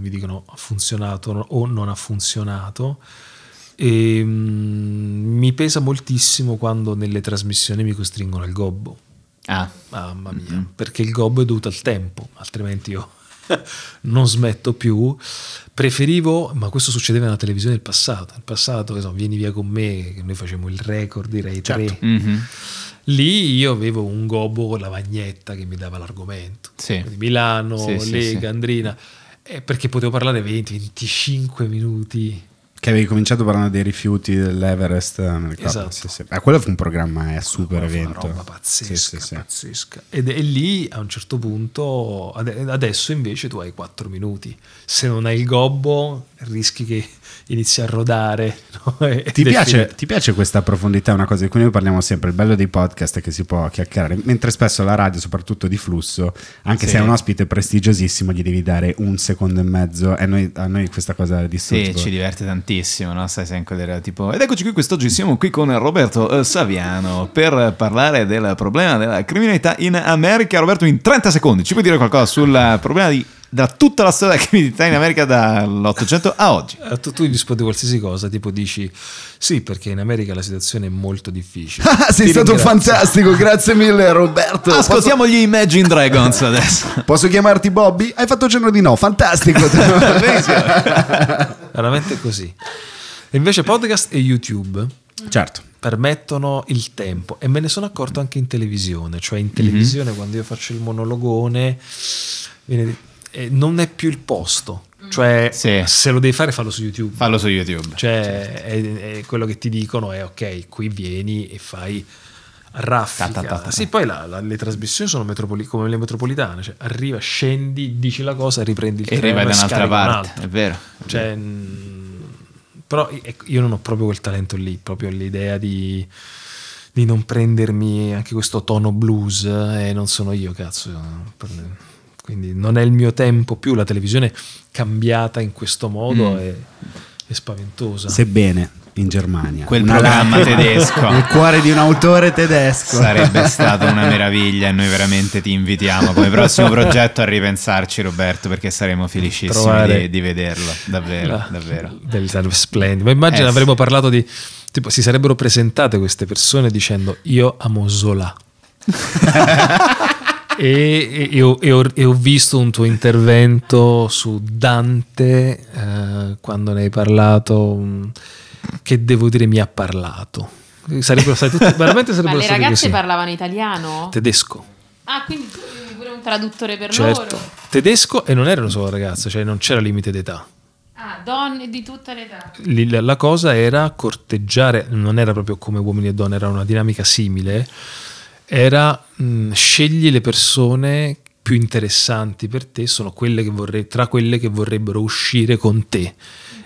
mi dicono ha funzionato o non ha funzionato. E, mm, mi pesa moltissimo quando nelle trasmissioni mi costringono al gobbo. Ah. Mamma mia, mm-hmm. perché il gobbo è dovuto al tempo, altrimenti io (laughs) non smetto più, preferivo, ma questo succedeva nella televisione del passato, nel passato, so, vieni via con me, che noi facciamo il record di Rai certo. 3. Mm-hmm. Lì io avevo un gobbo con la vagnetta che mi dava l'argomento. Sì. Milano, sì, Lega, sì, Andrina, eh, perché potevo parlare 20-25 minuti che avevi cominciato parlando dei rifiuti dell'Everest. Eh, esatto. Sì, sì. Ah, quello fu un programma, è eh, super quello evento. Una roba pazzesca, sì, sì, pazzesca. Ed è lì a un certo punto, adesso invece tu hai 4 minuti. Se non hai il gobbo, rischi che inizia a rodare. (laughs) No? Ti, piace, ti, piace, questa profondità? È una cosa di cui noi parliamo sempre. Il bello dei podcast è che si può chiacchierare, mentre spesso la radio, soprattutto di flusso, anche sì. se è un ospite prestigiosissimo, gli devi dare un secondo e mezzo. E noi, a noi questa cosa di Sì, ci diverte tantissimo, no? Sai, sei in collera, tipo... Ed eccoci qui quest'oggi, siamo qui con Roberto eh, Saviano per parlare del problema della criminalità in America. Roberto, in 30 secondi ci puoi dire qualcosa sul problema di da tutta la storia che mi dell'attività in America dall'Ottocento a oggi. Eh, tu, tu rispondi a qualsiasi cosa, tipo dici sì perché in America la situazione è molto difficile. (laughs) Ah, sei Ti stato ringrazio. fantastico, grazie mille Roberto. Ah, ascoltiamo Posso... gli Imagine Dragons adesso. (laughs) Posso chiamarti Bobby? Hai fatto giorno di no, fantastico. (laughs) Veramente così. Invece podcast e YouTube. Certo permettono il tempo e me ne sono accorto anche in televisione, cioè in mhm. televisione mm -hmm. quando io faccio il monologone viene detto eh, non è più il posto. Cioè, sì. se lo devi fare, fallo su YouTube. Fallo su YouTube. Cioè, certo. è, è quello che ti dicono è ok, qui vieni e fai raffica. Ta, ta, ta, sì, poi la, la, le trasmissioni sono metropoli- come le metropolitane, cioè arriva, scendi, dici la cosa, riprendi il e treno e vai da un'altra parte, un è vero. È cioè, vero. Mh, però ecco, io non ho proprio quel talento lì, proprio l'idea di, di non prendermi anche questo tono blues eh, e eh, non sono io, cazzo. Per... Quindi non è il mio tempo più, la televisione cambiata in questo modo mm. è, è spaventosa. Sebbene in Germania. Quel programma tedesco. Il cuore di un autore tedesco. Sarebbe (laughs) stata una meraviglia e noi veramente ti invitiamo come prossimo progetto a ripensarci Roberto perché saremo felicissimi di, di, vederlo, davvero, ah, davvero. Deve splendido. Ma immagino eh, avremmo parlato di... Tipo, si sarebbero presentate queste persone dicendo io amo Zola. (laughs) e, e, ho, ho, e, ho, visto un tuo intervento su Dante eh, quando ne hai parlato, mm, che devo dire mi ha parlato. Sarebbero state tutte, veramente sarebbero Ma le ragazze così. parlavano italiano? Tedesco. Ah, quindi tu pure un traduttore per certo. loro? Certo, tedesco e non erano solo ragazze, cioè non c'era limite d'età. Ah, donne di tutta l'età. La cosa era corteggiare, non era proprio come uomini e donne, era una dinamica simile era mh, scegli le persone più interessanti per te sono quelle che vorrei, tra quelle che vorrebbero uscire con te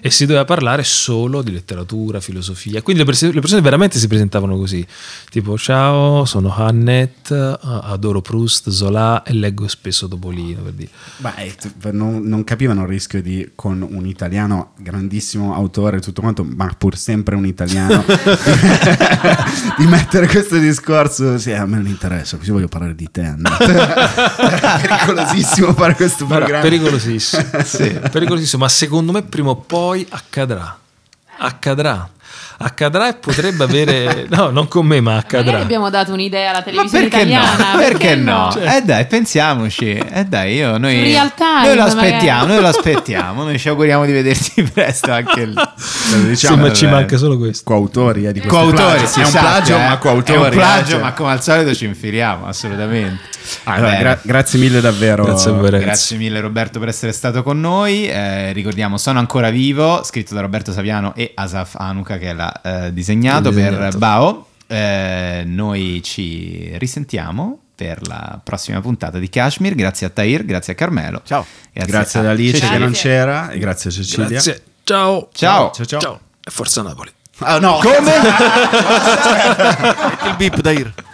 e si doveva parlare solo di letteratura, filosofia. Quindi le, pers- le persone veramente si presentavano così, tipo ciao, sono Hannet, adoro Proust, Zola e leggo spesso Topolino. Per dire. Beh, non, non capivano il rischio di con un italiano grandissimo autore tutto quanto, ma pur sempre un italiano, (laughs) di mettere questo discorso, sì, a me non interessa, così voglio parlare di te. è (laughs) pericolosissimo fare questo programma. Allora, pericolosissimo, sì. pericolosissimo, ma secondo me prima o poi poi accadrà. Accadrà accadrà e potrebbe avere... (laughs) no, non con me, ma accadrà. Magari abbiamo dato un'idea alla televisione perché italiana. No? Perché, perché no? Cioè... Eh dai, pensiamoci. Eh dai, io, noi, noi lo aspettiamo, magari. noi lo (laughs) aspettiamo, noi ci auguriamo di vederti (laughs) presto anche lì. Diciamo, sì, ma ci eh, manca solo questo. Coautori, eh, di coautori, plagio. è un plagio, eh? ma coautori. È un plagio, cioè. ma come al solito ci infiliamo, assolutamente. Allora, ah, gra- grazie mille davvero. Grazie, grazie, mille Roberto per essere stato con noi. Eh, ricordiamo, sono ancora vivo, scritto da Roberto Saviano e Asaf Anuka, che è la eh, disegnato, disegnato, per Bao. Eh, noi ci risentiamo per la prossima puntata di Kashmir. Grazie a Tahir, grazie a Carmelo. Ciao. Grazie, grazie ad Alice ciao. che non c'era e grazie a Cecilia. Grazie. Ciao. Ciao. Ciao. ciao. ciao. Forza Napoli. Ah, no. Come? (laughs) il bip, Tahir.